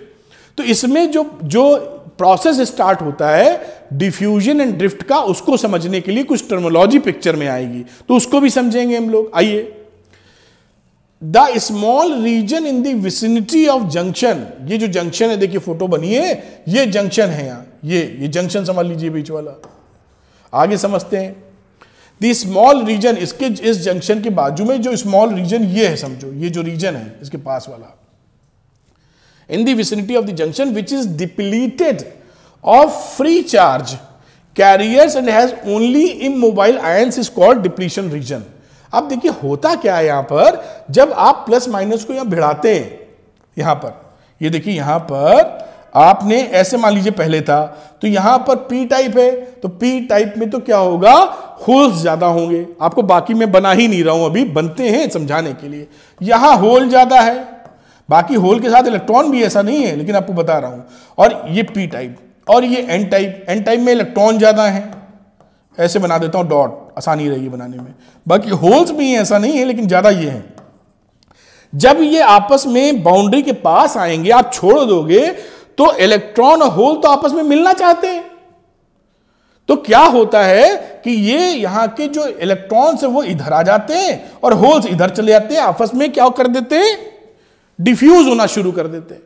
तो इसमें जो जो प्रोसेस स्टार्ट होता है डिफ्यूजन एंड ड्रिफ्ट का उसको समझने के लिए कुछ टर्मोलॉजी पिक्चर में आएगी तो उसको भी समझेंगे हम लोग आइए the small region in vicinity of junction ये जो जंक्शन है देखिए फोटो बनी है ये जंक्शन है यहां ये ये जंक्शन समझ लीजिए बीच वाला आगे समझते हैं दी स्मॉल रीजन इसके इस जंक्शन के बाजू में जो स्मॉल रीजन ये है समझो ये जो रीजन है इसके पास वाला in the vicinity of the junction which is depleted of free charge carriers and has only immobile ion is called depletion region अब देखिए होता क्या है यहां पर जब आप प्लस माइनस को यहां भिड़ाते हैं यहां पर ये यह देखिए यहां पर आपने ऐसे मान लीजिए पहले था तो यहां पर पी टाइप है तो पी टाइप में तो क्या होगा होल्स ज्यादा होंगे आपको बाकी मैं बना ही नहीं रहा हूं अभी बनते हैं समझाने के लिए यहां होल ज्यादा है बाकी होल के साथ इलेक्ट्रॉन भी ऐसा नहीं है लेकिन आपको बता रहा हूं और ये पी टाइप और ये एन टाइप एन टाइप में इलेक्ट्रॉन ज़्यादा है ऐसे बना देता हूं डॉट आसानी रहेगी बनाने में बाकी होल्स भी ऐसा नहीं है लेकिन ज़्यादा ये है जब ये आपस में बाउंड्री के पास आएंगे आप छोड़ दोगे तो इलेक्ट्रॉन और होल तो आपस में मिलना चाहते हैं तो क्या होता है कि ये यहां के जो इलेक्ट्रॉन्स है वो इधर आ जाते हैं और होल्स इधर चले जाते हैं आपस में क्या कर देते हैं डिफ्यूज होना शुरू कर देते हैं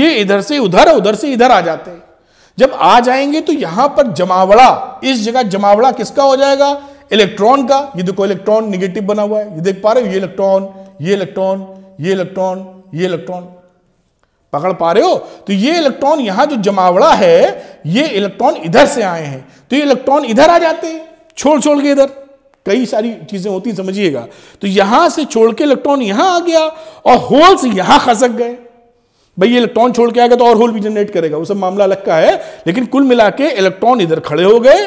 ये इधर से उधर उधर से इधर आ जाते हैं जब आ जाएंगे तो यहां पर जमावड़ा इस जगह जमावड़ा किसका हो जाएगा इलेक्ट्रॉन का ये देखो इलेक्ट्रॉन निगेटिव बना हुआ है ये देख पा रहे हो ये इलेक्ट्रॉन ये इलेक्ट्रॉन ये इलेक्ट्रॉन ये इलेक्ट्रॉन पकड़ पा रहे हो तो ये इलेक्ट्रॉन यहां जो जमावड़ा है ये इलेक्ट्रॉन इधर से आए हैं तो ये इलेक्ट्रॉन इधर आ जाते हैं छोड़ छोड़ के इधर कई सारी चीजें होती समझिएगा तो यहां से छोड़ के इलेक्ट्रॉन यहां आ गया और होल्स यहां खसक गए भाई ये इलेक्ट्रॉन छोड़ के आएगा तो और होल भी जनरेट करेगा वो सब मामला अलग का है लेकिन कुल मिला के इलेक्ट्रॉन इधर खड़े हो गए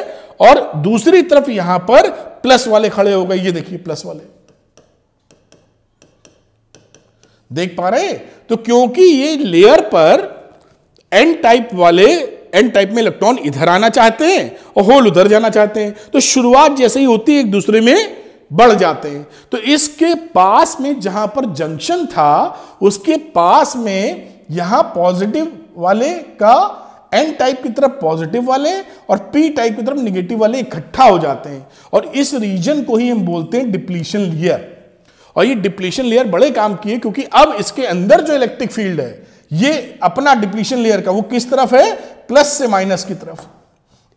और दूसरी तरफ यहां पर प्लस वाले खड़े हो गए ये देखिए प्लस वाले देख पा रहे तो क्योंकि ये लेयर पर एन टाइप वाले एन टाइप में इलेक्ट्रॉन इधर आना चाहते हैं और होल उधर जाना चाहते हैं तो शुरुआत जैसे ही होती है एक दूसरे में बढ़ जाते हैं तो इसके पास में जहां पर जंक्शन था उसके पास में यहां पॉजिटिव वाले का एन टाइप की तरफ पॉजिटिव वाले और पी टाइप की तरफ निगेटिव वाले इकट्ठा हो जाते हैं और इस रीजन को ही हम बोलते हैं डिप्लीशन लेयर और ये डिप्लीशन लेयर बड़े काम है क्योंकि अब इसके अंदर जो इलेक्ट्रिक फील्ड है ये अपना डिप्लीशन लेयर का वो किस तरफ है प्लस से माइनस की तरफ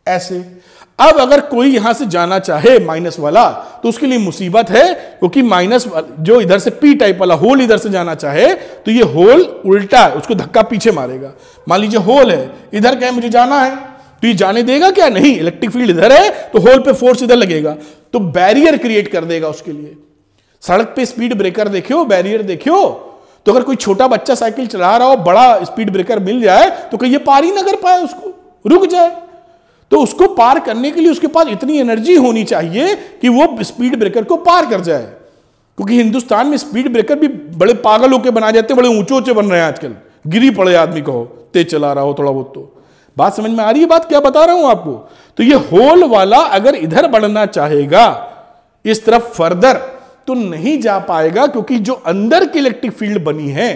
ऐसे अब अगर कोई यहां से जाना चाहे माइनस वाला तो उसके लिए मुसीबत है क्योंकि माइनस जो इधर से पी टाइप वाला होल इधर से जाना चाहे तो ये होल उल्टा है उसको धक्का पीछे मारेगा मान लीजिए होल है इधर क्या मुझे जाना है तो ये जाने देगा क्या नहीं इलेक्ट्रिक फील्ड इधर है तो होल पे फोर्स इधर लगेगा तो बैरियर क्रिएट कर देगा उसके लिए सड़क पे स्पीड ब्रेकर देखियो बैरियर देखियो तो अगर कोई छोटा बच्चा साइकिल चला रहा हो बड़ा स्पीड ब्रेकर मिल जाए तो कहीं पार ही ना कर पाए उसको रुक जाए तो उसको पार करने के लिए उसके पास इतनी एनर्जी होनी चाहिए कि वो स्पीड ब्रेकर को पार कर जाए क्योंकि हिंदुस्तान में स्पीड ब्रेकर भी बड़े पागल होकर बनाए जाते हैं बड़े ऊंचे ऊंचे बन रहे हैं आजकल गिरी पड़े आदमी को तेज चला रहा हो थोड़ा बहुत तो बात समझ में आ रही है बात क्या बता रहा हूं आपको तो ये होल वाला अगर इधर बढ़ना चाहेगा इस तरफ फर्दर तो नहीं जा पाएगा क्योंकि जो अंदर की इलेक्ट्रिक फील्ड बनी है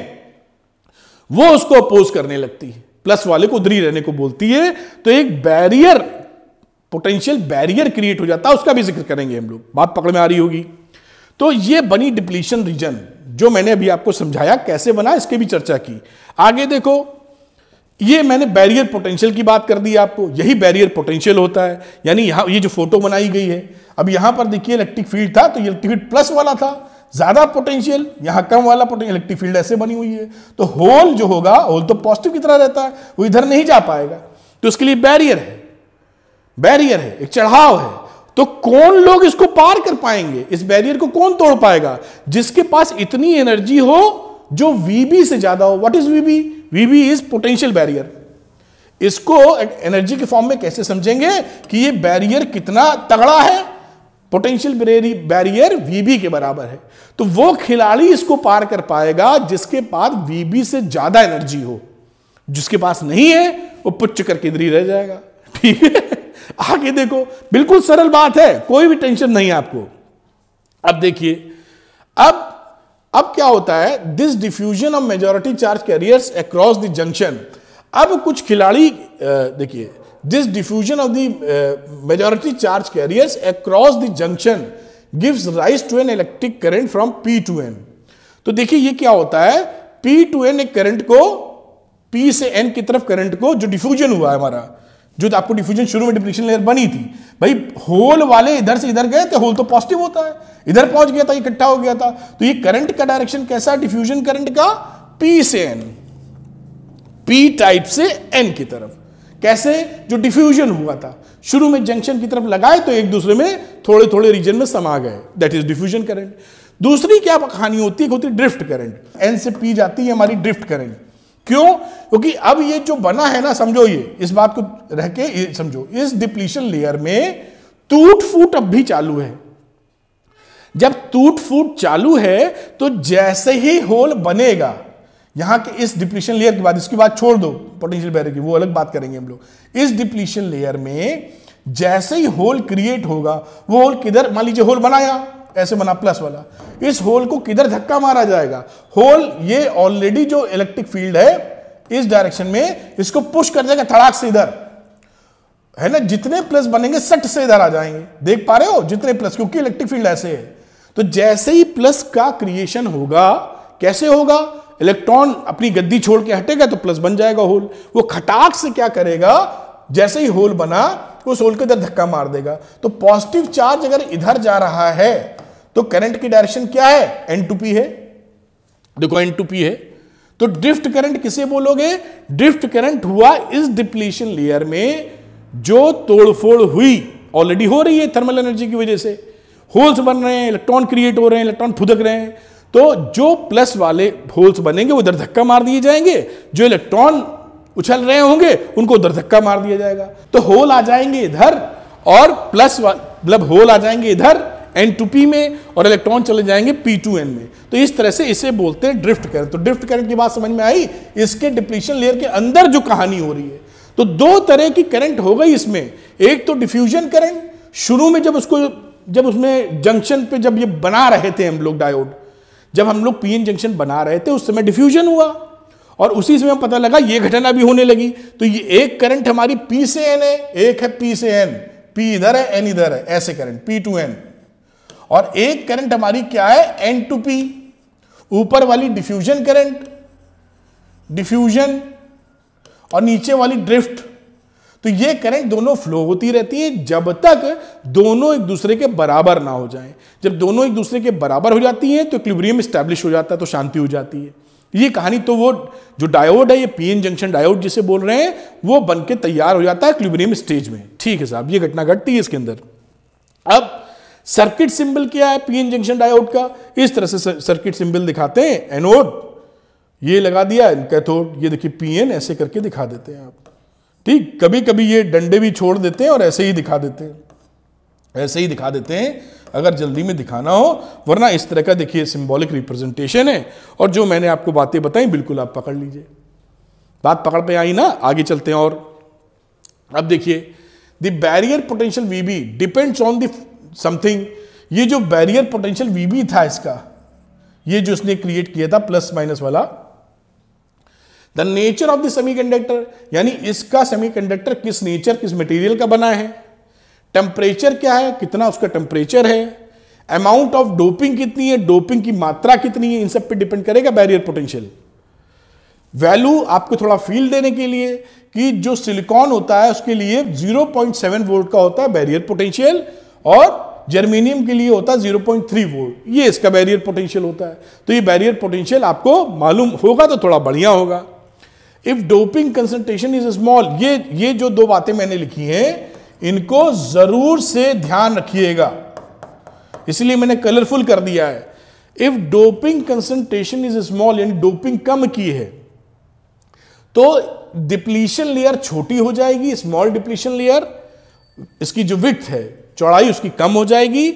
वो उसको अपोज करने लगती है प्लस वाले को उधरी रहने को बोलती है तो एक बैरियर पोटेंशियल बैरियर क्रिएट हो जाता है उसका भी जिक्र करेंगे हम लोग बात पकड़ में आ रही होगी तो ये बनी डिप्लीशन रीजन जो मैंने अभी आपको समझाया कैसे बना इसकी भी चर्चा की आगे देखो ये मैंने बैरियर पोटेंशियल की बात कर दी आपको यही बैरियर पोटेंशियल होता है यानी यहां ये जो फोटो बनाई गई है अब यहां पर देखिए इलेक्ट्रिक फील्ड था तो इलेक्ट्रिक फील्ड प्लस वाला था ज़्यादा पोटेंशियल यहां कम वाला पोटेंशियल इलेक्ट्रिक फील्ड ऐसे बनी हुई है तो होल जो होगा होल तो पॉजिटिव की तरह रहता है वो इधर नहीं जा पाएगा तो उसके लिए बैरियर है बैरियर है एक चढ़ाव है तो कौन लोग इसको पार कर पाएंगे इस बैरियर को कौन तोड़ पाएगा जिसके पास इतनी एनर्जी हो जो वीबी से ज्यादा हो what is v b v b is potential barrier इसको एनर्जी के फॉर्म में कैसे समझेंगे कि ये बैरियर कितना तगड़ा है पोटेंशियल बैरियर वीबी के बराबर है तो वो खिलाड़ी इसको पार कर पाएगा जिसके पास वीबी से ज्यादा एनर्जी हो जिसके पास नहीं है वो पुच्च करके इधर ही रह जाएगा ठीक है आगे देखो बिल्कुल सरल बात है कोई भी टेंशन नहीं है आपको अब देखिए अब अब क्या होता है this diffusion of majority charge carriers across the junction अब कुछ खिलाड़ी देखिए this diffusion of the majority charge carriers across the junction gives rise to an electric current from p to n तो देखिए ये क्या होता है पी टू एन एक करंट को पी से एन की तरफ करंट को जो डिफ्यूजन हुआ है हमारा जो आपको डिफ्यूजन शुरू में डिप्लीशन लेयर बनी थी भाई होल वाले इधर से इधर गए थे होल तो पॉजिटिव होता है इधर पहुंच गया था इकट्ठा हो गया था तो ये करंट का डायरेक्शन कैसा डिफ्यूजन करंट का पी से एन पी टाइप से एन की तरफ कैसे जो डिफ्यूजन हुआ था शुरू में जंक्शन की तरफ लगाए तो एक दूसरे में थोड़े थोड़े रीजन में समा गए दैट इज डिफ्यूजन करंट दूसरी क्या कहानी होती है होती ड्रिफ्ट करंट एन से पी जाती है हमारी ड्रिफ्ट करंट क्यों क्योंकि अब ये जो बना है ना समझो ये इस बात को रह के समझो इस डिप्लीशन लेयर में टूट फूट अब भी चालू है जब टूट फूट चालू है तो जैसे ही होल बनेगा यहां के इस डिप्लीशन लेयर के बाद इसके बाद छोड़ दो पोटेंशियल बैरियर की वो अलग बात करेंगे हम लोग इस डिप्लीशन लेयर में जैसे ही होल क्रिएट होगा वो होल किधर मान लीजिए होल बनाया ऐसे बना प्लस वाला इस होल को किधर धक्का मारा जाएगा होल ये ऑलरेडी जो इलेक्ट्रिक फील्ड है इस डायरेक्शन में इसको पुश कर देगा थड़ाक से इधर है ना जितने प्लस बनेंगे सट से इधर आ जाएंगे देख पा रहे हो जितने प्लस क्योंकि इलेक्ट्रिक फील्ड ऐसे है तो जैसे ही प्लस का क्रिएशन होगा कैसे होगा इलेक्ट्रॉन अपनी गद्दी छोड़ के हटेगा तो प्लस बन जाएगा होल वो खटाक से क्या करेगा जैसे ही होल बना उस होल के इधर धक्का मार देगा तो पॉजिटिव चार्ज अगर इधर जा रहा है तो करंट की डायरेक्शन क्या है एन टू पी है देखो एन टू पी है तो ड्रिफ्ट करंट किसे बोलोगे ड्रिफ्ट करंट हुआ इस डिप्लीशन लेयर में जो तोड़फोड़ हुई ऑलरेडी हो रही है थर्मल एनर्जी की वजह से होल्स बन रहे हैं इलेक्ट्रॉन क्रिएट हो रहे हैं इलेक्ट्रॉन फुदक रहे हैं तो जो प्लस वाले होल्स बनेंगे वो उधर धक्का मार दिए जाएंगे जो इलेक्ट्रॉन उछल रहे होंगे उनको उधर धक्का मार दिया जाएगा तो होल आ जाएंगे इधर और प्लस मतलब होल आ जाएंगे इधर एन टू पी में और इलेक्ट्रॉन चले जाएंगे पी टू एन में तो इस तरह से इसे बोलते हैं ड्रिफ्ट करंट तो ड्रिफ्ट करंट की बात समझ में आई इसके डिप्लीशन लेयर के अंदर जो कहानी हो रही है तो दो तरह की करंट हो गई इसमें एक तो डिफ्यूजन करंट शुरू में जब उसको जब उसमें जंक्शन पे जब ये बना रहे थे हम लोग डायोड जब हम लोग पीएन जंक्शन बना रहे थे उस समय डिफ्यूजन हुआ और उसी समय पता लगा ये घटना भी होने लगी तो ये एक करंट हमारी पी से एन है एक है पी से एन पी इधर है एन इधर है ऐसे करंट पी टू एन और एक करंट हमारी क्या है एन टू पी ऊपर वाली डिफ्यूजन करंट डिफ्यूजन और नीचे वाली ड्रिफ्ट तो ये करंट दोनों फ्लो होती रहती है जब तक दोनों एक दूसरे के बराबर ना हो जाएं जब दोनों एक दूसरे के बराबर हो जाती हैं तो इक्विलिब्रियम स्टैब्लिश हो जाता है तो शांति हो जाती है ये कहानी तो वो जो डायोड है ये पीएन जंक्शन डायोड जिसे बोल रहे हैं वो बन के तैयार हो जाता है इक्विलिब्रियम स्टेज में ठीक है साहब ये घटना घटती है इसके अंदर अब सर्किट सिंबल क्या है पीएन जंक्शन डायोड का इस तरह से सर्किट सिंबल दिखाते हैं एनोड ये लगा दिया कैथोड ये देखिए पीएन ऐसे करके दिखा देते हैं आप ठीक कभी कभी ये डंडे भी छोड़ देते हैं और ऐसे ही दिखा देते हैं ऐसे ही दिखा देते हैं अगर जल्दी में दिखाना हो वरना इस तरह का देखिए सिंबॉलिक रिप्रेजेंटेशन है और जो मैंने आपको बातें बताई बिल्कुल आप पकड़ लीजिए बात पकड़ पे आई ना आगे चलते हैं और अब देखिए the barrier potential v b depends on the something ये जो बैरियर पोटेंशियल वी था इसका ये जो इसने क्रिएट किया था प्लस माइनस वाला the nature of the semiconductor यानी इसका सेमीकंडक्टर किस नेचर किस मटेरियल का बना है टेम्परेचर क्या है कितना उसका टेम्परेचर है अमाउंट ऑफ डोपिंग कितनी है डोपिंग की मात्रा कितनी है इन सब पे डिपेंड करेगा बैरियर पोटेंशियल वैल्यू आपको थोड़ा फील देने के लिए कि जो सिलिकॉन होता है उसके लिए 0.7 वोल्ट का होता है बैरियर पोटेंशियल और जर्मेनियम के लिए होता है जीरो पॉइंट थ्री वोल्ट ये इसका बैरियर पोटेंशियल होता है तो ये बैरियर पोटेंशियल आपको मालूम होगा तो थोड़ा बढ़िया होगा if doping concentration is small ये ये जो दो बातें मैंने लिखी हैं इनको जरूर से ध्यान रखिएगा इसलिए मैंने कलरफुल कर दिया है if doping concentration is small यानी डोपिंग कम की है तो डिप्लीशन लेयर छोटी हो जाएगी स्मॉल डिप्लीशन लेयर इसकी जो विथ है चौड़ाई उसकी कम हो जाएगी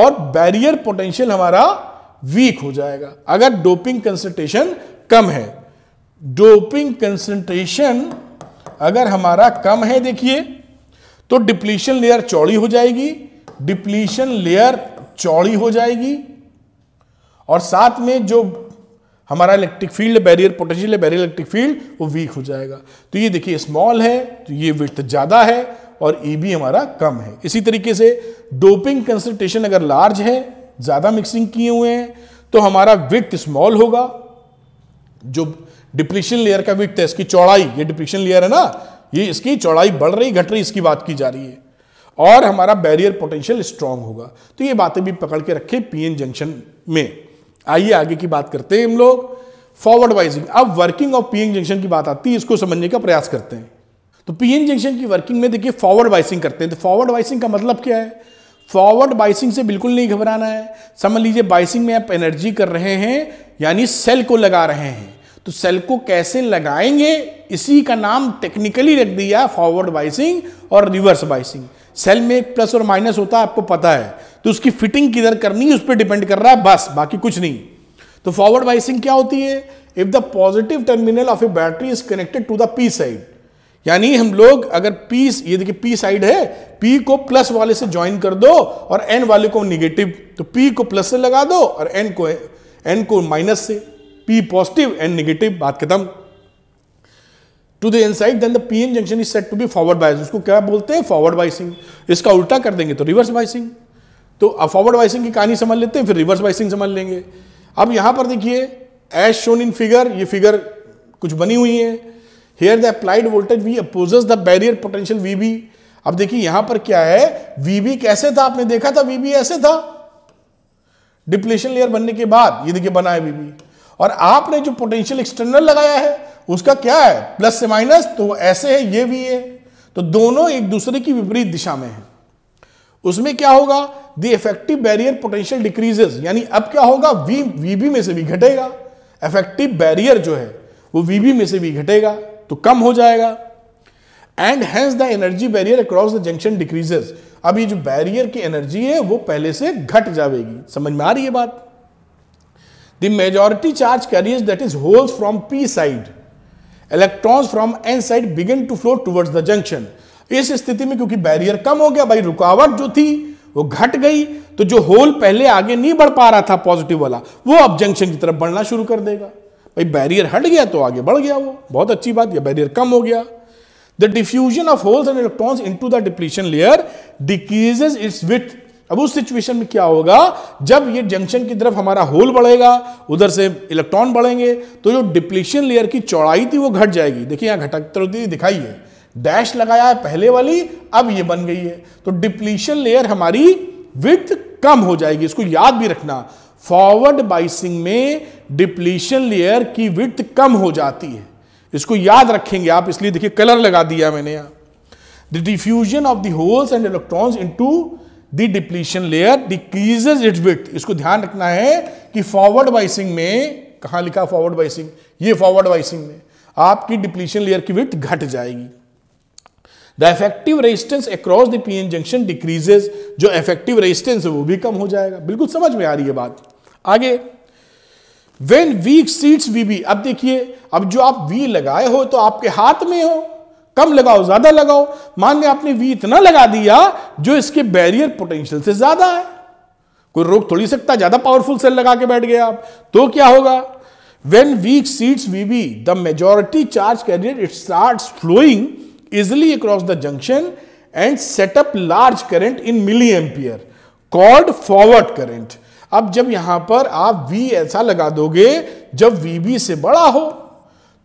और बैरियर पोटेंशियल हमारा वीक हो जाएगा अगर डोपिंग कंसंट्रेशन कम है डोपिंग कंसंट्रेशन अगर हमारा कम है देखिए तो डिप्लीशन लेयर चौड़ी हो जाएगी डिप्लीशन लेयर चौड़ी हो जाएगी और साथ में जो हमारा electric field barrier potential barrier electric field वो वीक हो जाएगा तो ये देखिए स्मॉल है तो ये विथ ज़्यादा है और ई e हमारा कम है इसी तरीके से डोपिंग कंसनट्रेशन अगर लार्ज है ज़्यादा मिक्सिंग किए हुए हैं तो हमारा विथ स्मॉल होगा जो डिप्लीशन लेयर का विथ है इसकी चौड़ाई ये डिप्लीशन लेयर है ना ये इसकी चौड़ाई बढ़ रही घट रही इसकी बात की जा रही है और हमारा बैरियर पोटेंशियल स्ट्रांग होगा तो ये बातें भी पकड़ के रखें पीएन जंक्शन में आइए आगे की बात करते हैं हम लोग फॉरवर्ड वाइजिंग अब वर्किंग ऑफ पीएन जंक्शन की बात आती है इसको समझने का प्रयास करते हैं तो पीएन जंक्शन की वर्किंग में देखिए फॉरवर्ड बाइसिंग करते हैं तो फॉरवर्ड बाइसिंग का मतलब क्या है फॉरवर्ड बाइसिंग से बिल्कुल नहीं घबराना है समझ लीजिए बाइसिंग में आप एनर्जी कर रहे हैं यानी सेल को लगा रहे हैं तो सेल को कैसे लगाएंगे इसी का नाम टेक्निकली रख दिया फॉरवर्ड बाइसिंग और रिवर्स बाइसिंग सेल में एक प्लस और माइनस होता है आपको पता है तो उसकी फिटिंग किधर करनी है उस पर डिपेंड कर रहा है बस बाकी कुछ नहीं तो फॉरवर्ड बाइसिंग क्या होती है if the positive terminal of a battery is connected to the p side यानी हम लोग अगर पी ये देखिए पी साइड है पी को प्लस वाले से ज्वाइन कर दो और एन वाले को निगेटिव तो पी को प्लस से लगा दो और एन को एन को माइनस से पी पॉजिटिव एन निगेटिव बात खत्म to the side then the n junction is set to be forward bias उसको क्या बोलते हैं फॉरवर्ड बाइसिंग इसका उल्टा कर देंगे तो रिवर्स बाइसिंग तो अब फॉरवर्ड बाइसिंग की कहानी समझ लेते हैं फिर रिवर्स बाइसिंग समझ लेंगे अब यहां पर देखिए एज शोन इन फिगर ये फिगर कुछ बनी हुई है here the applied voltage v opposes the barrier potential v b अब देखिए यहां पर क्या है वीबी कैसे था आपने देखा था वीबी ऐसे था डिप्लेशन लेयर बनने के बाद ये देखिए बना है वीबी और आपने जो पोटेंशियल एक्सटर्नल लगाया है उसका क्या है प्लस से माइनस तो ऐसे है ये भी है तो दोनों एक दूसरे की विपरीत दिशा में है उसमें क्या होगा the effective barrier potential decreases यानी अब क्या होगा वी वीबी में से भी घटेगा इफेक्टिव बैरियर जो है वो वीबी में से भी घटेगा तो कम हो जाएगा and hence the energy barrier across the junction decreases अब ये जो बैरियर की एनर्जी है वो पहले से घट जाएगी समझ में आ रही है बात the majority charge carriers that is holes from P side electrons from N side begin to flow towards the junction इस स्थिति में क्योंकि बैरियर कम हो गया भाई रुकावट जो थी वो घट गई तो जो होल पहले आगे नहीं बढ़ पा रहा था पॉजिटिव वाला वो अब जंक्शन की तरफ बढ़ना शुरू कर देगा भाई बैरियर हट गया तो आगे बढ़ गया वो बहुत अच्छी बात या बैरियर कम हो गया the diffusion of holes and electrons to the depletion layer decreases its width अब उस सिचुएशन में क्या होगा जब ये जंक्शन की तरफ हमारा होल बढ़ेगा उधर से इलेक्ट्रॉन बढ़ेंगे तो जो डिप्लीशन लेयर की चौड़ाई थी वो घट जाएगी देखिए यहाँ घटकते तो होती दिखाई है डैश लगाया है पहले वाली अब ये बन गई है तो डिप्लीशन लेयर हमारी विथ कम हो जाएगी इसको याद भी रखना फॉरवर्ड बाइसिंग में डिप्लीशन लेयर की विथ कम हो जाती है इसको याद रखेंगे आप इसलिए देखिए कलर लगा दिया मैंने यहां the diffusion of the holes and electrons into the depletion layer decreases its width इसको ध्यान रखना है कि फॉरवर्ड बाइसिंग में कहा लिखा फॉरवर्ड बाइसिंग ये फॉरवर्ड बाइसिंग में आपकी डिप्लीशन लेयर की विथ घट जाएगी the effective resistance across the PN junction decreases जो इफेक्टिव रेजिस्टेंस है वो भी कम हो जाएगा बिल्कुल समझ में आ रही है बात आगे when V exceeds V B अब देखिए अब जो आप वी लगाए हो तो आपके हाथ में हो कम लगाओ ज्यादा लगाओ मान लें आपने वी इतना लगा दिया जो इसके बैरियर पोटेंशियल से ज्यादा है कोई रोक थोड़ी सकता ज्यादा पावरफुल सेल लगा के बैठ गए आप तो क्या होगा when V exceeds V B the majority charge carrier it start flowing easily across the junction and set up large current in milli ampere called forward current अब जब यहां पर आप v ऐसा लगा दोगे जब बी से बड़ा हो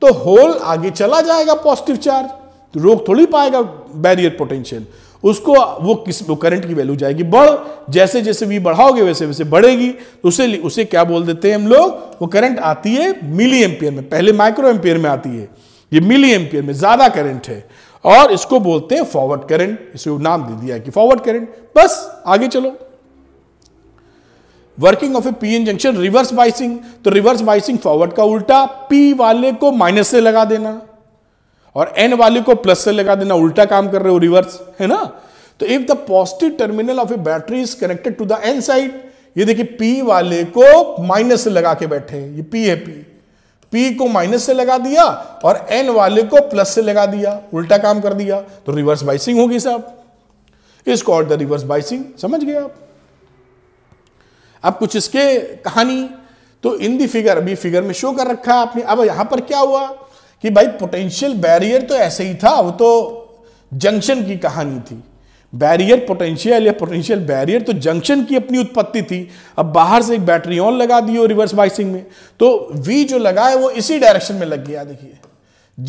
तो होल आगे चला जाएगा पॉजिटिव चार्ज तो रोक थोड़ी पाएगा बैरियर पोटेंशियल उसको वो किस वो करंट की वैल्यू जाएगी बढ़ जैसे जैसे वी बढ़ाओगे वैसे वैसे बढ़ेगी तो उसे उसे क्या बोल देते हैं हम लोग वो करंट आती है मिली एम्पियर में पहले माइक्रो एम्पियर में आती है ये मिली एम्पियर में ज़्यादा करंट है और इसको बोलते हैं फॉरवर्ड करंट इसे नाम दे दिया कि फॉरवर्ड करंट बस आगे चलो working of a P N junction reverse biasing तो रिवर्स बाइसिंग फॉरवर्ड का उल्टा पी वाले को माइनस से लगा देना और एन वाले को प्लस से लगा देना उल्टा काम कर रहे हो रिवर्स है ना तो if the positive terminal of a battery is connected to the N side ये देखिए पी वाले को माइनस से लगा के बैठे हैं ये पी है पी पी को माइनस से लगा दिया और एन वाले को प्लस से लगा दिया उल्टा काम कर दिया तो रिवर्स बाइसिंग होगी साहब इस कॉल्ड द रिवर्स बाइसिंग समझ गए आप अब कुछ इसके कहानी तो इन दी फिगर अभी फिगर में शो कर रखा है आपने अब यहां पर क्या हुआ कि भाई पोटेंशियल बैरियर तो ऐसे ही था वो तो जंक्शन की कहानी थी बैरियर पोटेंशियल या पोटेंशियल बैरियर तो जंक्शन की अपनी उत्पत्ति थी अब बाहर से एक बैटरी ऑन लगा दी हो रिवर्स बाइसिंग में तो वी जो लगा है वो इसी डायरेक्शन में लग गया देखिए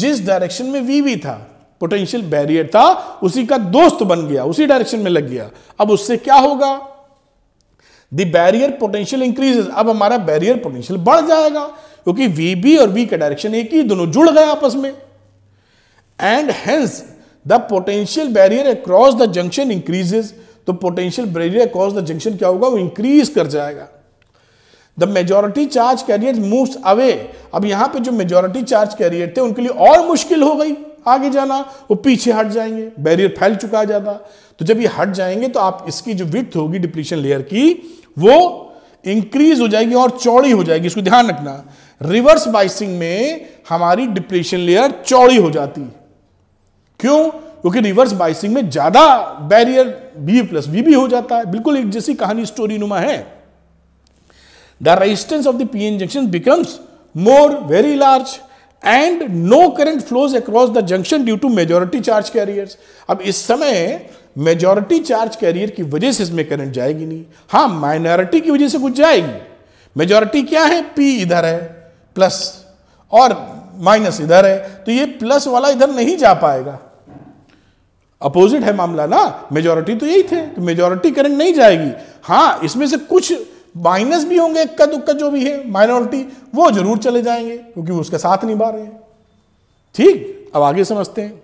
जिस डायरेक्शन में वी भी था पोटेंशियल बैरियर था उसी का दोस्त बन गया उसी डायरेक्शन में लग गया अब उससे क्या होगा द बैरियर पोटेंशियल इंक्रीजेस अब हमारा बैरियर पोटेंशियल बढ़ जाएगा क्योंकि वी बी और वी का डायरेक्शन एक ही दोनों जुड़ गए आपस में and hence the potential barrier across the junction increases तो potential barrier across the junction क्या होगा वो इंक्रीज कर जाएगा the majority charge carrier moves away अब यहां पे जो मेजोरिटी चार्ज कैरियर थे उनके लिए और मुश्किल हो गई आगे जाना वो पीछे हट जाएंगे बैरियर फैल चुका है ज्यादा तो जब ये हट जाएंगे तो आप इसकी जो विथ होगी डिप्लीशन लेयर की वो इंक्रीज हो जाएगी और चौड़ी हो जाएगी इसको ध्यान रखना रिवर्स बाइसिंग में हमारी डिप्लेशन लेयर चौड़ी हो जाती क्यों क्योंकि रिवर्स बाइसिंग में ज्यादा बैरियर बी प्लस वी भी हो जाता है बिल्कुल एक जैसी कहानी स्टोरी नुमा है the resistance of the P N junction becomes more very large and no current flows across the junction due to majority charge carriers अब इस समय मेजोरिटी चार्ज कैरियर की वजह से इसमें करंट जाएगी नहीं हाँ माइनॉरिटी की वजह से कुछ जाएगी मेजोरिटी क्या है पी इधर है प्लस और माइनस इधर है तो ये प्लस वाला इधर नहीं जा पाएगा अपोजिट है मामला ना मेजोरिटी तो यही थे तो मेजोरिटी करंट नहीं जाएगी हाँ इसमें से कुछ माइनस भी होंगे इक्का दुक्का जो भी है माइनॉरिटी वो जरूर चले जाएंगे क्योंकि वो उसके साथ निभा रहे हैं ठीक अब आगे समझते हैं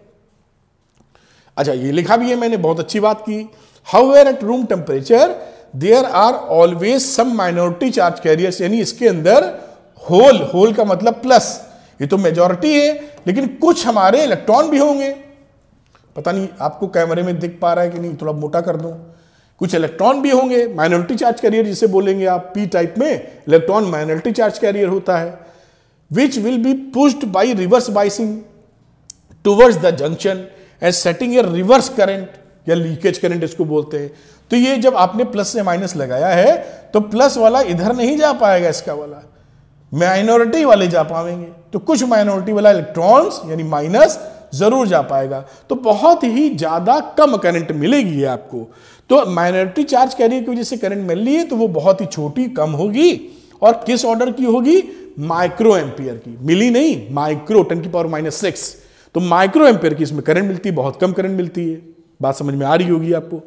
अच्छा ये लिखा भी है मैंने बहुत अच्छी बात की however at room temperature there are always some minority charge carriers यानी इसके अंदर होल होल का मतलब प्लस ये तो मेजोरिटी है लेकिन कुछ हमारे इलेक्ट्रॉन भी होंगे पता नहीं आपको कैमरे में दिख पा रहा है कि नहीं थोड़ा मोटा कर दूं कुछ इलेक्ट्रॉन भी होंगे माइनॉरिटी चार्ज कैरियर जिसे बोलेंगे आप पी टाइप में इलेक्ट्रॉन माइनॉरिटी चार्ज कैरियर होता है which will be pushed by reverse biasing towards the junction and setting a reverse current या लीकेज करंट इसको बोलते हैं तो ये जब आपने प्लस से माइनस लगाया है तो प्लस वाला इधर नहीं जा पाएगा इसका वाला माइनॉरिटी वाले जा पाएंगे तो कुछ माइनॉरिटी वाला इलेक्ट्रॉन्स यानी माइनस जरूर जा पाएगा तो बहुत ही ज़्यादा कम करंट मिलेगी आपको तो माइनॉरिटी चार्ज कैरियर की वजह से करंट मिल रही है तो वो बहुत ही छोटी कम होगी और किस ऑर्डर की होगी माइक्रो एम्पियर की मिली नहीं माइक्रो टेन की पावर माइनस सिक्स तो माइक्रो एम्पियर की इसमें करंट मिलती है बहुत कम करंट मिलती है बात समझ में आ रही होगी आपको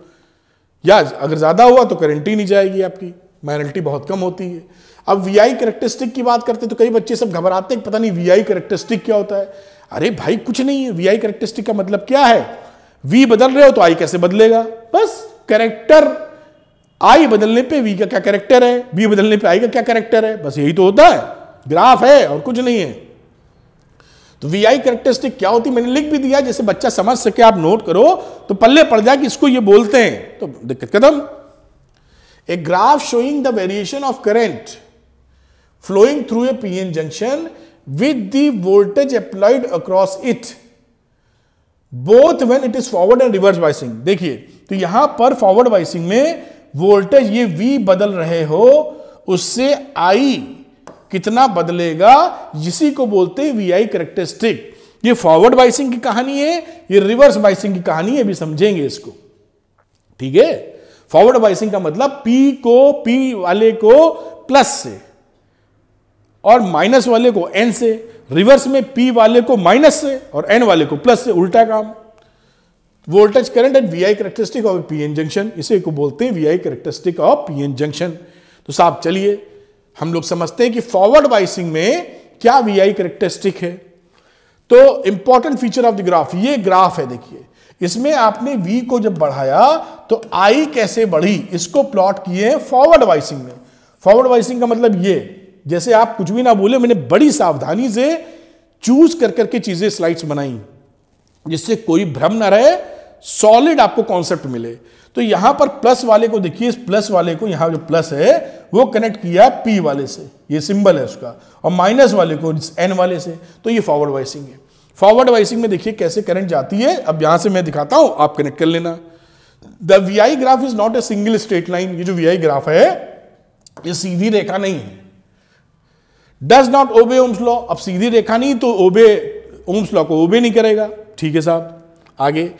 या अगर ज़्यादा हुआ तो करंट ही नहीं जाएगी आपकी माइनॉरिटी बहुत कम होती है अब वी आई करेक्टरिस्टिक की बात करते हैं तो कई बच्चे सब घबराते हैं पता नहीं वी आई करेक्टरिस्टिक क्या होता है अरे भाई कुछ नहीं है वी आई करेक्टरिस्टिक का मतलब क्या है वी बदल रहे हो तो आई कैसे बदलेगा बस करेक्टर आई बदलने पे वी का क्या कैरेक्टर है बी बदलने पे आई का क्या कैरेक्टर है बस यही तो होता है ग्राफ है और कुछ नहीं है तो वी आई करेक्टरिस्टिक क्या होती मैंने लिख भी दिया जैसे बच्चा समझ सके आप नोट करो तो पल्ले पड़ जाए कि इसको ये बोलते हैं तो दिक्कत कदम a graph showing the variation of current flowing through a P N junction with voltage applied across it both when it is forward and reverse biasing देखिए तो यहां पर फॉरवर्ड वाइसिंग में वोल्टेज ये V बदल रहे हो उससे I कितना बदलेगा इसी को बोलते हैं वी आई करेक्टरिस्टिक ये फॉरवर्ड बाइसिंग की कहानी है ये रिवर्स बाइसिंग की कहानी है भी समझेंगे इसको ठीक है फॉरवर्ड बाइसिंग का मतलब P को P वाले को प्लस से और माइनस वाले को एन से रिवर्स में पी वाले को माइनस से और एन वाले को प्लस से उल्टा काम voltage current and V I characteristic of P N junction इसे को बोलते हैं V I characteristic of P N junction तो साहब चलिए हम लोग समझते हैं कि फॉरवर्ड बाइसिंग में क्या वी आई करेक्टरिस्टिक है तो important feature of the graph ये ग्राफ है देखिए इसमें आपने V को जब बढ़ाया तो I कैसे बढ़ी इसको प्लॉट किए फॉरवर्ड वाइसिंग में फॉरवर्ड वाइसिंग का मतलब ये जैसे आप कुछ भी ना बोले मैंने बड़ी सावधानी से चूज कर करके चीजें स्लाइड्स बनाई जिससे कोई भ्रम ना रहे सॉलिड आपको कॉन्सेप्ट मिले तो यहां पर प्लस वाले को देखिए प्लस वाले को यहां जो प्लस है वो कनेक्ट किया पी वाले से ये सिंबल है उसका और माइनस वाले को एन वाले से तो ये फॉरवर्ड वाइसिंग है फॉरवर्ड वाइसिंग में देखिए कैसे करंट जाती है अब यहां से मैं दिखाता हूं आप कनेक्ट कर लेना the V graph is not a single straight line ये जो वी ग्राफ है ये सीधी रेखा नहीं है does not obey Ohm's law अब सीधी रेखा नहीं तो ओबे ओम्स लॉ को ओबे नहीं करेगा ठीक है साहब आगे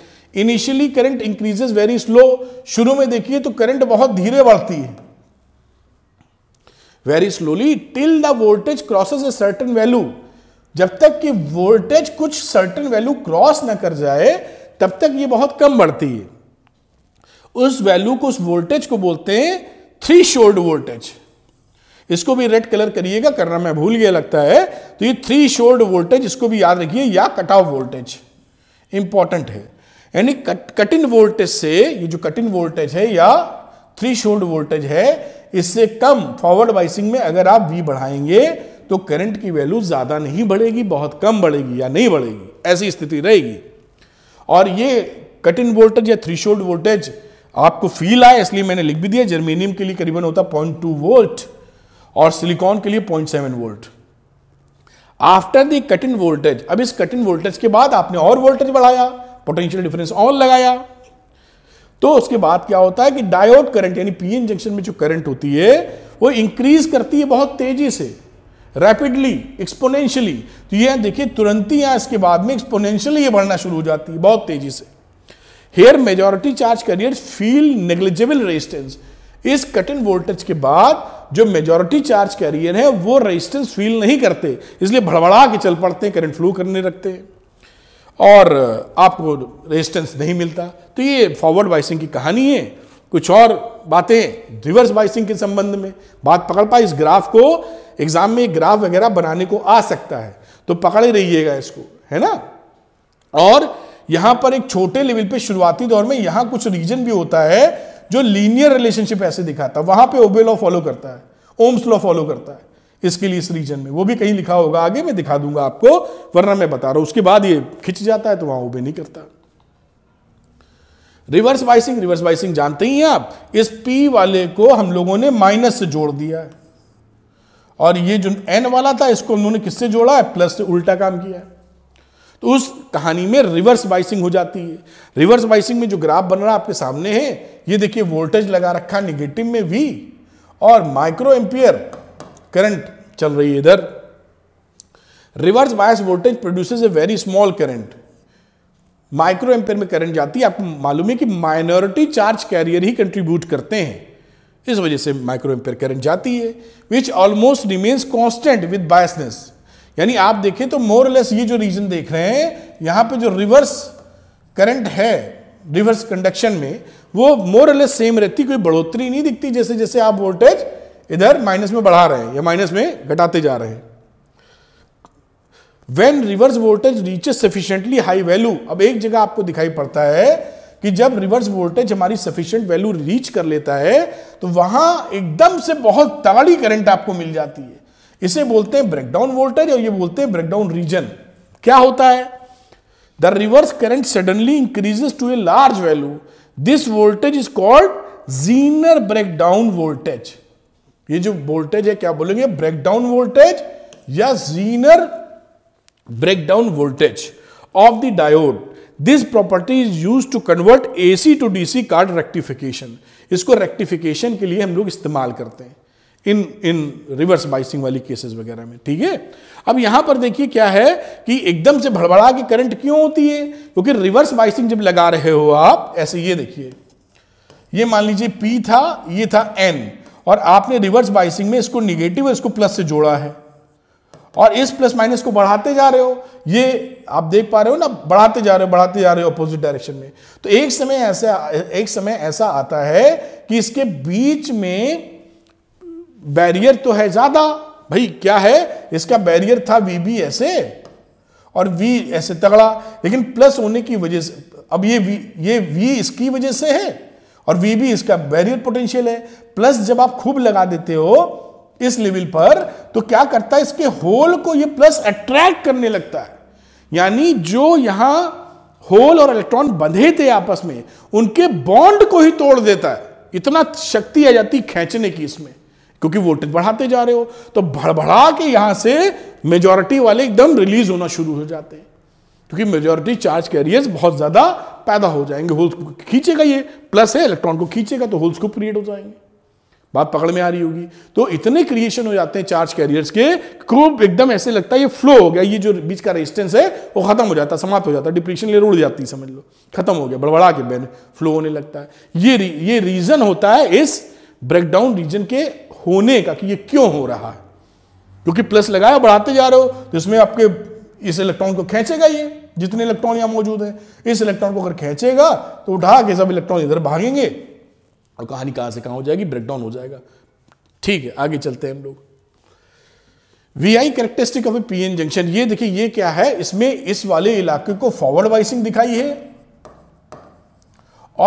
initially current increases very slow शुरू में देखिए तो करंट बहुत धीरे बढ़ती है very slowly till the voltage crosses a certain value जब तक कि वोल्टेज कुछ सर्टन वैल्यू क्रॉस ना कर जाए तब तक ये बहुत कम बढ़ती है उस वैल्यू को उस वोल्टेज को बोलते हैं थ्री शोल्ड वोल्टेज इसको भी रेड कलर करिएगा करना मैं भूल गया लगता है तो ये थ्री शोल्ड वोल्टेज इसको भी याद रखिए या कट ऑफ वोल्टेज इंपॉर्टेंट है यानी कट इन वोल्टेज से ये जो कट इन वोल्टेज है या थ्री शोल्ड वोल्टेज है इससे कम फॉरवर्ड बाइसिंग में अगर आप वी बढ़ाएंगे तो करंट की वैल्यू ज़्यादा नहीं बढ़ेगी बहुत कम बढ़ेगी या नहीं बढ़ेगी ऐसी स्थिति रहेगी और ये कट इन वोल्टेज या थ्री शोल्ड वोल्टेज आपको फील आए इसलिए मैंने लिख भी दिया जर्मेनियम के लिए करीबन होता पॉइंट टू वोल्ट और सिलिकॉन के लिए point seven volt after the cut in voltage अब इस कट इन वोल्टेज के बाद आपने और वोल्टेज बढ़ाया पोटेंशियल डिफरेंस और लगाया तो उसके बाद क्या होता है कि डायोड करंट यानी पीएन जंक्शन में जो करंट होती है वो इंक्रीज करती है बहुत तेजी से रैपिडली एक्सपोनेंशियली तो ये देखिए तुरंत ही इसके बाद में एक्सपोनेंशियली ये बढ़ना शुरू हो जाती है बहुत तेजी से here majority charge carrier feel negligible resistance इस कट इन वोल्टेज के बाद जो मेजोरिटी चार्ज कैरियर है वो रेजिस्टेंस फील नहीं करते इसलिए भड़बड़ा के चल पड़ते हैं करंट फ्लो करने रखते हैं और आपको रेजिस्टेंस नहीं मिलता तो ये फॉरवर्ड बाइसिंग की कहानी है कुछ और बातें रिवर्स बाइसिंग के संबंध में बात पकड़ पाए इस ग्राफ को एग्जाम में ग्राफ वगैरह बनाने को आ सकता है तो पकड़ रहिएगा इसको है ना और यहां पर एक छोटे लेवल पे शुरुआती दौर में यहां कुछ रीजन भी होता है जो लीनियर रिलेशनशिप ऐसे दिखाता है वहां पे ओबे लॉ फॉलो करता है ओम्स लॉ फॉलो करता है इसके लिए इस रीजन में वो भी कहीं लिखा होगा आगे मैं दिखा दूंगा आपको वरना मैं बता रहा हूं उसके बाद ये खिंच जाता है तो वहां ओबे नहीं करता रिवर्स बाइसिंग रिवर्स बाइसिंग जानते ही हैं आप इस पी वाले को हम लोगों ने माइनस से जोड़ दिया है और ये जो एन वाला था इसको उन्होंने किससे जोड़ा है प्लस से उल्टा काम किया है तो उस कहानी में रिवर्स बाइसिंग हो जाती है रिवर्स बाइसिंग में जो ग्राफ बन रहा है आपके सामने है ये देखिए वोल्टेज लगा रखा निगेटिव में वी और माइक्रो एम्पियर करंट चल रही है इधर reverse bias voltage produces a very small current micro ampere में करंट जाती है आपको मालूम है कि माइनॉरिटी चार्ज कैरियर ही कंट्रीब्यूट करते हैं इस वजह से माइक्रो एम्पियर करंट जाती है which almost remains constant with biasness यानी आप देखें तो मोर लेस ये जो रीजन देख रहे हैं यहां पे जो रिवर्स करंट है रिवर्स कंडक्शन में वो मोर लेस सेम रहती कोई बढ़ोतरी नहीं दिखती जैसे जैसे आप वोल्टेज इधर माइनस में बढ़ा रहे हैं या माइनस में घटाते जा रहे हैं when reverse voltage reaches sufficiently high value अब एक जगह आपको दिखाई पड़ता है कि जब रिवर्स वोल्टेज हमारी सफिशियंट वैल्यू रीच कर लेता है तो वहां एकदम से बहुत तगड़ी करंट आपको मिल जाती है इसे बोलते हैं ब्रेकडाउन वोल्टेज और ये बोलते हैं ब्रेकडाउन रीजन क्या होता है the reverse current suddenly increases to a large value this voltage is called Zener breakdown voltage ये जो वोल्टेज है क्या बोलेंगे ब्रेकडाउन वोल्टेज या Zener breakdown voltage of the diode this property is use to convert AC to DC called rectification इसको rectification के लिए हम लोग इस्तेमाल करते हैं इन इन रिवर्स बाइसिंग वाली केसेस वगैरह में ठीक है अब यहां पर देखिए क्या है कि एकदम से भड़बड़ा के करंट क्यों होती है क्योंकि रिवर्स बाइसिंग जब लगा रहे हो आप ऐसे ये देखिए ये मान लीजिए पी था ये था एन और आपने रिवर्स बाइसिंग में इसको निगेटिव और इसको प्लस से जोड़ा है और इस प्लस माइनस को बढ़ाते जा रहे हो ये आप देख पा रहे हो ना बढ़ाते जा रहे हो बढ़ाते जा रहे हो अपोजिट डायरेक्शन में तो एक समय ऐसा एक समय ऐसा आता है कि इसके बीच में बैरियर तो है ज्यादा भाई क्या है इसका बैरियर था वी बी ऐसे और वी ऐसे तगड़ा लेकिन प्लस होने की वजह से अब ये वी ये वी इसकी वजह से है और वी बी इसका बैरियर पोटेंशियल है प्लस जब आप खूब लगा देते हो इस लेवल पर तो क्या करता है इसके होल को ये प्लस अट्रैक्ट करने लगता है यानी जो यहां होल और इलेक्ट्रॉन बंधे थे आपस में उनके बॉन्ड को ही तोड़ देता है इतना शक्ति आ जाती खींचने की इसमें क्योंकि वोल्टेज बढ़ाते जा रहे हो तो भड़बड़ा के यहां से मेजोरिटी वाले एकदम रिलीज होना शुरू हो जाते हैं क्योंकि मेजोरिटी चार्ज कैरियर्स बहुत ज़्यादा पैदा हो जाएंगे होल्स को खींचेगा ये प्लस है इलेक्ट्रॉन को खींचेगा तो होल्स को क्रिएट हो जाएंगे बात पकड़ में आ रही होगी तो इतने क्रिएशन हो जाते हैं चार्ज कैरियर्स के खूब एकदम ऐसे लगता है ये फ्लो हो गया ये जो बीच का रेजिस्टेंस है वो खत्म हो जाता है समाप्त हो जाता है डिप्रेशन ले उड़ जाती है समझ लो खत्म हो गया बड़बड़ा के बैन फ्लो होने लगता है ये ये रीजन होता है इस ब्रेकडाउन रीजन के होने का कि ये क्यों हो रहा है क्योंकि प्लस लगाया बढ़ाते जा रहे हो तो इसमें आपके इस इलेक्ट्रॉन को खींचेगा ये जितने इलेक्ट्रॉन यहां मौजूद हैं इस इलेक्ट्रॉन को अगर खींचेगा तो उठा के सब इलेक्ट्रॉन इधर भागेंगे और कहानी कहां से कहां हो जाएगी ब्रेकडाउन हो जाएगा ठीक है आगे चलते हैं हम लोग V I characteristic of a P N junction ये देखिए ये क्या है इसमें इस वाले इलाके को फॉरवर्ड वाइसिंग दिखाई है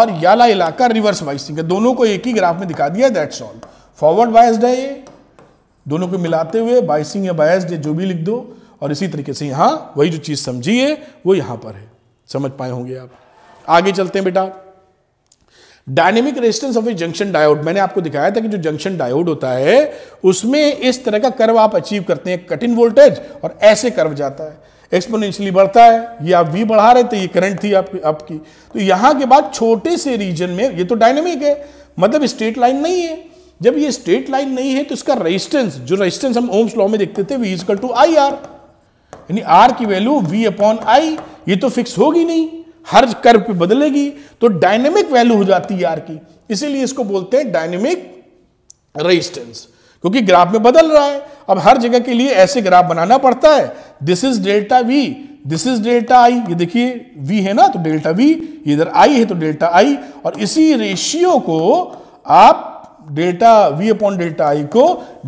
और याला इलाका रिवर्स वाइसिंग है दोनों को एक ही ग्राफ में दिखा दिया दैट्स ऑल फॉरवर्ड बायस्ड है ये दोनों को मिलाते हुए बाइसिंग या बायस्ड जो भी लिख दो और इसी तरीके से यहां वही जो चीज़ समझिए वो यहां पर है समझ पाए होंगे आप आगे चलते हैं बेटा dynamic resistance of a junction diode मैंने आपको दिखाया था कि जो जंक्शन डायोड होता है उसमें इस तरह का कर्व आप अचीव करते हैं कठिन वोल्टेज और ऐसे कर्व जाता है एक्सपोनेंशियली बढ़ता है ये आप वी बढ़ा रहे थे ये करंट थी आपकी आपकी तो यहां के बाद छोटे से रीजन में ये तो डायनेमिक है मतलब स्ट्रेट लाइन नहीं है जब ये स्ट्रेट लाइन नहीं है तो इसका रेजिस्टेंस जो रेजिस्टेंस हम ओम्स लॉ में देखते थे V is equal to I R यानी आर की वैल्यू वी अपॉन आई ये तो फिक्स होगी नहीं हर कर्व पे बदलेगी तो डायनेमिक वैल्यू हो जाती है आर की इसीलिए इसको बोलते हैं डायनेमिक रेजिस्टेंस क्योंकि ग्राफ में बदल रहा है अब हर जगह के लिए ऐसे ग्राफ बनाना पड़ता है this is delta V this is delta I ये देखिए वी है ना तो डेल्टा वी इधर आई है तो डेल्टा आई और इसी रेशियो को आप delta V upon delta I को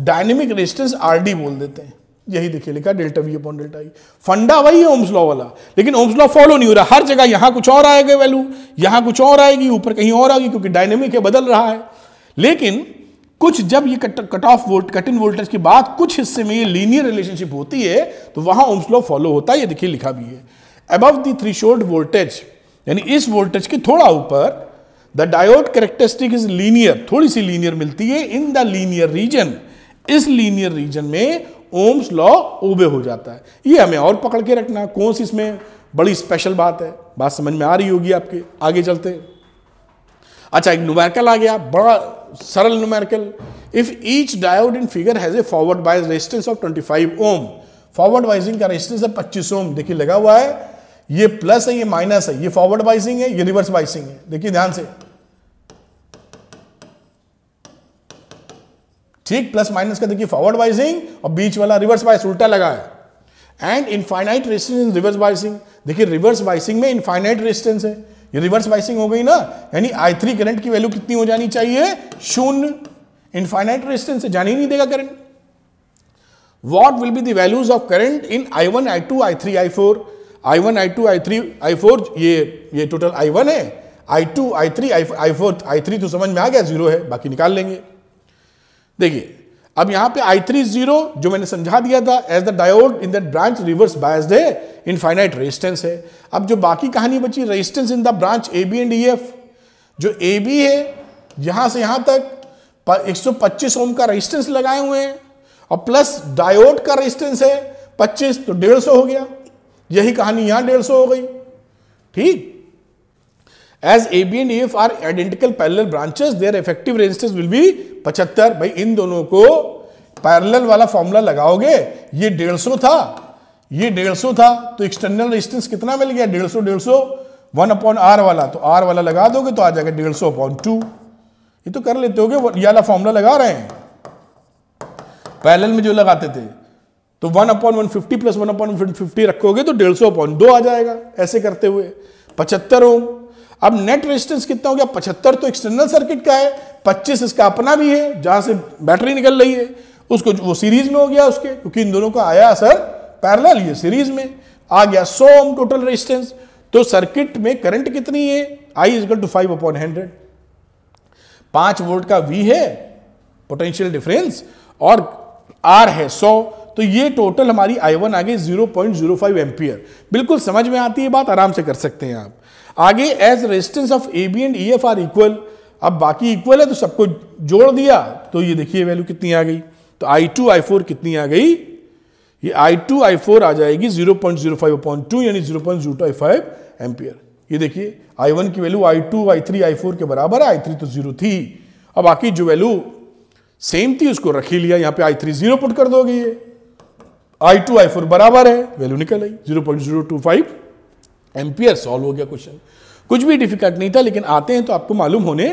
डायनेमिक रेजिस्टेंस आर डी बोल देते हैं यही देखिए लिखा delta V upon delta I funda वही है ओम्स लॉ वाला लेकिन ओम्स लॉ फॉलो नहीं हो रहा हर जगह यहां कुछ और आएगा वैल्यू यहां कुछ और आएगी ऊपर कहीं और आएगी क्योंकि डायनेमिक है बदल रहा है लेकिन कुछ जब ये cut cut off volt cut in voltage के बाद कुछ हिस्से में ये लीनियर रिलेशनशिप होती है तो वहां ओम्स लॉ फॉलो होता है ये देखिए लिखा भी है अबव द थ्री वोल्टेज यानी इस वोल्टेज के थोड़ा ऊपर the diode characteristic is linear थोड़ी सी लीनियर मिलती है इन द लीनियर रीजन इस लीनियर रीजन में ओम्स लॉ ओबे हो जाता है ये हमें और पकड़ के रखना कौन सी इसमें बड़ी स्पेशल बात है बात समझ में आ रही होगी आपके आगे चलते अच्छा एक नुमेरिकल आ गया बड़ा सरल numerical if each diode in figure has a forward bias resistance of 25 ohm forward biasing का रेजिस्टेंस है पच्चीस ओम देखिए लगा हुआ है ये प्लस है ये माइनस है ये फॉरवर्ड वाइजिंग है ये रिवर्स वाइजिंग है देखिए ध्यान से ठीक प्लस माइनस का देखिए फॉरवर्ड बाइसिंग और बीच वाला रिवर्स बाइस उल्टा लगा है and infinite resistance in reverse biasing देखिए रिवर्स बाइसिंग में इनफाइनाइट रेजिस्टेंस है ये रिवर्स बाइसिंग हो गई ना यानी आई थ्री करंट की वैल्यू कितनी हो जानी चाहिए शून्य इनफाइनाइट रेजिस्टेंस है जाने ही नहीं देगा current what will be the values of current in I one I two I three I four I one I two I three I four ये ये टोटल आई वन है I two I three I I four I three तो समझ में आ गया zero है बाकी निकाल लेंगे देखिए अब यहां पे आई थ्री जीरो जो मैंने समझा दिया था as the diode in that branch reverse biased है इनफाइनाइट रेजिस्टेंस है अब जो बाकी कहानी बची resistance in the branch A B and E F जो ए बी है यहां से यहां तक 125 ओम का रेजिस्टेंस लगाए हुए हैं और प्लस डायोड का रेजिस्टेंस है 25 तो 150 हो गया यही कहानी यहां 150 हो गई ठीक as A B and F are identical parallel branches their effective resistance will be पचहत्तर भाई इन दोनों को पैरल वाला फॉर्मूला लगाओगे ये डेढ़ सौ था ये डेढ़ सौ था तो एक्सटर्नल रेजिस्टेंस कितना मिल गया डेढ़ सौ डेढ़ सौ वन अपॉन आर वाला तो आर वाला लगा दोगे तो आ जाएगा डेढ़ सौ अपॉन टू ये तो कर लेते हो ये वाला फॉर्मूला लगा रहे हैं पैरल में जो लगाते थे तो one upon one fifty plus one upon fifty रखोगे तो डेढ़ सौ अपॉन दो आ जाएगा ऐसे करते हुए पचहत्तर ओम अब नेट रेजिस्टेंस कितना हो गया पचहत्तर तो एक्सटर्नल सर्किट का है पच्चीस इसका अपना भी है जहां से बैटरी निकल रही है उसको वो सीरीज में हो गया उसके क्योंकि इन दोनों का आया असर पैरल ये सीरीज में आ गया सो ओम टोटल रेजिस्टेंस तो सर्किट में करंट कितनी है I is equal to five upon hundred पांच वोल्ट का वी है पोटेंशियल डिफरेंस और आर है सौ तो ये टोटल हमारी आई वन आ गई zero point zero five ampere बिल्कुल समझ में आती है बात आराम से कर सकते हैं आप आगे as resistance of A B and E F are equal अब बाकी इक्वल है तो सबको जोड़ दिया तो ये देखिए वैल्यू कितनी आ गई तो आई टू आई फोर कितनी आ गई ये आई टू आई फोर आ जाएगी zero point zero five point two यानी zero point zero five five ampere ये देखिए आई वन की value I two I three I four के बराबर है आई थ्री तो जीरो थी अब बाकी जो वैल्यू सेम थी उसको रख ही लिया यहाँ पे आई थ्री जीरो पुट कर दोगे ये आई टू आई फोर बराबर है वैल्यू निकल आई zero point zero two five ampere solve हो गया क्वेश्चन कुछ भी डिफिकल्ट नहीं था लेकिन आते हैं तो आपको मालूम होने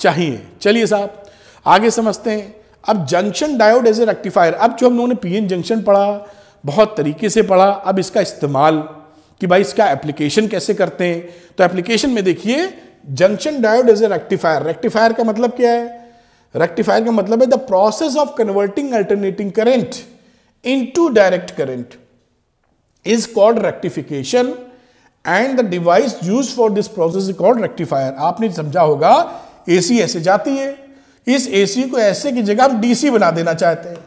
चाहिए चलिए साहब आगे समझते हैं अब junction diode as a rectifier अब जो हम लोगों ने पी जंक्शन पढ़ा बहुत तरीके से पढ़ा अब इसका इस्तेमाल कि भाई इसका एप्लीकेशन कैसे करते हैं तो एप्लीकेशन में देखिए junction diode as a rectifier rectifier का मतलब क्या है रेक्टिफायर का मतलब है the process of converting alternating current in direct current is called rectification and the device use for this process is called rectifier आपने समझा होगा एसी ऐसे जाती है इस एसी को ऐसे की जगह हम डीसी बना देना चाहते हैं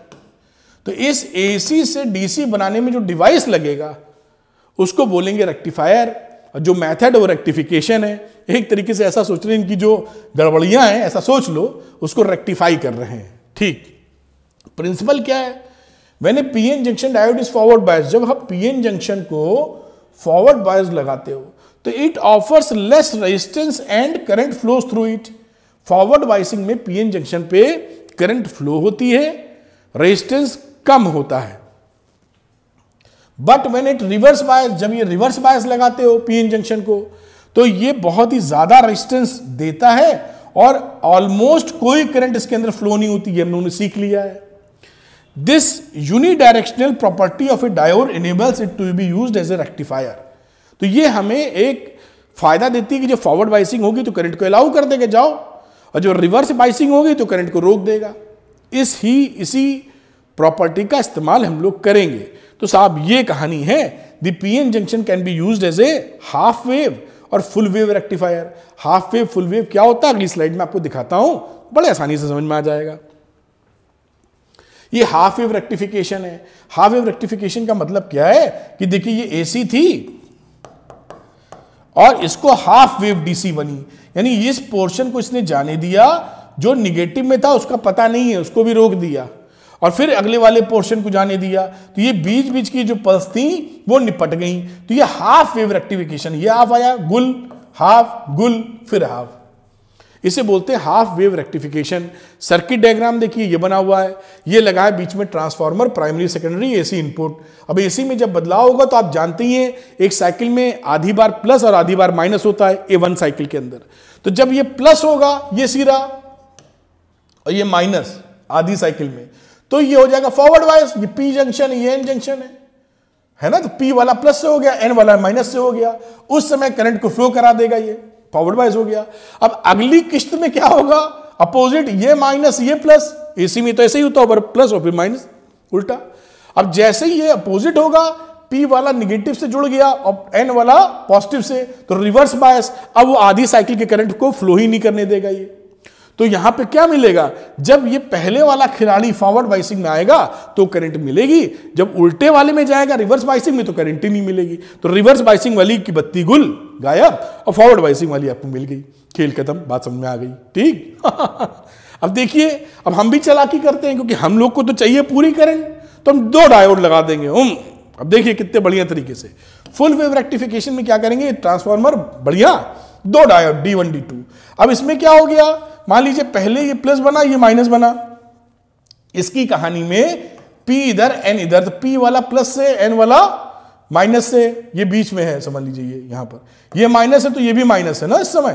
तो इस एसी से डीसी बनाने में जो डिवाइस लगेगा उसको बोलेंगे रेक्टिफायर और जो मेथड वो रेक्टिफिकेशन है एक तरीके से ऐसा सोच रहे हैं इनकी जो गड़बड़ियां हैं ऐसा सोच लो उसको रेक्टिफाई कर रहे हैं ठीक प्रिंसिपल क्या है मैंने N junction diode is forward bias जब हम पी एन जंक्शन को फॉरवर्ड बायस लगाते हो तो it offers less resistance and current flow through it forward biasing में पीएन जंक्शन पे करंट फ्लो होती है रेजिस्टेंस कम होता है but when it reverse bias जब ये रिवर्स बायस लगाते हो पीएन जंक्शन को तो ये बहुत ही ज़्यादा रेजिस्टेंस देता है और ऑलमोस्ट कोई करंट इसके अंदर फ्लो नहीं होती है हमने लोगों सीख लिया है This unidirectional property of a diode enables it to be used as a rectifier. तो ये हमें एक फायदा देती है कि जब फॉरवर्ड बाइसिंग होगी तो करंट को अलाउ कर देगा जाओ और जब रिवर्स बाइसिंग होगी तो करंट को रोक देगा इस ही इसी प्रॉपर्टी का इस्तेमाल हम लोग करेंगे तो साहब ये कहानी है the PN junction can be use as a half wave और full wave rectifier half wave full wave क्या होता है अगली स्लाइड में आपको दिखाता हूं बड़े आसानी से समझ में आ जाएगा ये हाफ वेव रेक्टिफिकेशन है हाफ वेव रेक्टिफिकेशन का मतलब क्या है कि देखिए ये एसी थी और इसको हाफ वेव डीसी बनी यानी इस पोर्शन को इसने जाने दिया जो निगेटिव में था उसका पता नहीं है उसको भी रोक दिया और फिर अगले वाले पोर्शन को जाने दिया तो ये बीच बीच की जो पल्स थी वो निपट गई तो ये हाफ वेव रेक्टिफिकेशन ये हाफ आया गुल हाफ गुल फिर हाफ इसे बोलते हैं half wave rectification circuit diagram देखिए ये बना हुआ है ये लगा है बीच में transformer primary secondary AC input अब एसी में जब बदलाव होगा तो आप जानते ही हैं एक साइकिल में आधी बार प्लस और आधी बार माइनस होता है ए वन साइकिल के अंदर तो जब ये प्लस होगा ये सीधा और ये माइनस आधी साइकिल में तो ये हो जाएगा फॉरवर्ड वाइज ये पी जंक्शन ये एन जंक्शन है है ना तो पी वाला प्लस से हो गया एन वाला माइनस से हो गया उस समय करंट को फ्लो करा देगा ये फॉरवर्ड बाइज हो गया अब अगली किश्त में क्या होगा अपोजिट ये माइनस ये प्लस एसी में तो ऐसे ही होता है प्लस और फिर माइनस उल्टा अब जैसे ही ये अपोजिट होगा पी वाला निगेटिव से जुड़ गया और एन वाला पॉजिटिव से तो रिवर्स बायस अब वो आधी साइकिल के करंट को फ्लो ही नहीं करने देगा ये तो यहां पे क्या मिलेगा जब ये पहले वाला खिलाड़ी फॉरवर्ड बाइसिंग में आएगा तो करंट मिलेगी जब उल्टे वाले में जाएगा रिवर्स बाइसिंग में तो करंट ही नहीं मिलेगी तो रिवर्स बाइसिंग वाली की बत्ती गुल गायब और फॉरवर्ड बाइसिंग वाली आपको मिल गई खेल खत्म बात समझ में आ गई ठीक अब देखिए अब हम भी चलाकी करते हैं क्योंकि हम लोग को तो चाहिए पूरी करंट तो हम दो डायोड लगा देंगे उम अब देखिए कितने बढ़िया तरीके से फुल वेव रेक्टिफिकेशन में क्या करेंगे ट्रांसफार्मर बढ़िया दो diode D one D two अब इसमें क्या हो गया मान लीजिए पहले ये प्लस बना ये माइनस बना इसकी कहानी में P इधर N इधर तो P वाला प्लस से N वाला माइनस से ये बीच में है समझ लीजिए ये यहां पर ये माइनस है तो ये भी माइनस है ना इस समय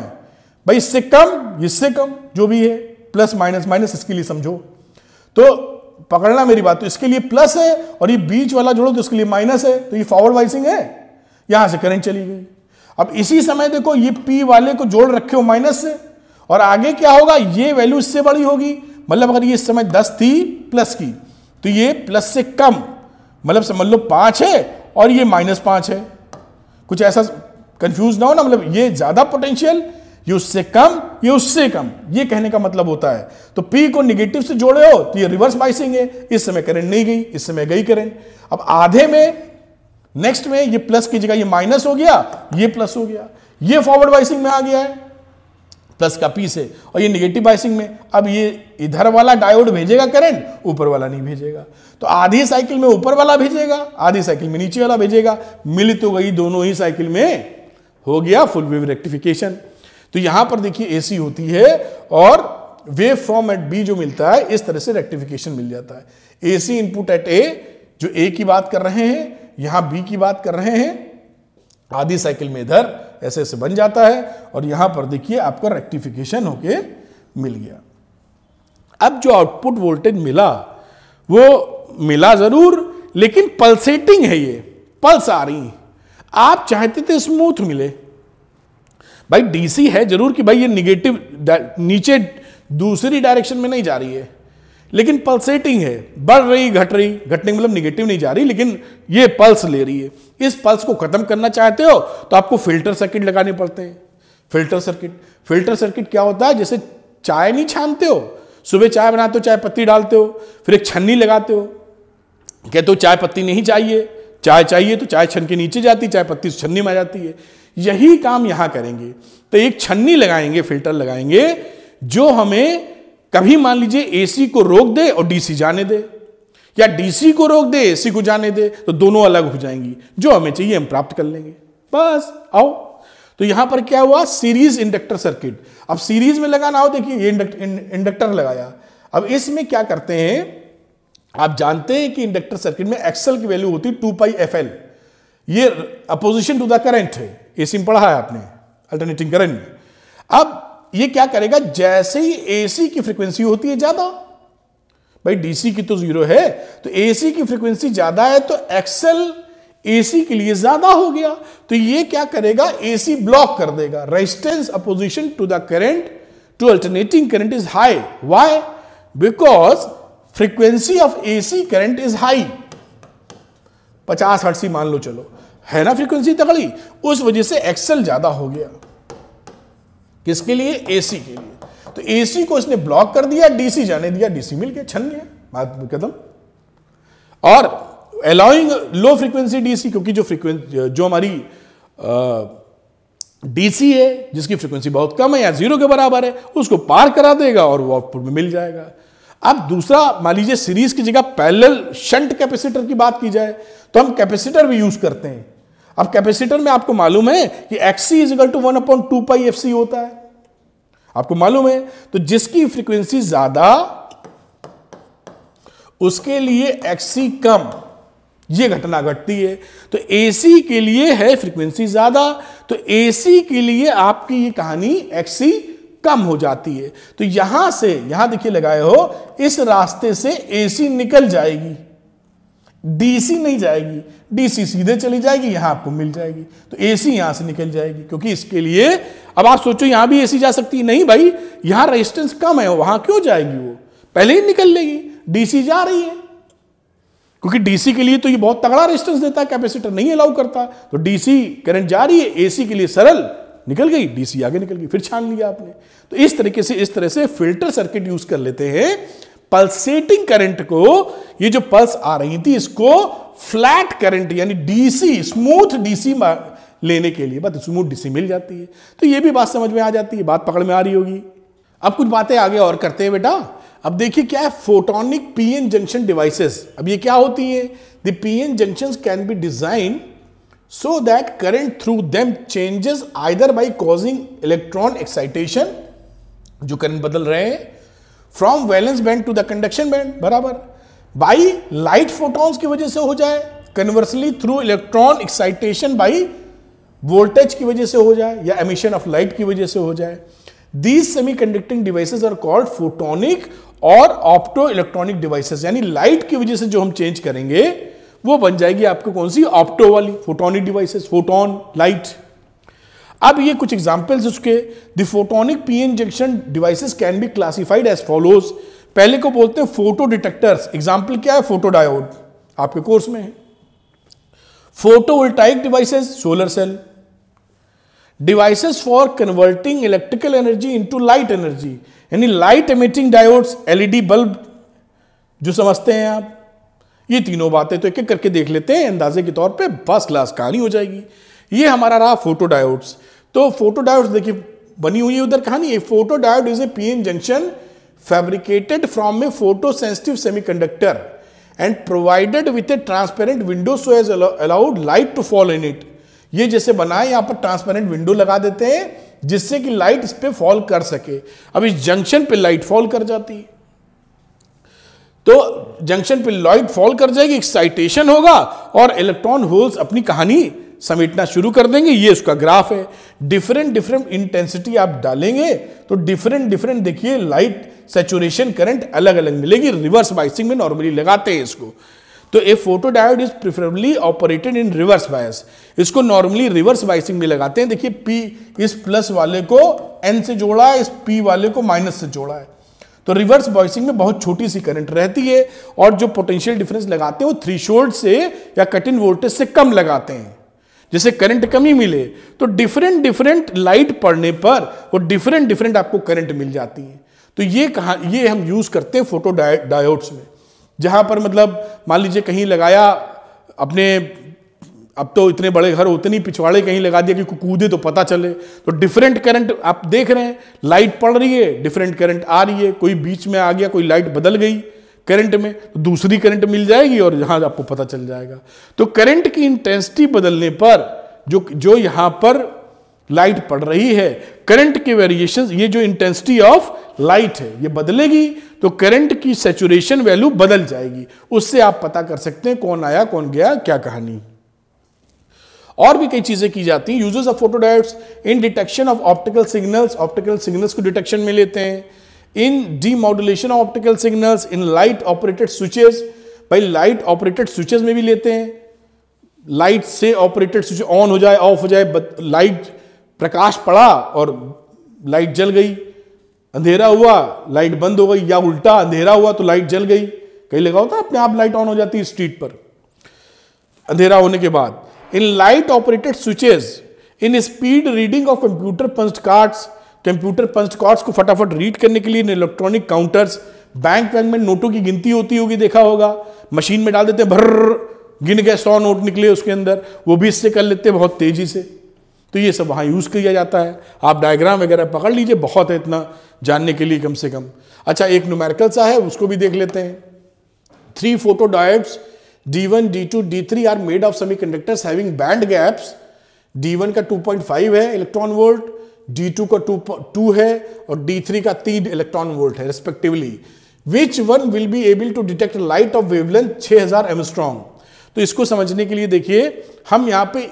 भाई इससे कम इससे कम जो भी है प्लस माइनस माइनस इसके लिए समझो तो पकड़ना मेरी बात तो इसके लिए प्लस है और ये बीच वाला जोड़ो तो इसके लिए माइनस है तो ये फॉरवर्ड वाइसिंग है यहां से करंट चली गई अब इसी समय देखो ये पी वाले को जोड़ रखे हो माइनस से और आगे क्या होगा ये वैल्यू इससे बड़ी होगी मतलब अगर ये इस समय दस थी प्लस की तो ये प्लस से कम मतलब समझ लो पांच है और ये माइनस पांच है कुछ ऐसा कंफ्यूज ना हो ना मतलब ये ज़्यादा पोटेंशियल ये उससे कम ये उससे कम ये कहने का मतलब होता है तो P को निगेटिव से जोड़े हो तो ये रिवर्स बाइसिंग है इस समय करंट नहीं गई इस समय गई करंट अब आधे में नेक्स्ट में ये प्लस की जगह ये माइनस हो गया ये प्लस हो गया ये फॉरवर्ड बाइसिंग में आ गया है प्लस का पीस है और ये नेगेटिव बाइसिंग में अब ये इधर वाला डायोड भेजेगा करंट ऊपर वाला नहीं भेजेगा तो आधी साइकिल में ऊपर वाला भेजेगा आधी साइकिल में नीचे वाला भेजेगा मिली तो गई दोनों ही साइकिल में हो गया फुल वेव रेक्टिफिकेशन तो यहां पर देखिए एसी होती है और वेव फॉर्म एट बी जो मिलता है इस तरह से रेक्टिफिकेशन मिल जाता है एसी इनपुट एट ए जो ए की बात कर रहे हैं यहां बी की बात कर रहे हैं आधी साइकिल में इधर ऐसे ऐसे बन जाता है और यहां पर देखिए आपका रेक्टिफिकेशन होके मिल गया अब जो आउटपुट वोल्टेज मिला वो मिला जरूर लेकिन पल्सेटिंग है ये पल्स आ रही आप चाहते थे स्मूथ मिले भाई डीसी है जरूर कि भाई ये निगेटिव नीचे दूसरी डायरेक्शन में नहीं जा रही है लेकिन पल्सेटिंग है बढ़ रही घट रही घटने मतलब निगेटिव नहीं जा रही लेकिन ये पल्स ले रही है इस पल्स को खत्म करना चाहते हो तो आपको फिल्टर सर्किट लगाने पड़ते हैं फिल्टर सर्किट फिल्टर सर्किट क्या होता है जैसे चाय नहीं छानते हो सुबह चाय बनाते हो चाय पत्ती डालते हो फिर एक छन्नी लगाते हो कहते हो चाय पत्ती नहीं चाहिए चाय चाहिए तो चाय छन के नीचे जाती चाय पत्ती छन्नी में आ जाती है यही काम यहां करेंगे तो एक छन्नी लगाएंगे फिल्टर लगाएंगे जो हमें कभी मान लीजिए एसी को रोक दे और डीसी जाने दे या डीसी को रोक दे एसी को जाने दे तो दोनों अलग हो जाएंगी जो हमें चाहिए हम प्राप्त कर लेंगे बस आओ तो यहां पर क्या हुआ सीरीज इंडक्टर सर्किट अब सीरीज में लगाना हो देखिए ये इंडक्टर लगाया अब इसमें क्या करते हैं आप जानते हैं कि इंडक्टर सर्किट में एक्सएल की वैल्यू होती है टू पाई एफ एल ये अपोजिशन टू द करंट है ये सिम पढ़ा है आपने अल्टरनेटिंग करंट अब ये क्या करेगा जैसे ही एसी की फ्रीक्वेंसी होती है ज्यादा भाई डीसी की तो जीरो है तो एसी की फ्रीक्वेंसी ज्यादा है तो एक्सएल एसी के लिए ज्यादा हो गया तो ये क्या करेगा एसी ब्लॉक कर देगा resistance opposition to the current to alternating current is high why because frequency of AC current is high पचास हर्सी मान लो चलो है ना फ्रीक्वेंसी तगड़ी उस वजह से एक्सएल ज्यादा हो गया किसके लिए एसी के लिए तो एसी को इसने ब्लॉक कर दिया डीसी जाने दिया डीसी मिल गया छन गया बात कदम और अलाउिंग लो फ्रीक्वेंसी डीसी क्योंकि जो फ्रीक्वेंसी जो हमारी डीसी है जिसकी फ्रीक्वेंसी बहुत कम है या जीरो के बराबर है उसको पार करा देगा और वो आउटपुट में मिल जाएगा अब दूसरा मान लीजिए सीरीज की जगह पैरेलल शंट कैपेसिटर की बात की जाए तो हम कैपेसिटर भी यूज करते हैं अब कैपेसिटर में आपको मालूम है कि X C is equal two one upon two pi F C होता है आपको मालूम है तो जिसकी फ्रीक्वेंसी ज्यादा उसके लिए एक्सी कम ये घटना घटती है तो एसी के लिए है फ्रीक्वेंसी ज्यादा तो एसी के लिए आपकी ये कहानी एक्सी कम हो जाती है तो यहां से यहां देखिए लगाए हो इस रास्ते से एसी निकल जाएगी डीसी नहीं जाएगी डीसी सीधे चली जाएगी यहां आपको मिल जाएगी तो एसी यहां से निकल जाएगी क्योंकि इसके लिए अब आप सोचो यहां भी एसी जा सकती है नहीं भाई यहां रेजिस्टेंस कम है वहां क्यों जाएगी वो पहले ही निकल लेगी डीसी जा रही है क्योंकि डीसी के लिए तो ये बहुत तगड़ा रेजिस्टेंस देता है कैपेसिटर नहीं अलाउ करता तो डीसी करंट जा रही है एसी के लिए सरल निकल गई डीसी आगे निकल गई फिर छान लिया आपने तो इस तरीके से इस तरह से फिल्टर सर्किट यूज कर लेते हैं पल्सेटिंग करंट को ये जो पल्स आ रही थी इसको फ्लैट करंट यानी डीसी स्मूथ डीसी लेने के लिए बात स्मूथ डीसी मिल जाती है तो ये भी बात समझ में आ जाती है बात पकड़ में आ रही होगी अब कुछ बातें आगे और करते हैं बेटा अब देखिए क्या है फोटोनिक पीएन जंक्शन डिवाइसेस अब ये क्या होती है the PN junction can be design so that current through them changes either by causing electron excitation जो करंट बदल रहे हैं from valence band to the conduction band बराबर बाई लाइट फोटॉन्स की वजह से हो जाए conversely through electron excitation by voltage की वजह से हो जाए या एमिशन ऑफ लाइट की वजह से हो जाए these semiconducting devices are called photonic और ऑप्टो इलेक्ट्रॉनिक डिवाइसेज यानी लाइट की वजह से जो हम चेंज करेंगे वो बन जाएगी आपको कौन सी ऑप्टो वाली फोटोनिक डिवाइसेज फोटोन लाइट अब ये कुछ एग्जाम्पल्स उसके the photonic P N junction devices can be classified as follows पहले को बोलते हैं फोटो डिटेक्टर्स एग्जाम्पल क्या है फोटो डायोड आपके कोर्स में है photovoltaic devices solar cell devices for converting electrical energy into light energy यानी light emitting diodes LED bulb जो समझते हैं आप ये तीनों बातें तो एक एक करके देख लेते हैं अंदाजे के तौर पे बस क्लास कहानी हो जाएगी ये हमारा रहा फोटो डायोड्स तो फोटोडायोड्स देखिए बनी हुई है उधर कहानी ये photodiode is a P N junction fabricated from a photosensitive semiconductor and provided with a transparent window so as allowed light to fall in it ये जैसे बनाए यहाँ पर ट्रांसपेरेंट विंडो लगा देते हैं जिससे कि लाइट इस पर फॉल कर सके अब इस जंक्शन पे लाइट फॉल कर जाती है तो जंक्शन पे लाइट फॉल कर जाएगी एक्साइटेशन होगा और इलेक्ट्रॉन होल्स अपनी कहानी समेटना शुरू कर देंगे ये उसका ग्राफ है डिफरेंट डिफरेंट इंटेंसिटी आप डालेंगे तो डिफरेंट डिफरेंट देखिए लाइट सेचुरेशन करंट अलग अलग मिलेगी रिवर्स बाइसिंग में नॉर्मली लगाते हैं इसको तो a photo diode is preferably operated in reverse bias इसको नॉर्मली रिवर्स बाइसिंग में लगाते हैं देखिए पी इस प्लस वाले को एन से जोड़ा है इस पी वाले को माइनस से जोड़ा है तो रिवर्स बॉइसिंग में बहुत छोटी सी करंट रहती है और जो पोटेंशियल डिफरेंस लगाते हैं वो थ्री से या कट इन वोल्टेज से कम लगाते हैं जैसे करंट कमी मिले तो डिफरेंट डिफरेंट लाइट पड़ने पर वो डिफरेंट डिफरेंट आपको करंट मिल जाती है तो ये कहा ये हम यूज़ करते हैं फोटो डायोड्स में जहां पर मतलब मान लीजिए कहीं लगाया अपने अब तो इतने बड़े घर उतनी पिछवाड़े कहीं लगा दिया कि कूदे तो पता चले तो डिफरेंट करंट आप देख रहे हैं लाइट पड़ रही है डिफरेंट करंट आ रही है कोई बीच में आ गया कोई लाइट बदल गई करंट में तो दूसरी करंट मिल जाएगी और यहां आपको पता चल जाएगा तो करंट की इंटेंसिटी बदलने पर जो जो यहां पर लाइट पड़ रही है करंट के वेरिएशन ये जो इंटेंसिटी ऑफ लाइट है ये बदलेगी तो करंट की सेचुरेशन वैल्यू बदल जाएगी उससे आप पता कर सकते हैं कौन आया कौन गया क्या कहानी और भी कई चीजें की जाती हैं uses of photodiodes in detection of optical signals optical signals को डिटेक्शन में लेते हैं in demodulation of optical signal in light operated switches भाई लाइट ऑपरेटेड स्विचेस में भी लेते हैं लाइट से ऑपरेटेड स्विच ऑन हो जाए ऑफ हो जाए लाइट प्रकाश पड़ा और लाइट जल गई अंधेरा हुआ लाइट बंद हो गई या उल्टा अंधेरा हुआ तो लाइट जल गई कहीं लगा होता अपने आप लाइट ऑन हो जाती है स्ट्रीट पर अंधेरा होने के बाद in light operated switches in speed reading of computer punch cards computer punch cards को फटाफट रीड करने के लिए इलेक्ट्रॉनिक काउंटर्स बैंक वैंक में नोटों की गिनती होती होगी देखा होगा मशीन में डाल देते हैं भर गिन गए सौ नोट निकले उसके अंदर वो भी इससे कर लेते हैं बहुत तेज़ी से तो ये सब वहाँ यूज़ किया जाता है आप डायग्राम वगैरह पकड़ लीजिए बहुत है इतना जानने के लिए कम से कम अच्छा एक न्यूमेरिकल सा है उसको भी देख लेते हैं three photo diodes D one D two D three are made of semiconductors having band gaps D one का टू पॉइंट फाइव है इलेक्ट्रॉन वोल्ट D2 का 2 टू है और D3 का 3 इलेक्ट्रॉन वोल्ट है respectively which one will be able to detect light of wavelength 6000 हजार Armstrong तो इसको समझने के लिए देखिए हम यहाँ पे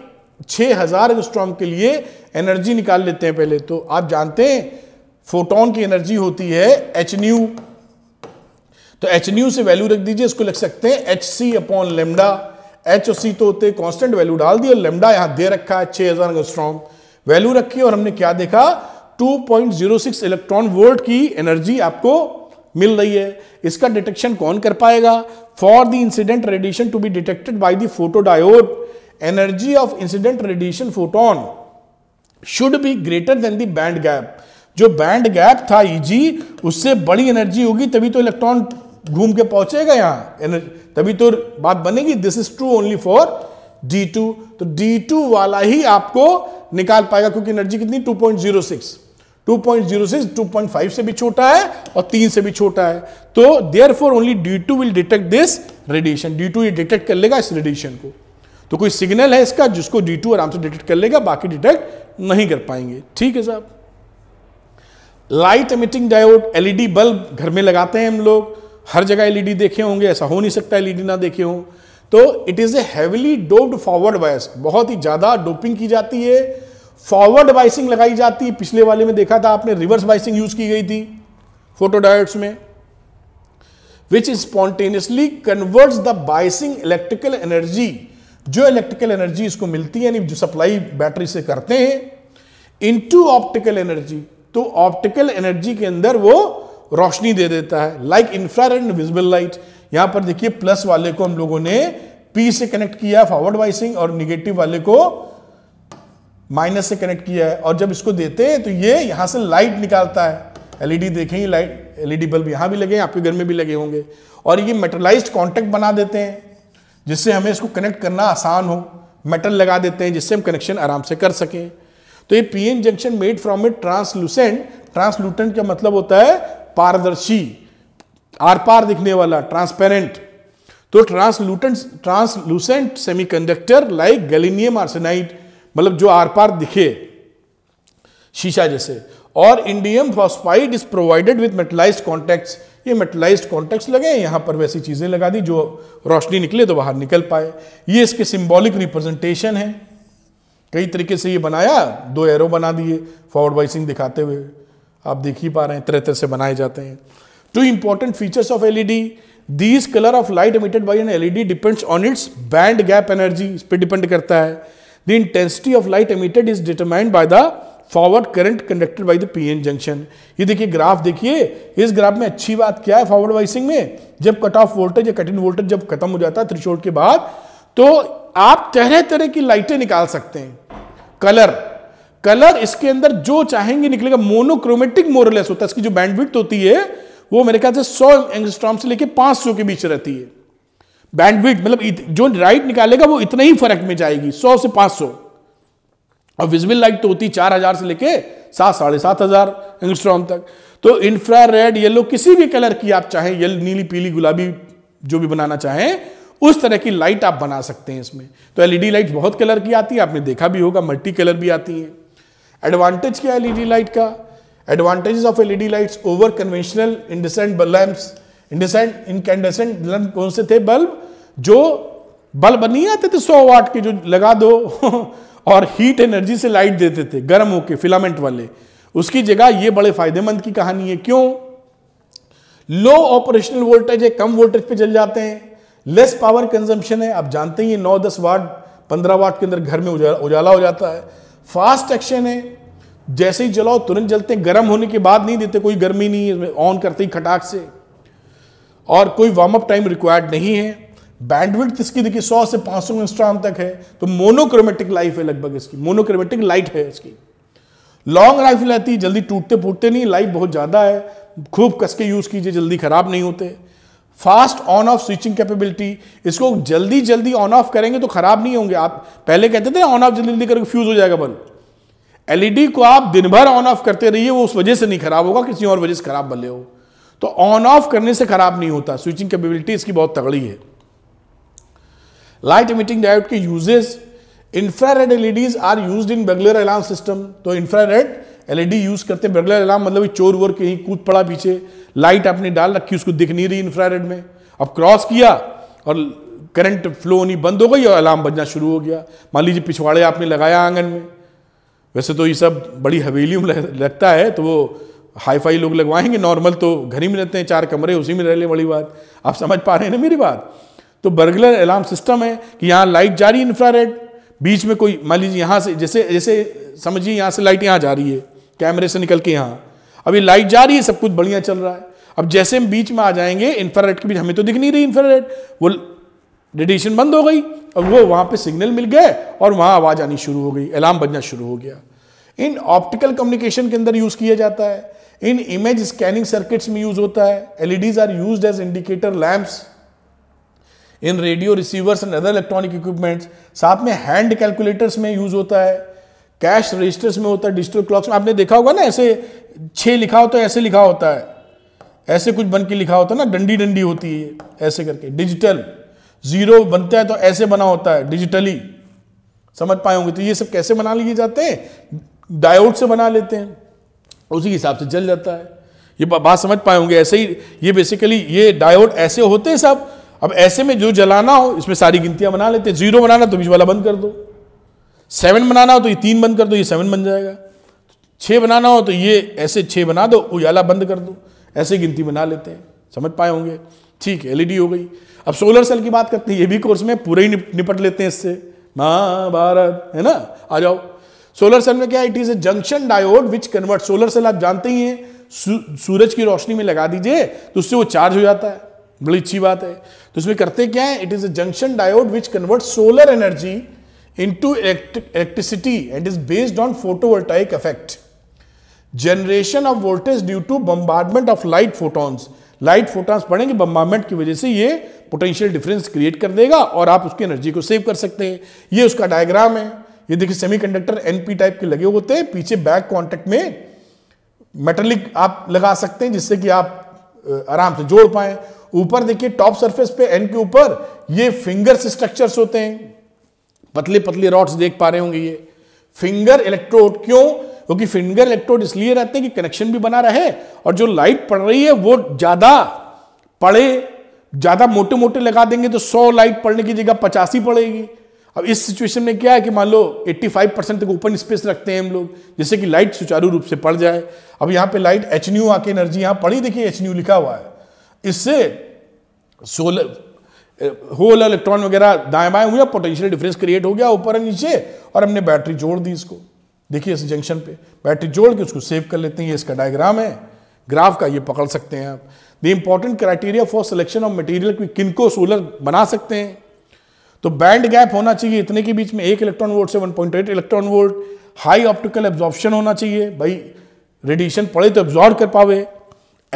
6000 हजार एमस्ट्रॉन्ग के लिए एनर्जी निकाल लेते हैं पहले तो आप जानते हैं फोटोन की एनर्जी होती है एच न्यू तो एच न्यू से वैल्यू रख दीजिए इसको लिख सकते हैं H C upon lambda H O C तो होते कॉन्स्टेंट वैल्यू डाल दिया और लेमडा यहां दे रखा है छह हजार एमस्ट्रॉन्ग वैल्यू रखी और हमने क्या देखा 2.06 इलेक्ट्रॉन वोल्ट की एनर्जी आपको मिल रही है इसका डिटेक्शन कौन कर पाएगा for the incident radiation to be detected by the photodiode energy of incident radiation photon should be greater than the band gap जो बैंड गैप था ईजी e उससे बड़ी एनर्जी होगी तभी तो इलेक्ट्रॉन घूम के पहुंचेगा यहां तभी तो बात बनेगी this is true only for D two तो डी टू वाला ही आपको निकाल पाएगा क्योंकि एनर्जी कितनी 2.06 2.06 2.5 से भी छोटा है और 3 से भी छोटा है तो therefore only D two will detect this radiation D two ये डिटेक्ट कर लेगा इस रेडिएशन को तो कोई सिग्नल है इसका जिसको डी टू आराम से डिटेक्ट कर लेगा बाकी डिटेक्ट नहीं कर पाएंगे ठीक है साहब light emitting diode LED bulb घर में लगाते हैं हम लोग हर जगह एलईडी e देखे होंगे ऐसा हो नहीं सकता एलईडी e ना देखे हों तो it is a heavily doped forward bias बहुत ही ज़्यादा डोपिंग की जाती है फॉरवर्ड बाइसिंग लगाई जाती है पिछले वाले में देखा था आपने रिवर्स बाइसिंग यूज की गई थी फोटोडायोड्स में which spontaneously converts the biasing electrical energy जो इलेक्ट्रिकल एनर्जी इसको मिलती है जो सप्लाई बैटरी से करते हैं टू ऑप्टिकल एनर्जी तो ऑप्टिकल एनर्जी के अंदर वो रोशनी दे देता है लाइक इंफ्रारेड विजिबल लाइट यहां पर देखिए प्लस वाले को हम लोगों ने पी से कनेक्ट किया फॉरवर्ड वाइसिंग और निगेटिव वाले को माइनस से कनेक्ट किया है और जब इसको देते हैं तो ये यहां से लाइट निकालता है एलईडी देखेंगे लाइट एलईडी बल्ब यहां भी लगे आपके घर में भी लगे होंगे और ये मेटलाइज कांटेक्ट बना देते हैं जिससे हमें इसको कनेक्ट करना आसान हो मेटल लगा देते हैं जिससे हम कनेक्शन आराम से कर सकें तो ये PN junction made from a translucent translucent का मतलब होता है पारदर्शी आर पार दिखने वाला ट्रांसपेरेंट तो translucent translucent semiconductor like gallium arsenide मतलब जो आर पार दिखे शीशा जैसे और indium phosphide is provided with metallize contact ये मेटलाइज कॉन्टेक्ट लगे यहां पर वैसी चीज़ें लगा दी जो रोशनी निकले तो बाहर निकल पाए ये इसके सिंबॉलिक रिप्रेजेंटेशन है कई तरीके से ये बनाया दो एरो बना दिए फॉरवर्ड वाइसिंग दिखाते हुए आप देख ही पा रहे हैं तरह तरह से बनाए जाते हैं Two important features of LED. These color of light emitted by an LED depends on its band gap energy. इस पर डिपेंड करता है The intensity of light emitted is determined by the forward current conducted by the P N junction ये देखिए graph देखिए इस graph में अच्छी बात क्या है फॉरवर्ड वाइसिंग में जब कट ऑफ वोल्टेज या कट इन वोल्टेज जब खत्म हो जाता है थ्रिशोल्ड के बाद तो आप तरह तरह की लाइटें निकाल सकते हैं कलर कलर इसके अंदर जो चाहेंगे निकलेगा मोनोक्रोमेटिक मोरलेस होता है इसकी जो बैंडविड्थ होती है वो मेरे ख्याल से सौ एंगस्ट्रॉम से लेके पांच सौ के बीच रहती है बैंडविड मतलब जो राइट निकालेगा वो इतना ही फर्क में जाएगी सौ से पांच सौ और विजिबल लाइट तो होती चार हजार से लेके सात साढ़े सात हजार एंगस्ट्रॉम तक तो इंफ्रा रेड येलो किसी भी कलर की आप चाहें येलो नीली पीली गुलाबी जो भी बनाना चाहें उस तरह की लाइट आप बना सकते हैं इसमें तो एलईडी लाइट e बहुत कलर की आती है आपने देखा भी होगा मल्टी कलर भी आती है एडवांटेज क्या है एलईडी लाइट e का Advantages of LED over conventional incandescent bulb lamps. Incandescent incandescent lamp कौन से थे बल्ब जो बल्ब नहीं आते थे सौ वाट के जो लगा दो और हीट एनर्जी से लाइट देते थे गर्म होके फिलामेंट वाले उसकी जगह ये बड़े फायदेमंद की कहानी है क्यों लो ऑपरेशनल वोल्टेज है कम वोल्टेज पे चल जाते हैं लेस पावर कंजम्पशन है आप जानते ही नौ दस वाट पंद्रह वाट के अंदर घर में उजाला हो जाता है फास्ट एक्शन है जैसे ही जलाओ तुरंत जलते हैं गर्म होने के बाद नहीं देते कोई गर्मी नहीं है ऑन करते ही खटाक से और कोई वार्म अप टाइम रिक्वायर्ड नहीं है बैंडविड्थ इसकी देखिए 100 से 500 सौ इंस्ट्राम तक है तो मोनोक्रोमेटिक लाइफ है लगभग इसकी मोनोक्रोमेटिक लाइट है इसकी लॉन्ग लाइफ रहती है जल्दी टूटते फूटते नहीं लाइफ बहुत ज़्यादा है खूब कस के यूज़ कीजिए जल्दी ख़राब नहीं होते fast on off switching capability इसको जल्दी जल्दी ऑन ऑफ करेंगे तो ख़राब नहीं होंगे आप पहले कहते थे ऑन ऑफ जल्दी जल्दी करके फ्यूज़ हो जाएगा बल्ब एलईडी e को आप दिन भर ऑन ऑफ करते रहिए वो उस वजह से नहीं खराब होगा किसी और वजह से खराब भले हो तो ऑन ऑफ करने से खराब नहीं होता स्विचिंग कैपेबिलिटी इसकी बहुत तगड़ी है लाइट इमिटिंग डायोड के uses infrared LEDs are used in burglar alarm system तो इंफ्रारेड एलईडी यूज करते हैं बगलर अलार्म मतलब चोर वोर कहीं कूद पड़ा पीछे लाइट आपने डाल रखी उसको दिख नहीं रही इंफ्रारेड में अब क्रॉस किया और करंट फ्लो होनी बंद हो गई और अलार्म बजना शुरू हो गया मान लीजिए पिछवाड़े आपने लगाया आंगन में वैसे तो ये सब बड़ी हवेली में लगता है तो वो हाई फाई लोग लगवाएंगे नॉर्मल तो घर ही में रहते हैं चार कमरे उसी में रह ले बड़ी बात आप समझ पा रहे हैं ना मेरी बात तो बर्गलर अलार्म सिस्टम है कि यहाँ लाइट जा रही है इंफ्रारेड बीच में कोई मान लीजिए यहाँ से जैसे जैसे समझिए यहाँ से लाइट यहाँ जा रही है कैमरे से निकल के यहाँ अब ये लाइट जा रही है सब कुछ बढ़िया चल रहा है अब जैसे हम बीच में आ जाएंगे इंफ्रारेड के बीच हमें तो दिख नहीं रही इंफ्रारेड वो रेडिएशन बंद हो गई और वो वहाँ पे सिग्नल मिल गए और वहाँ आवाज़ आनी शुरू हो गई अलार्म बजना शुरू हो गया इन ऑप्टिकल कम्युनिकेशन के अंदर यूज़ किया जाता है इन इमेज स्कैनिंग सर्किट्स में यूज़ होता है LEDs are use as indicator lamps in radio receivers and other electronic equipments साथ में हैंड कैलकुलेटर्स में यूज़ होता है कैश रजिस्टर्स में होता है डिजिटल क्लॉक्स में आपने देखा होगा ना ऐसे छः लिखा होता तो है ऐसे लिखा होता है ऐसे कुछ बन के लिखा होता है ना डंडी डंडी होती है ऐसे करके डिजिटल जीरो बनता है तो ऐसे बना होता है डिजिटली समझ पाए होंगे तो ये सब कैसे बना लिए जाते हैं डायोड से बना लेते हैं उसी के हिसाब से जल जाता है ये बात समझ पाए होंगे ऐसे ही ये बेसिकली ये डायोड ऐसे होते हैं सब अब ऐसे में जो जलाना हो इसमें सारी गिनतियां बना लेते हैं जीरो बनाना तो बीच वाला बंद कर दो सेवन बनाना हो तो ये तीन बंद कर दो ये सेवन बन जाएगा छः बनाना हो तो ये ऐसे छः बना दो उजाला बंद कर दो ऐसे गिनती बना लेते हैं समझ पाए होंगे ठीक है एलईडी e हो गई अब सोलर सेल की बात करते हैं ये भी कोर्स में पूरे ही निपट लेते हैं इससे महाभारत है ना आ जाओ सोलर सेल में क्या it is a junction diode which convert solar cell आप जानते ही हैं सूरज की रोशनी में लगा दीजिए तो उससे वो चार्ज हो जाता है बड़ी अच्छी बात है तो इसमें करते क्या है it is a junction diode which convert solar energy in into electricity and is based on photovoltaic effect generation of voltage due to bombardment of light photons. Light photons पढ़ेंगे बम्बार्डमेंट की वजह से ये पोटेंशियल डिफरेंस क्रिएट कर देगा और आप उसकी एनर्जी को सेव कर सकते हैं ये उसका डायग्राम है ये देखिए सेमीकंडक्टर एनपी टाइप के लगे होते हैं पीछे बैक कांटेक्ट में मेटलिक आप लगा सकते हैं जिससे कि आप आराम से जोड़ पाए ऊपर देखिए टॉप सरफेस पे एन के ऊपर ये फिंगर्स स्ट्रक्चर्स होते हैं पतले पतले रॉड्स देख पा रहे होंगे ये फिंगर इलेक्ट्रोड क्यों क्योंकि फिंगर इलेक्ट्रोड इसलिए रहते हैं कि कनेक्शन भी बना रहे और जो लाइट पड़ रही है वो ज्यादा पड़े ज़्यादा मोटे मोटे लगा देंगे तो 100 लाइट पड़ने की जगह पचासी पड़ेगी अब इस सिचुएशन में क्या है कि मान लो 85 परसेंट तक ओपन स्पेस रखते हैं हम लोग जैसे कि लाइट सुचारू रूप से पड़ जाए अब यहाँ पे लाइट एच न्यू आके एनर्जी यहाँ पड़ी देखिए एच न्यू लिखा हुआ है इससे सोलर होल इलेक्ट्रॉन वगैरह दाएं बाएं हुए पोटेंशियल डिफरेंस क्रिएट हो गया ऊपर नीचे और हमने बैटरी जोड़ दी इसको देखिए इस जंक्शन पे बैटरी जोड़ के उसको सेव कर लेते हैं ये इसका डायग्राम है ग्राफ का ये पकड़ सकते हैं आप the important criteria for selection of material कि किनको सोलर बना सकते हैं तो बैंड गैप होना चाहिए इतने के बीच में एक इलेक्ट्रॉन वोल्ट से 1.8 electron volt high optical absorption होना चाहिए भाई रेडिएशन पड़े तो एब्जॉर्ब कर पावे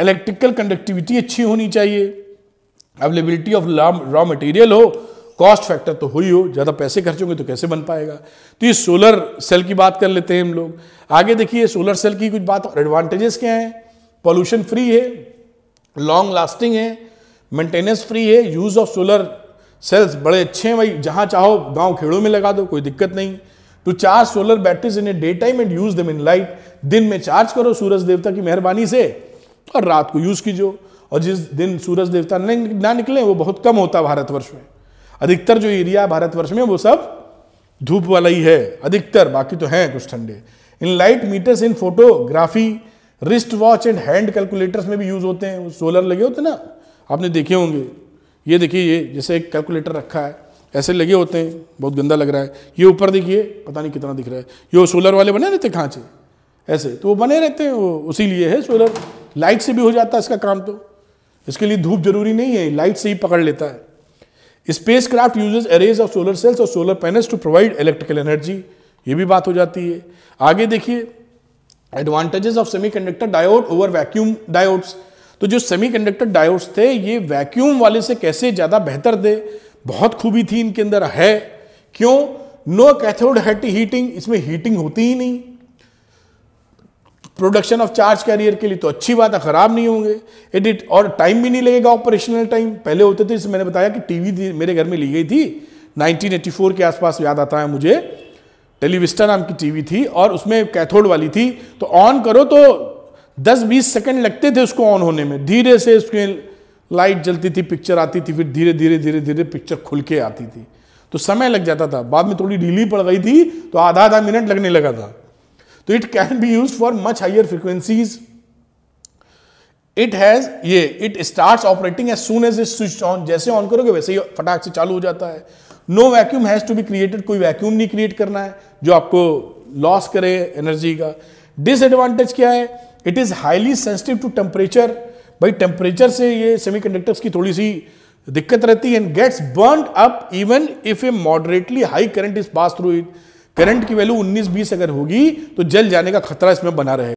इलेक्ट्रिकल कंडक्टिविटी अच्छी होनी चाहिए अवेलेबिलिटी ऑफ रॉ मटेरियल हो कॉस्ट फैक्टर तो हो ही हो ज़्यादा पैसे खर्च होंगे तो कैसे बन पाएगा तो ये सोलर सेल की बात कर लेते हैं हम लोग आगे देखिए सोलर सेल की कुछ बात और एडवांटेजेस क्या हैं पॉल्यूशन फ्री है लॉन्ग लास्टिंग है मेंटेनेंस फ्री है यूज़ ऑफ सोलर सेल्स बड़े अच्छे हैं भाई जहाँ चाहो गांव खेड़ों में लगा दो कोई दिक्कत नहीं to charge solar batteries in a day time and use them in light दिन में चार्ज करो सूरज देवता की मेहरबानी से और रात को यूज़ कीजिए और जिस दिन सूरज देवता ना निकले वो बहुत कम होता भारतवर्ष में अधिकतर जो एरिया भारतवर्ष में वो सब धूप वाला ही है अधिकतर बाकी तो हैं कुछ ठंडे in light meters in photography wrist watch and hand calculators में भी यूज़ होते हैं सोलर लगे होते हैं ना आपने देखे होंगे ये देखिए ये जैसे एक कैलकुलेटर रखा है ऐसे लगे होते हैं बहुत गंदा लग रहा है ये ऊपर देखिए पता नहीं कितना दिख रहा है ये सोलर वाले बने रहते खाँचे ऐसे तो वो बने रहते हैं वो उसी लिए है सोलर लाइट से भी हो जाता है इसका काम तो इसके लिए धूप जरूरी नहीं है लाइट से ही पकड़ लेता है spacecraft uses arrays of solar cells और solar panels to provide electrical energy ये भी बात हो जाती है आगे देखिए advantages of semiconductor diode over vacuum diodes तो जो सेमीकंडक्टर डायोड्स थे ये वैक्यूम वाले से कैसे ज़्यादा बेहतर थे बहुत खूबी थी इनके अंदर है क्यों नो कैथोड हीटिंग इसमें हीटिंग होती ही नहीं प्रोडक्शन ऑफ चार्ज कैरियर के लिए तो अच्छी बात है ख़राब नहीं होंगे एडिट और टाइम भी नहीं लगेगा ऑपरेशनल टाइम पहले होते थे जैसे मैंने बताया कि टीवी मेरे घर में ली गई थी 1984 के आसपास याद आता है मुझे टेलीविस्टा नाम की टीवी थी और उसमें कैथोड वाली थी तो ऑन करो तो 10-20 सेकंड लगते थे उसको ऑन होने में धीरे से उसके लाइट जलती थी पिक्चर आती थी फिर धीरे धीरे धीरे धीरे पिक्चर खुल के आती थी तो समय लग जाता था बाद में थोड़ी ढीली पड़ गई थी तो आधा आधा मिनट लगने लगा था तो it can be use for much higher frequencies it has ये it start operating as soon as a switch on जैसे ऑन करोगे वैसे ही फटाक से चालू हो जाता है no vacuum has to be created कोई वैक्यूम नहीं क्रिएट करना है जो आपको लॉस करे एनर्जी का डिसएडवांटेज क्या है it is highly sensitive to temperature भाई टेम्परेचर से ये सेमीकंडक्टर्स की थोड़ी सी दिक्कत रहती है and gets burn up even if a moderately high current is pass through it current की वैल्यू 19-20 अगर होगी तो जल जाने का खतरा इसमें बना रहेगा